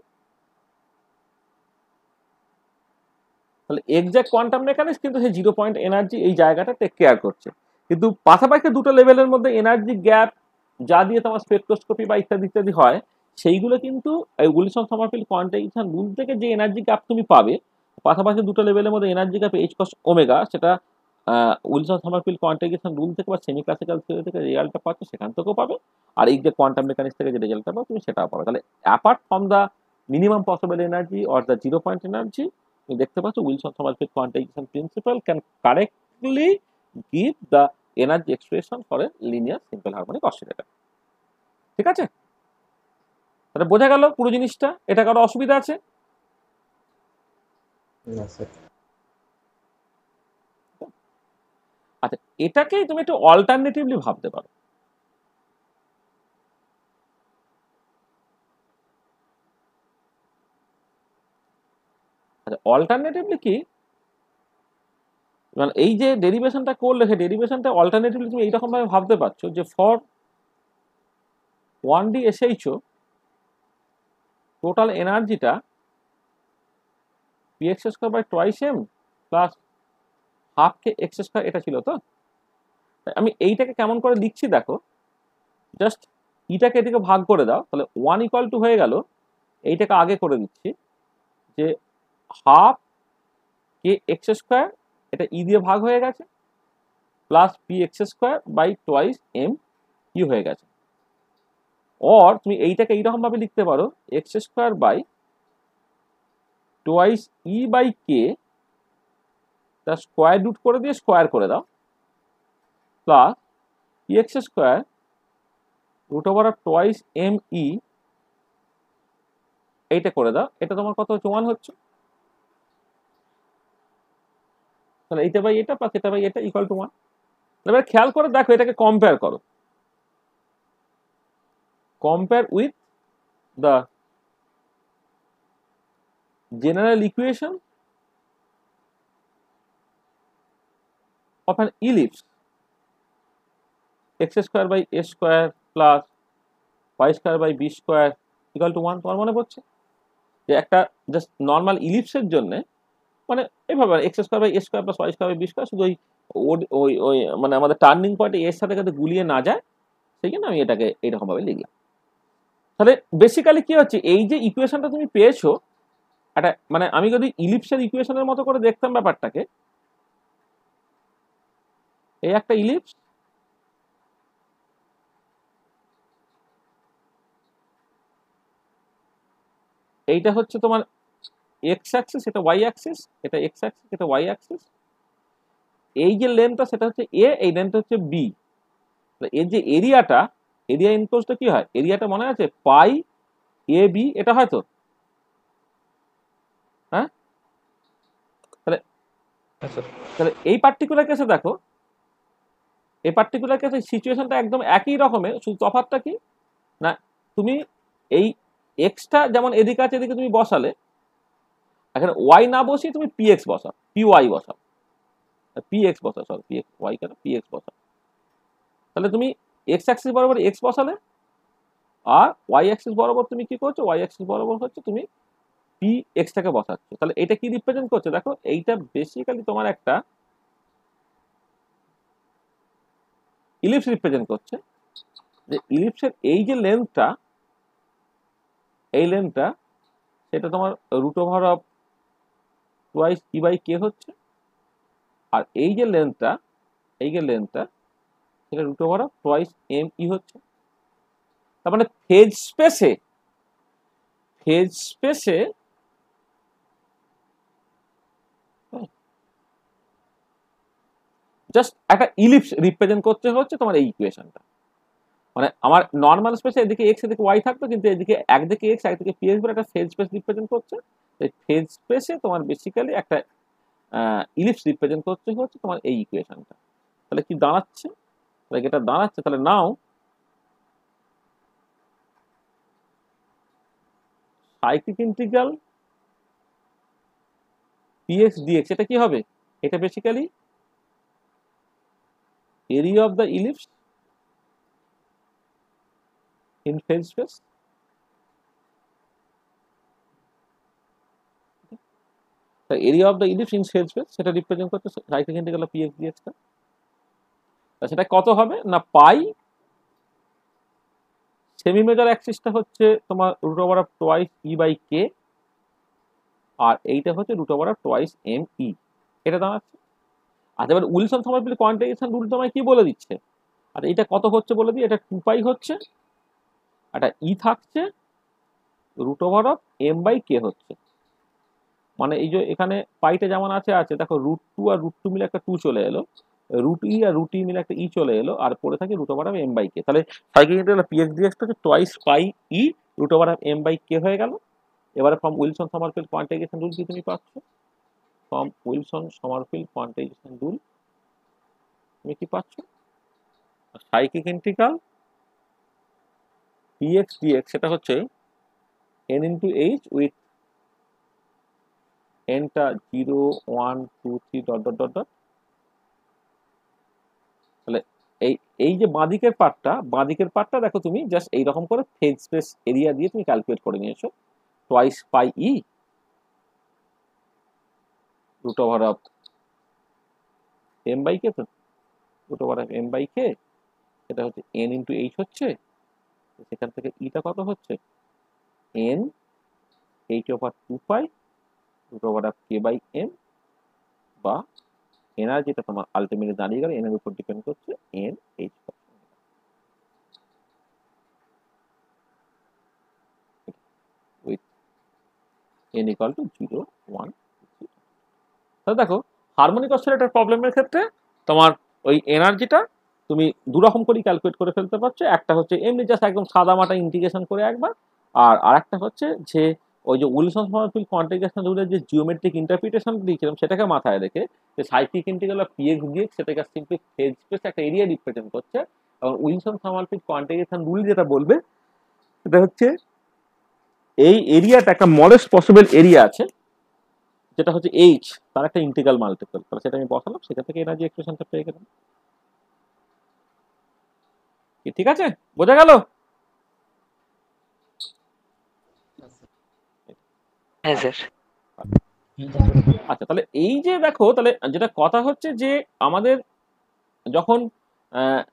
তাহলে এক্স্যাক্ট কোয়ান্টাম মেকানিক্স কিন্তু সেই জিরো পয়েন্ট এনার্জি এই জায়গাটা টেক কেয়ার করছে কিন্তু পাশাপাশি দুটো লেভেলের মধ্যে এনার্জি গ্যাপ যা দিয়ে তোমার স্পেকট্রোস্কোপি বা ইত্যাদি ইত্যাদি হয় সেইগুলো কিন্তু গুলিশন সমারফিল কোয়ান্টাইজেশন রুল থেকে যে এনার্জি গ্যাপ তুমি পাবে পাশাপাশি দুটো লেভেলের মধ্যে energy gap H cross omega সেটা উইলসন থার্মারফিল কোয়ান্টাইজেশন রুল থেকে বা সেমি ক্লাসিক্যাল থিওরি থেকে রেজাল্টটা পাচ্ছ সেখান থেকেও পাবে আর এই যে কোয়ান্টাম মেকানিক্স থেকে যে রেজাল্টটা পাবে তুমি সেটাও পাবে তাহলে apart from the minimum possible energy or the zero point energy তুমি দেখতে পাচ্ছ Wilson Sommerfeld quantization principle can correctly give the energy expression for a linear simple harmonic oscillator ঠিক আছে তাহলে বোঝা গেল পুরো জিনিসটা এটা কারো অসুবিধা আছে আচ্ছা এটাকে তুমি একটু অল্টারনেটিভলি ভাবতে পারো আচ্ছা অল্টারনেটিভলি কি মানে এই যে ডেরিভেশনটা করলে সেই ডেরিভেশনটা অল্টারনেটিভলি তুমি এইরকমভাবে ভাবতে পারছো যে for one D SHO total এনার্জিটা P X square by twice M plus half K x square এটা ছিল তো আমি এইটাকে কেমন করে লিখছি দেখো জাস্ট ইটাকে এদিকে ভাগ করে দাও তাহলে ওয়ান ইকুয়াল টু হয়ে গেল এইটাকে আগে করে দিচ্ছি যে হাফ কে এক্স স্কোয়ার এটা ই e দিয়ে ভাগ হয়ে গেছে plus P X square by twice M E হয়ে গেছে অর তুমি এইটাকে এইরকমভাবে লিখতে পারো X square by twice E by K তার স্কোয়ার রুট করে দিয়ে স্কোয়ার করে দাও plus E x square root over twice M E এইটা করে দাও এটা তোমার কত হচ্ছে ওয়ান হচ্ছে তাহলে এইটা বাই এটা প্লাস এটা বাই এটা ইকুয়াল টু ওয়ান এবার খেয়াল করে দেখো এটাকে কম্পেয়ার করো compare with the general equation of an ellipse x square by a square plus y square by b square equal to 1 তোমার মনে পড়ছে যে একটা জাস্ট নর্মাল ইলিপসের জন্য মানে এভাবে X square by A square plus Y square by B square শুধু ওই ওই ওই মানে আমাদের টার্নিং পয়েন্টে এর সাথে যাতে গুলিয়ে না যায় সেই জন্য আমি এটাকে এইরকমভাবে লিখলাম তাহলে বেসিক্যালি কি হচ্ছে এই যে ইকুয়েশনটা তুমি পেয়েছো একটা মানে আমি যদি ইলিপসের ইকুয়েশনের মতো করে দেখতাম ব্যাপারটাকে এই একটা ইলিপস এইটা হচ্ছে তোমার এক্স অ্যাক্সিস এটা ওয়াই অ্যাক্সিস এটা এক্স অ্যাক্সিস এটা ওয়াই অ্যাক্সিস এই যে লেন্থটা সেটা হচ্ছে এ এই লেনটা হচ্ছে বি এর যে এরিয়াটা এরিয়া ইনক্লোজটা কি হয় এরিয়াটা মনে আছে পাই এ বি এটা হয়তো আচ্ছা, তাহলে এই পার্টিকুলার কেসে দেখো এই পার্টিকুলার কেসে সিচুয়েশনটা একদম একই রকমের শুধু তফাতটা কি না তুমি এই এক্সটা যেমন এদিকে আছে এদিকে তুমি বসালে এখানে ওয়াই না বসিয়ে তুমি পি এক্স বসাও পি ওয়াই বসাও পি এক্স বসাও সরি পি এক্স ওয়াই কেন পি এক্স বসাও তাহলে তুমি এক্স অ্যাক্সিস বরাবর এক্স বসালে আর ওয়াই অ্যাক্সিস বরাবর তুমি কি করছো ওয়াই অ্যাক্সিস বরাবর হচ্ছে তুমি পি এক্সটাকে বসাচ্ছ তাহলে এটা কি রিপ্রেজেন্ট করছে দেখো এইটা বেসিক্যালি তোমার একটা ইলিপস রিপ্রেজেন্ট করছে যে ইলিপসের এই যে লেন্থটা এই লেন্থটা সেটা তোমার root over of twice T by K হচ্ছে আর এই যে লেন্থটা এই যে লেন্থটা সেটা root over of twice M E হচ্ছে তার মানে ফেজ স্পেসে ফেজ স্পেসে জাস্ট একটা ইলিপস রিপ্রেজেন্ট করতে হচ্ছে তোমার এই ইকুয়েশনটা মানে আমার নর্মাল স্পেসে এদিকে এক্স এদিকে ওয়াই থাকবে কিন্তু এদিকে একদিকে এক্স একদিকে পি বলে একটা ফেজ স্পেস রিপ্রেজেন্ট করছে এই ফেজ স্পেসে তোমার বেসিক্যালি একটা ইলিপস রিপ্রেজেন্ট করতে হচ্ছে তোমার এই ইকুয়েশনটা তাহলে কি দাঁড়াচ্ছে তাহলে এটা দাঁড়াচ্ছে তাহলে নাও সাইক্লিক ইন্টিগ্রাল পিএক্স ডিএক্স এটা কি হবে এটা basically area of the ellipse in phase space. The area of the ellipse in phase space সেটা রিপ্রেজেন্ট করতে রাইট হ্যান্ড গেল পিএক্স ডিএক্সটা তা সেটা কত হবে না পাই সেমি মেজার অ্যাক্সিসটা হচ্ছে তোমার root over of twice E by K আর এইটা হচ্ছে root over of twice M E এটা দাঁড়াচ্ছে আচ্ছা এবার উইলসন সমারফিল্ড কোয়ান্টাইজেশন রুল তোমায় কি বলে দিচ্ছে আর এটা কত হচ্ছে বলে দিই এটা টু পাই হচ্ছে এটা ই e থাকছে root over of M by K হচ্ছে মানে এই যে এখানে পাইটা যেমন আছে আছে দেখো রুট টু আর রুট টু মিলে একটা টু চলে এলো রুট ই e আর রুট ই e মিলে একটা ই চলে এলো আর পড়ে থাকে root over of M by K তাহলে সাইকেল ইন্টারভ্যাল পিএইচ ডিএক্সটা হচ্ছে twice pi E root over of M by K হয়ে গেল এবারে from Wilson Sommerfeld quantization rule কি তুমি পাচ্ছ from Wilson Somerville quantization rule তুমি কি পাচ্ছ সাইকিক ইন্টিগ্রাল পিএক্স ডিএক্স সেটা হচ্ছে এন ইন্টু এইচ উইথ এনটা zero one two three dot dot dot dot তাহলে এই এই যে বাঁদিকের পার্টটা বাঁদিকের পার্টটা দেখো তুমি জাস্ট এইরকম করে ফেজ স্পেস এরিয়া দিয়ে তুমি ক্যালকুলেট করে নিয়েছো twice pi E root over of m by k তো root over of m by k এটা হচ্ছে n into h হচ্ছে সেখান থেকে ইটা e কত হচ্ছে n h over 2 pi root over of k by m বা এনার যেটা তোমার আলটিমেটলি দাঁড়িয়ে গেল এনার উপর ডিপেন্ড করছে N H with N equal to zero one তাহলে দেখো হারমোনিক অসিলেটর প্রবলেমের ক্ষেত্রে তোমার ওই এনার্জিটা তুমি দুরকম করেই ক্যালকুলেট করে ফেলতে পারছো একটা হচ্ছে এমনি জাস্ট একদম সাদা মাটা ইন্টিগ্রেশন করে একবার আর আরেকটা হচ্ছে যে ওই যে উইলসন ফর্মফিল কন্টিগ্রেশন রুলের যে জিওমেট্রিক ইন্টারপ্রিটেশন দিয়েছিলাম সেটাকে মাথায় রেখে যে সাইকিক ইন্টিগ্রাল অফ পিএক্স দিয়ে সেটাকে সিম্পলি ফেজ স্পেস একটা এরিয়া রিপ্রেজেন্ট করছে এবং উইলসন ফর্মফিল কন্টিগ্রেশন রুল যেটা বলবে সেটা হচ্ছে এই এরিয়াটা একটা মডেস্ট পসিবল এরিয়া আছে যেটা হচ্ছে এইচ তার একটা ইন্টিগ্রাল মাল্টিপল তাহলে সেটা আমি বসালাম সেখান থেকে এনার্জি এক্সপ্রেশনটা পেয়ে গেলাম ঠিক আছে বোঝা গেল হ্যাঁ, আচ্ছা তাহলে এই যে দেখো তাহলে যেটা কথা হচ্ছে যে আমাদের যখন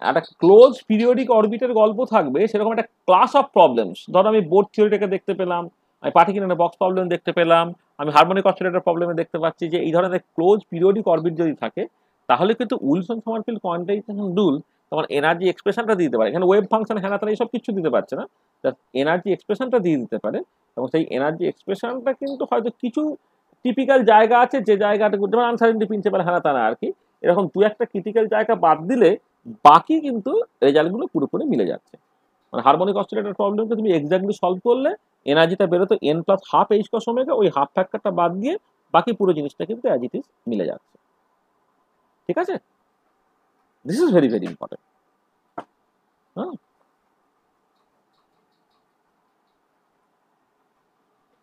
একটা ক্লোজ পিরিয়ডিক অরবিটের গল্প থাকবে সেরকম একটা ক্লাস অফ প্রবলেমস ধরো আমি বোর্ড থিওরিটাকে দেখতে পেলাম আমি পার্টিকুলার বক্স প্রবলেম দেখতে পেলাম আমি হারমোনিক অসিলেটর প্রবলেমে দেখতে পাচ্ছি যে এই ধরনের ক্লোজ পিরিয়ডিক অরবিট যদি থাকে তাহলে কিন্তু উইলসন সমারফিল্ড কোয়ান্টাইজেশন রুল তোমার এনার্জি এক্সপ্রেশনটা দিতে পারে এখানে ওয়েভ ফাংশন হ্যাঁ তারা এইসব কিছু দিতে পারছে না তার এনার্জি এক্সপ্রেশনটা দিয়ে দিতে পারে এবং সেই এনার্জি এক্সপ্রেশনটা কিন্তু হয়তো কিছু টিপিক্যাল জায়গা আছে যে জায়গাটা যেমন আনসারেন্টি প্রিন্সিপাল হ্যাঁ তারা আর কি এরকম দু একটা ক্রিটিক্যাল জায়গা বাদ দিলে বাকি কিন্তু রেজাল্টগুলো পুরোপুরি মিলে যাচ্ছে মানে হারমোনিক অস্ট্রেলেটার প্রবলেমকে তুমি এক্সাক্টলি সলভ করলে এনার্জিটা বেরোতো N plus half H cross omega ওই হাফ ফ্যাক্টরটা বাদ দিয়ে বাকি পুরো জিনিসটা কিন্তু অ্যাজ ইট ইজ মিলে যাচ্ছে ঠিক আছে this is very very important হ্যাঁ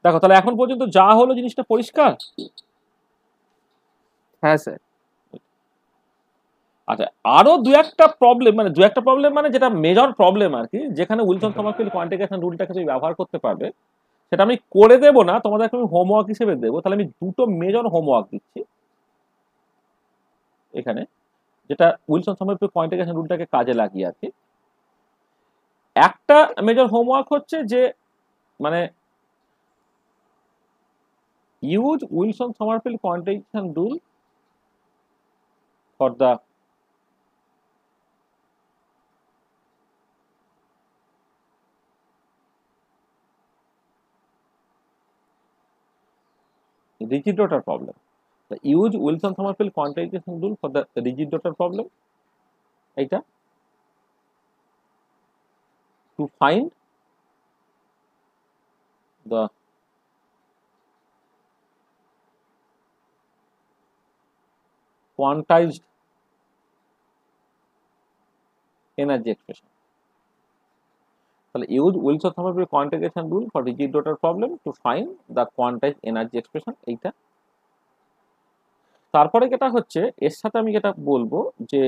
দেখো তাহলে এখন পর্যন্ত যা হলো জিনিসটা পরিষ্কার হ্যাঁ স্যার আচ্ছা আরো দু একটা প্রবলেম মানে দু একটা প্রবলেম মানে যেটা মেজর প্রবলেম আর কি যেখানে উইলসন সমারফিল কোয়ান্টিকেশন রুলটাকে তুমি ব্যবহার করতে পারবে সেটা আমি করে দেবো না তোমাদেরকে আমি হোমওয়ার্ক হিসেবে দেবো তাহলে আমি দুটো মেজর হোমওয়ার্ক দিচ্ছি এখানে যেটা উইলসন কমারফিল্ড কোয়ান্টিকেশন রুলটাকে কাজে লাগিয়ে আর কি একটা মেজর হোমওয়ার্ক হচ্ছে যে মানে use Wilson Sommerfeld quantization rule for the rigid rotor problem. The huge Wilson Sommerfeld quantization rule for the rigid rotor problem. eta to find the quantized energy expression. তাহলে use Wilson Sommerfeld quantization rule for rigid rotor problem to find the quantize energy expression এইটা তারপরে যেটা হচ্ছে এর সাথে আমি যেটা বলবো যে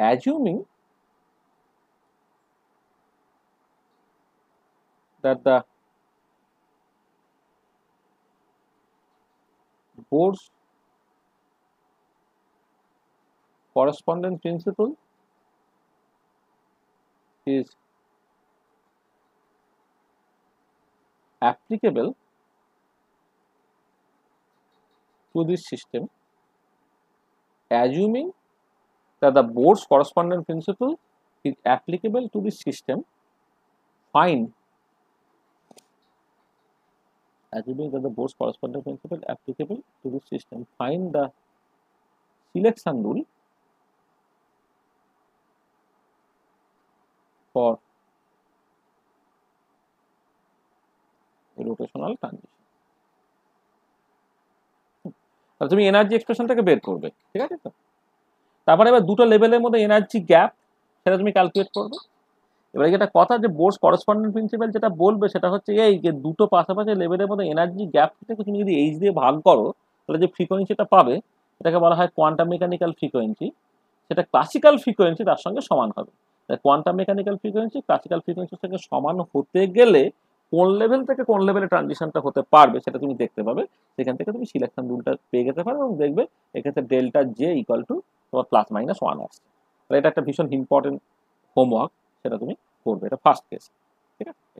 assuming that the Bohr's correspondent principle is applicable to this system assuming that the board's correspondent principle is applicable to this system find assuming that the board's correspondent principle applicable to this system find the selection rule for rotational transition তাহলে তুমি এনার্জি এক্সপ্রেশনটাকে বের করবে ঠিক আছে তো তারপরে এবার দুটো লেভেলের মধ্যে এনার্জি গ্যাপ সেটা তুমি ক্যালকুলেট করবে এবারে যেটা কথা যে বোর্স করেসপন্ডেন্ট প্রিন্সিপাল যেটা বলবে সেটা হচ্ছে এই যে দুটো পাশাপাশি লেভেলের মধ্যে এনার্জি গ্যাপটাকে তুমি যদি এইচ দিয়ে ভাগ করো তাহলে যে ফ্রিকোয়েন্সিটা পাবে এটাকে বলা হয় কোয়ান্টাম মেকানিক্যাল ফ্রিকোয়েন্সি সেটা ক্লাসিক্যাল ফ্রিকোয়েন্সি তার সঙ্গে সমান হবে কোয়ান্টাম মেকানিক্যাল ফ্রিকোয়েন্সি ক্লাসিক্যাল ফ্রিকোয়েন্সির সঙ্গে সমান হতে গেলে কোন লেভেল থেকে কোন লেভেলে ট্রানজিশনটা হতে পারবে সেটা তুমি দেখতে পাবে সেখান থেকে তুমি সিলেকশন রুলটা পেয়ে যেতে পারো এবং দেখবে এক্ষেত্রে ডেল্টা জে ইকুয়াল টু তোমার প্লাস মাইনাস ওয়ান আসছে তাহলে এটা একটা ভীষণ ইম্পর্টেন্ট হোমওয়ার্ক সেটা তুমি করবে এটা ফার্স্ট কেস ঠিক আছে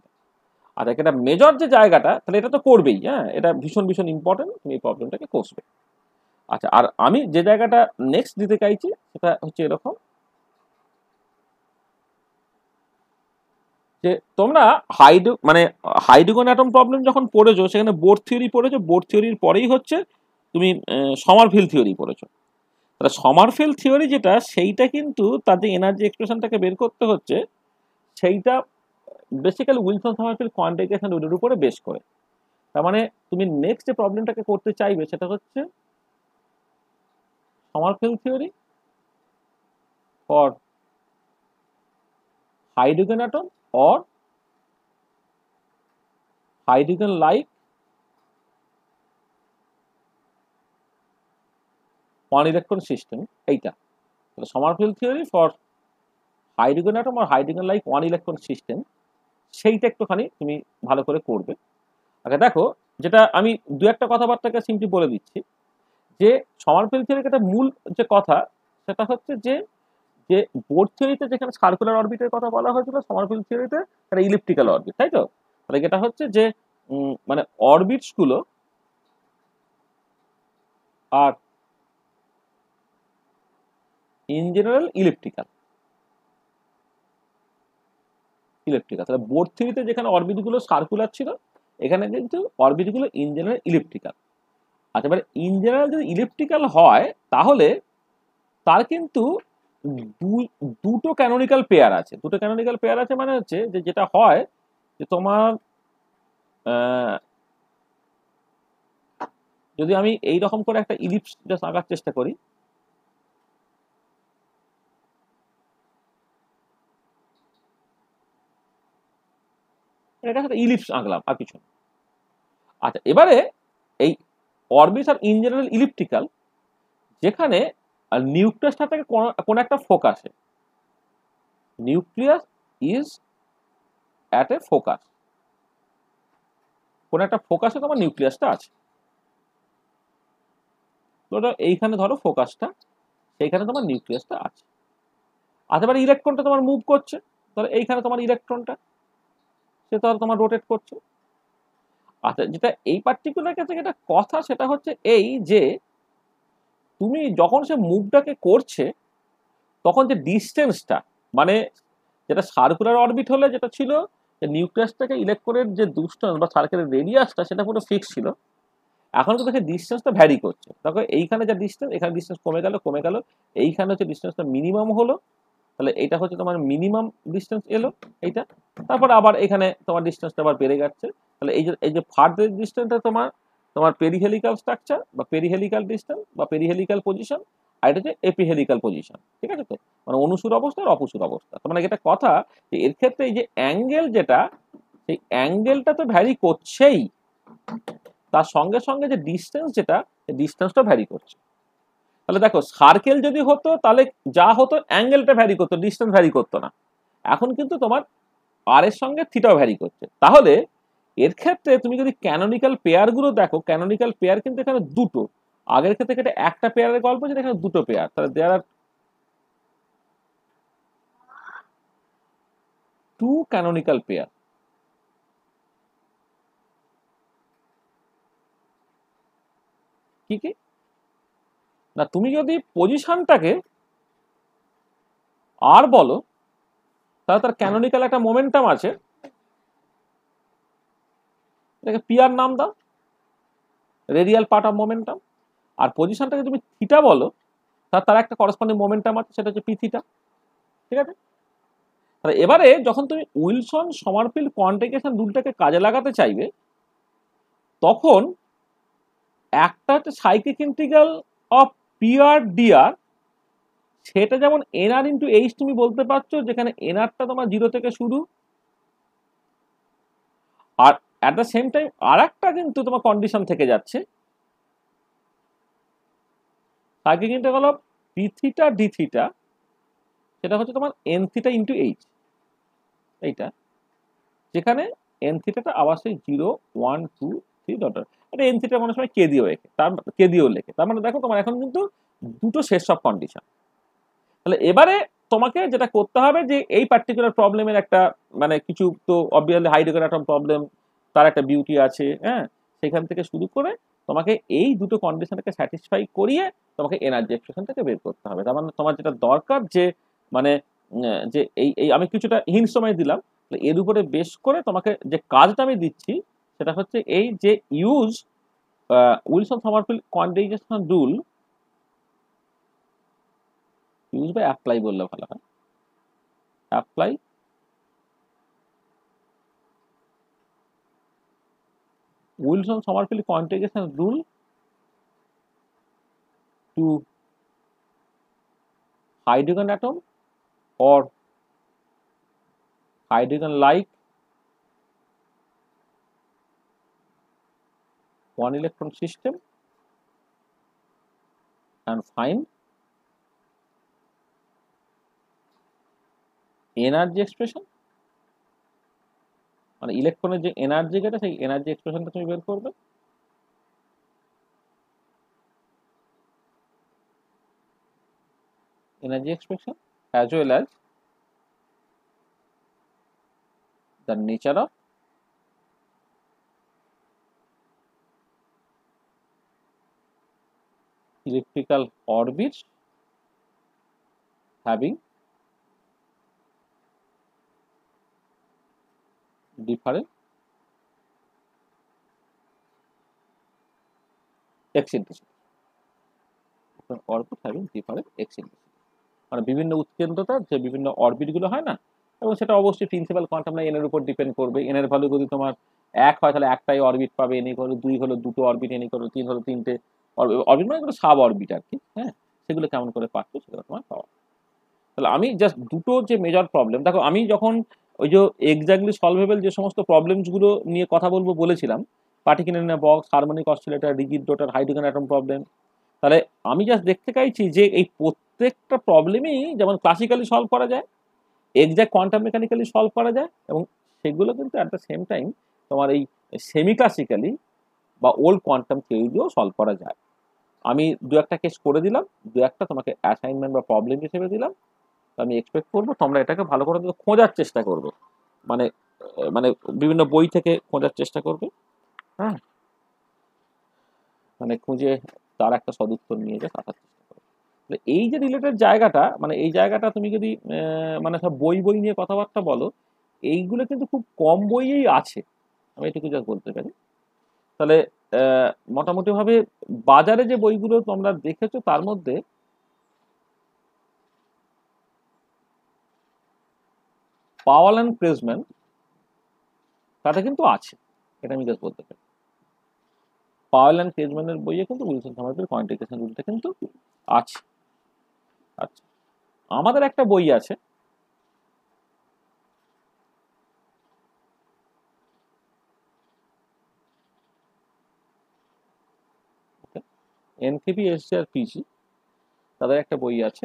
আর একটা মেজর যে জায়গাটা তাহলে এটা তো করবেই হ্যাঁ এটা ভীষণ ভীষণ ইম্পর্টেন্ট তুমি এই প্রবলেমটাকে কষবে আচ্ছা আর আমি যে জায়গাটা নেক্সট দিতে চাইছি সেটা হচ্ছে এরকম যে তোমরা হাইড মানে হাইড্রোজেন অ্যাটম প্রবলেম যখন পড়েছো সেখানে বোর্ড থিওরি পড়েছো বোর্ড থিওরির পরেই হচ্ছে তুমি সমারফিল থিওরি পড়েছো তাহলে সমারফিল থিওরি যেটা সেইটা কিন্তু তাদের এনার্জি এক্সপ্রেশনটাকে বের করতে হচ্ছে সেইটা বেসিক্যালি উইলসন সমারফিল কোয়ান্টিফিকেশন রুলের উপরে বেস করে তার মানে তুমি নেক্সট যে প্রবলেমটাকে করতে চাইবে সেটা হচ্ছে Sommerfeld theory for hydrogen atom or hydrogen like one electron system এইটা Sommerfeld theory for hydrogen atom আর hydrogen like one electron system সেইটা একটুখানি তুমি ভালো করে করবে আচ্ছা দেখো যেটা আমি দু একটা কথাবার্তাকে সিম্পলি বলে দিচ্ছি যে সমারফিল থিওরির একটা মূল যে কথা সেটা হচ্ছে যে যে বোর্ড থিওরিতে যেখানে সার্কুলার অরবিটের কথা বলা হয়েছিল সমারফিল থিওরিতে সেটা ইলেকট্রিক্যাল অরবিট তাই তো তাহলে এটা হচ্ছে যে মানে অরবিটসগুলো are in general elliptical elliptical তাহলে বোর্ড থিওরিতে যেখানে অরবিটগুলো সার্কুলার ছিল এখানে কিন্তু অরবিটগুলো ইন জেনারেল ইলেকট্রিক্যাল আচ্ছা এবার ইন জেনারেল যদি ইলেকট্রিক্যাল হয় তাহলে তার কিন্তু দুটো ক্যানোনিক্যাল পেয়ার আছে দুটো ক্যানোনিক্যাল পেয়ার আছে মানে হচ্ছে যে যেটা হয় যে তোমার যদি আমি এই রকম করে একটা ইলিপস জাস্ট আঁকার চেষ্টা করি এটা একটা ইলিপস আঁকলাম আর কিছু আচ্ছা এবারে এই orbits are in general elliptical যেখানে আর নিউক্লিয়াসটা থেকে কোন একটা ফোকাসে nucleus is at a focus কোন একটা ফোকাসে তোমার নিউক্লিয়াসটা আছে এইখানে ধরো ফোকাসটা সেইখানে তোমার নিউক্লিয়াসটা আছে আচ্ছা পারে ইলেকট্রনটা তোমার মুভ করছে তাহলে এইখানে তোমার ইলেকট্রনটা সে ধরো তোমার রোটেট করছে আচ্ছা যেটা এই পার্টিকুলার ক্ষেত্রে যেটা কথা সেটা হচ্ছে এই যে তুমি যখন সে মুভটাকে করছে তখন যে ডিস্টেন্সটা মানে যেটা সার্কুলার অরবিট হলে যেটা ছিল যে নিউক্লিয়াসটাকে ইলেকট্রনের যে দুষ্টন বা সার্কেলের রেডিয়াসটা সেটা পুরো ফিক্স ছিল এখন তো দেখে ডিস্টেন্সটা ভ্যারি করছে দেখো এইখানে যা ডিস্টেন্স এখানে ডিস্টেন্স কমে গেল কমে গেল এইখানে হচ্ছে ডিস্টেন্সটা মিনিমাম হলো তাহলে এটা হচ্ছে তোমার মিনিমাম ডিস্টেন্স এলো এইটা তারপর আবার এখানে তোমার ডিস্টেন্সটা আবার বেড়ে যাচ্ছে তাহলে এই যে এই যে ফার্দার ডিস্টেন্সটা তোমার তোমার পেরিহেলিক্যাল স্ট্রাকচার বা পেরিহেলিক্যাল ডিস্টেন্স বা পেরিহেলিক্যাল পজিশন আর এটা হচ্ছে এপিহেলিক্যাল পজিশন ঠিক আছে তো মানে অনুসুর অবস্থা আর অপসুর অবস্থা মানে এটা কথা যে এর ক্ষেত্রে এই যে অ্যাঙ্গেল যেটা সেই অ্যাঙ্গেলটা তো ভ্যারি করছেই তার সঙ্গে সঙ্গে যে ডিস্টেন্স যেটা ডিস্টেন্সটা ভ্যারি করছে তাহলে দেখো সার্কেল যদি হতো তাহলে যা হতো অ্যাঙ্গেলটা ভ্যারি করতো ডিস্টেন্স ভ্যারি করতো না এখন কিন্তু তোমার আর এর সঙ্গে থিটাও ভ্যারি করছে তাহলে এর ক্ষেত্রে তুমি যদি ক্যানোনিক্যাল গুলো দেখো ক্যানোনিক্যাল পেয়ার কিন্তু এখানে দুটো আগের ক্ষেত্রে এটা একটা পেয়ারের গল্প যেটা এখানে দুটো পেয়ার তাহলে there are two canonical pair কি কি না তুমি যদি পজিশনটাকে আর বলো তাহলে তার ক্যানোনিক্যাল একটা মোমেন্টাম আছে এটাকে পিয়ার নাম দাও রেডিয়াল পার্ট অফ মোমেন্টাম আর পজিশনটাকে তুমি থিটা বলো তার তার একটা করসপন্ডিং মোমেন্টাম আছে সেটা হচ্ছে পি থিটা ঠিক আছে তাহলে এবারে যখন তুমি উইলসন সমারফিল্ড কোয়ান্টিকেশন রুলটাকে কাজে লাগাতে চাইবে তখন একটা হচ্ছে cyclic integral of PR DR সেটা যেমন এনআর ইন্টু এইচ তুমি বলতে পারছো যেখানে এনআরটা তোমার জিরো থেকে শুরু আর অ্যাট দ্য সেম টাইম আর একটা কিন্তু তোমার কন্ডিশন থেকে যাচ্ছে আগে কিন্তু গেল ডি থিটা ডি থিটা সেটা হচ্ছে তোমার এন থিটা ইন্টু এইচ এইটা যেখানে এন থিটাটা আবার সেই জিরো ওয়ান টু থ্রি ডটার এটা এন থিটা মনে সময় কে দিয়েও লেখে তার মানে কে দিয়েও লেখে তার মানে দেখো তোমার এখন কিন্তু দুটো শেষ সব কন্ডিশন তাহলে এবারে তোমাকে যেটা করতে হবে যে এই পার্টিকুলার প্রবলেমের একটা মানে কিছু তো অবভিয়াসলি হাইড্রোকার একটা প্রবলেম তার একটা বিউটি আছে হ্যাঁ সেখান থেকে শুরু করে তোমাকে এই দুটো কন্ডিশনকে স্যাটিসফাই করিয়ে তোমাকে এনার্জি এক্সপ্রেশন থেকে বের করতে হবে তার মানে তোমার যেটা দরকার যে মানে যে এই এই আমি কিছুটা হিন্স সময় দিলাম এর উপরে বেশ করে তোমাকে যে কাজটা আমি দিচ্ছি সেটা হচ্ছে এই যে use Wilson Sommerfeld quantization rule use বা অ্যাপ্লাই বললে ভালো হয় apply Wilson Somerville quantization rule to hydrogen atom or hydrogen like one electron system and find energy expression মানে ইলেকট্রনের যে এনার্জি যেটা সেই এনার্জি এক্সপ্রেশনটা তুমি বের করবে energy expression as well as the nature of elliptical orbits having different eccentricity orbit having different eccentricity মানে বিভিন্ন উৎকেন্দ্রতা যে বিভিন্ন অরবিটগুলো হয় না এবং সেটা অবশ্যই প্রিন্সিপাল কোয়ান্টাম না এনের উপর ডিপেন্ড করবে এনের ভ্যালু যদি তোমার এক হয় তাহলে একটাই অরবিট পাবে এনে করো দুই হলো দুটো অরবিট এনে করো তিন হলো তিনটে অরবিট মানে কোনো সাব অরবিট আর কি হ্যাঁ সেগুলো কেমন করে পাচ্ছ সেটা তোমার পাওয়া তাহলে আমি জাস্ট দুটো যে মেজর প্রবলেম দেখো আমি যখন ওই যে এক্স্যাক্টলি সলভেবল যে সমস্ত প্রবলেমসগুলো নিয়ে কথা বলবো বলেছিলাম particle in a box harmonic oscillator rigid rotor hydrogen atom problem তাহলে আমি জাস্ট দেখতে চাইছি যে এই প্রত্যেকটা প্রবলেমই যেমন ক্লাসিক্যালি সলভ করা যায় এক্স্যাক্ট কোয়ান্টাম মেকানিক্যালি সলভ করা যায় এবং সেগুলো কিন্তু অ্যাট দ্য সেম টাইম তোমার এই সেমি ক্লাসিক্যালি বা ওল্ড কোয়ান্টাম থিওরিও সলভ করা যায় আমি দু একটা কেস করে দিলাম দু একটা তোমাকে অ্যাসাইনমেন্ট বা প্রবলেম হিসেবে দিলাম আমি এক্সপেক্ট করবো তোমরা এটাকে ভালো করে খোঁজার চেষ্টা করবে মানে মানে বিভিন্ন বই থেকে খোঁজার চেষ্টা করবে হ্যাঁ মানে খুঁজে তার একটা সদুত্তর নিয়ে যা কাটার চেষ্টা করবে এই যে রিলেটেড জায়গাটা মানে এই জায়গাটা তুমি যদি মানে সব বই বই নিয়ে কথাবার্তা বলো এইগুলো কিন্তু খুব কম বইয়েই আছে আমি এটুকু যা বলতে পারি তাহলে মোটামুটিভাবে বাজারে যে বইগুলো তোমরা দেখেছো তার মধ্যে পাওয়াল অ্যান্ড ক্রেজম্যান তাতে কিন্তু আছে এটা আমি জাস্ট বলতে পারি পাওয়াল অ্যান্ড ক্রেজম্যানের বইয়ে কিন্তু উইলসন থমাসের কোয়ান্টিফিকেশন রুলটা কিন্তু আছে আচ্ছা আমাদের একটা বই আছে এনকেপি আর পিজি তাদের একটা বই আছে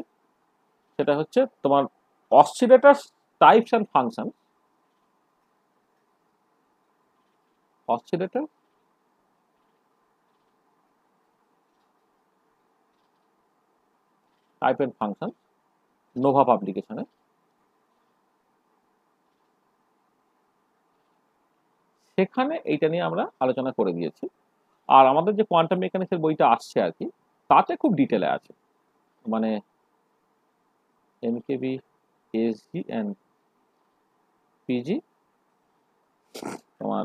সেটা হচ্ছে তোমার অক্সিডেটার types and functions oscillator type and function nova publication সেখানে এইটা নিয়ে আমরা আলোচনা করে দিয়েছি আর আমাদের যে কোয়ান্টাম মেকানিক্সের বইটা আসছে আর কি তাতে খুব ডিটেলে আছে মানে এমকেবি এসজি অ্যান্ড পিজি তোমার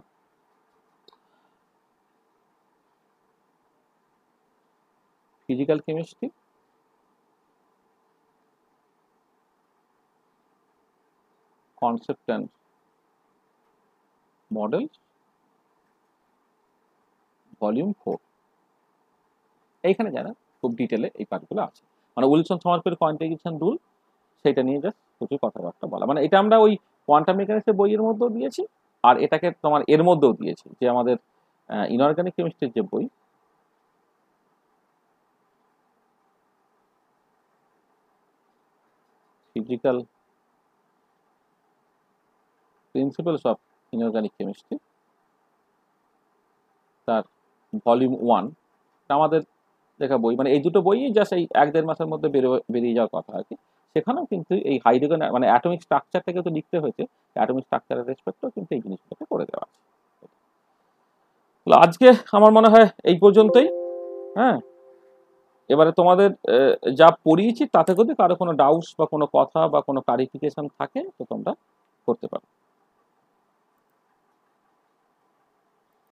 physical chemistry concept and models volume four এইখানে যারা খুব ডিটেলে এই পার্টগুলো আছে মানে উইলসন সমার্পের কোয়ান্টিফিকেশন রুল সেটা নিয়ে জাস্ট প্রচুর কথাবার্তা বলা মানে এটা আমরা ওই কোয়ান্টাম মেকানিক্সের বইয়ের মধ্যেও দিয়েছি আর এটাকে তোমার এর মধ্যেও দিয়েছি যে আমাদের ইনঅর্গানিক কেমিস্ট্রির যে বই physical principles of inorganic chemistry তার ভলিউম ওয়ান আমাদের লেখা বই মানে এই দুটো বইই জাস্ট এই এক দেড় মাসের মধ্যে বেরিয়ে যাওয়ার কথা আর কি সেখানেও কিন্তু এই হাইড্রোজেন মানে অ্যাটমিক স্ট্রাকচারটাকে তো লিখতে হয়েছে অ্যাটমিক স্ট্রাকচারের রেসপেক্টও কিন্তু এই জিনিসগুলোকে করে দেওয়া আজকে আমার মনে হয় এই পর্যন্তই হ্যাঁ এবারে তোমাদের যা পড়িয়েছি তাতে যদি কারো কোনো ডাউটস বা কোনো কথা বা কোনো ক্লারিফিকেশন থাকে তো তোমরা করতে পারো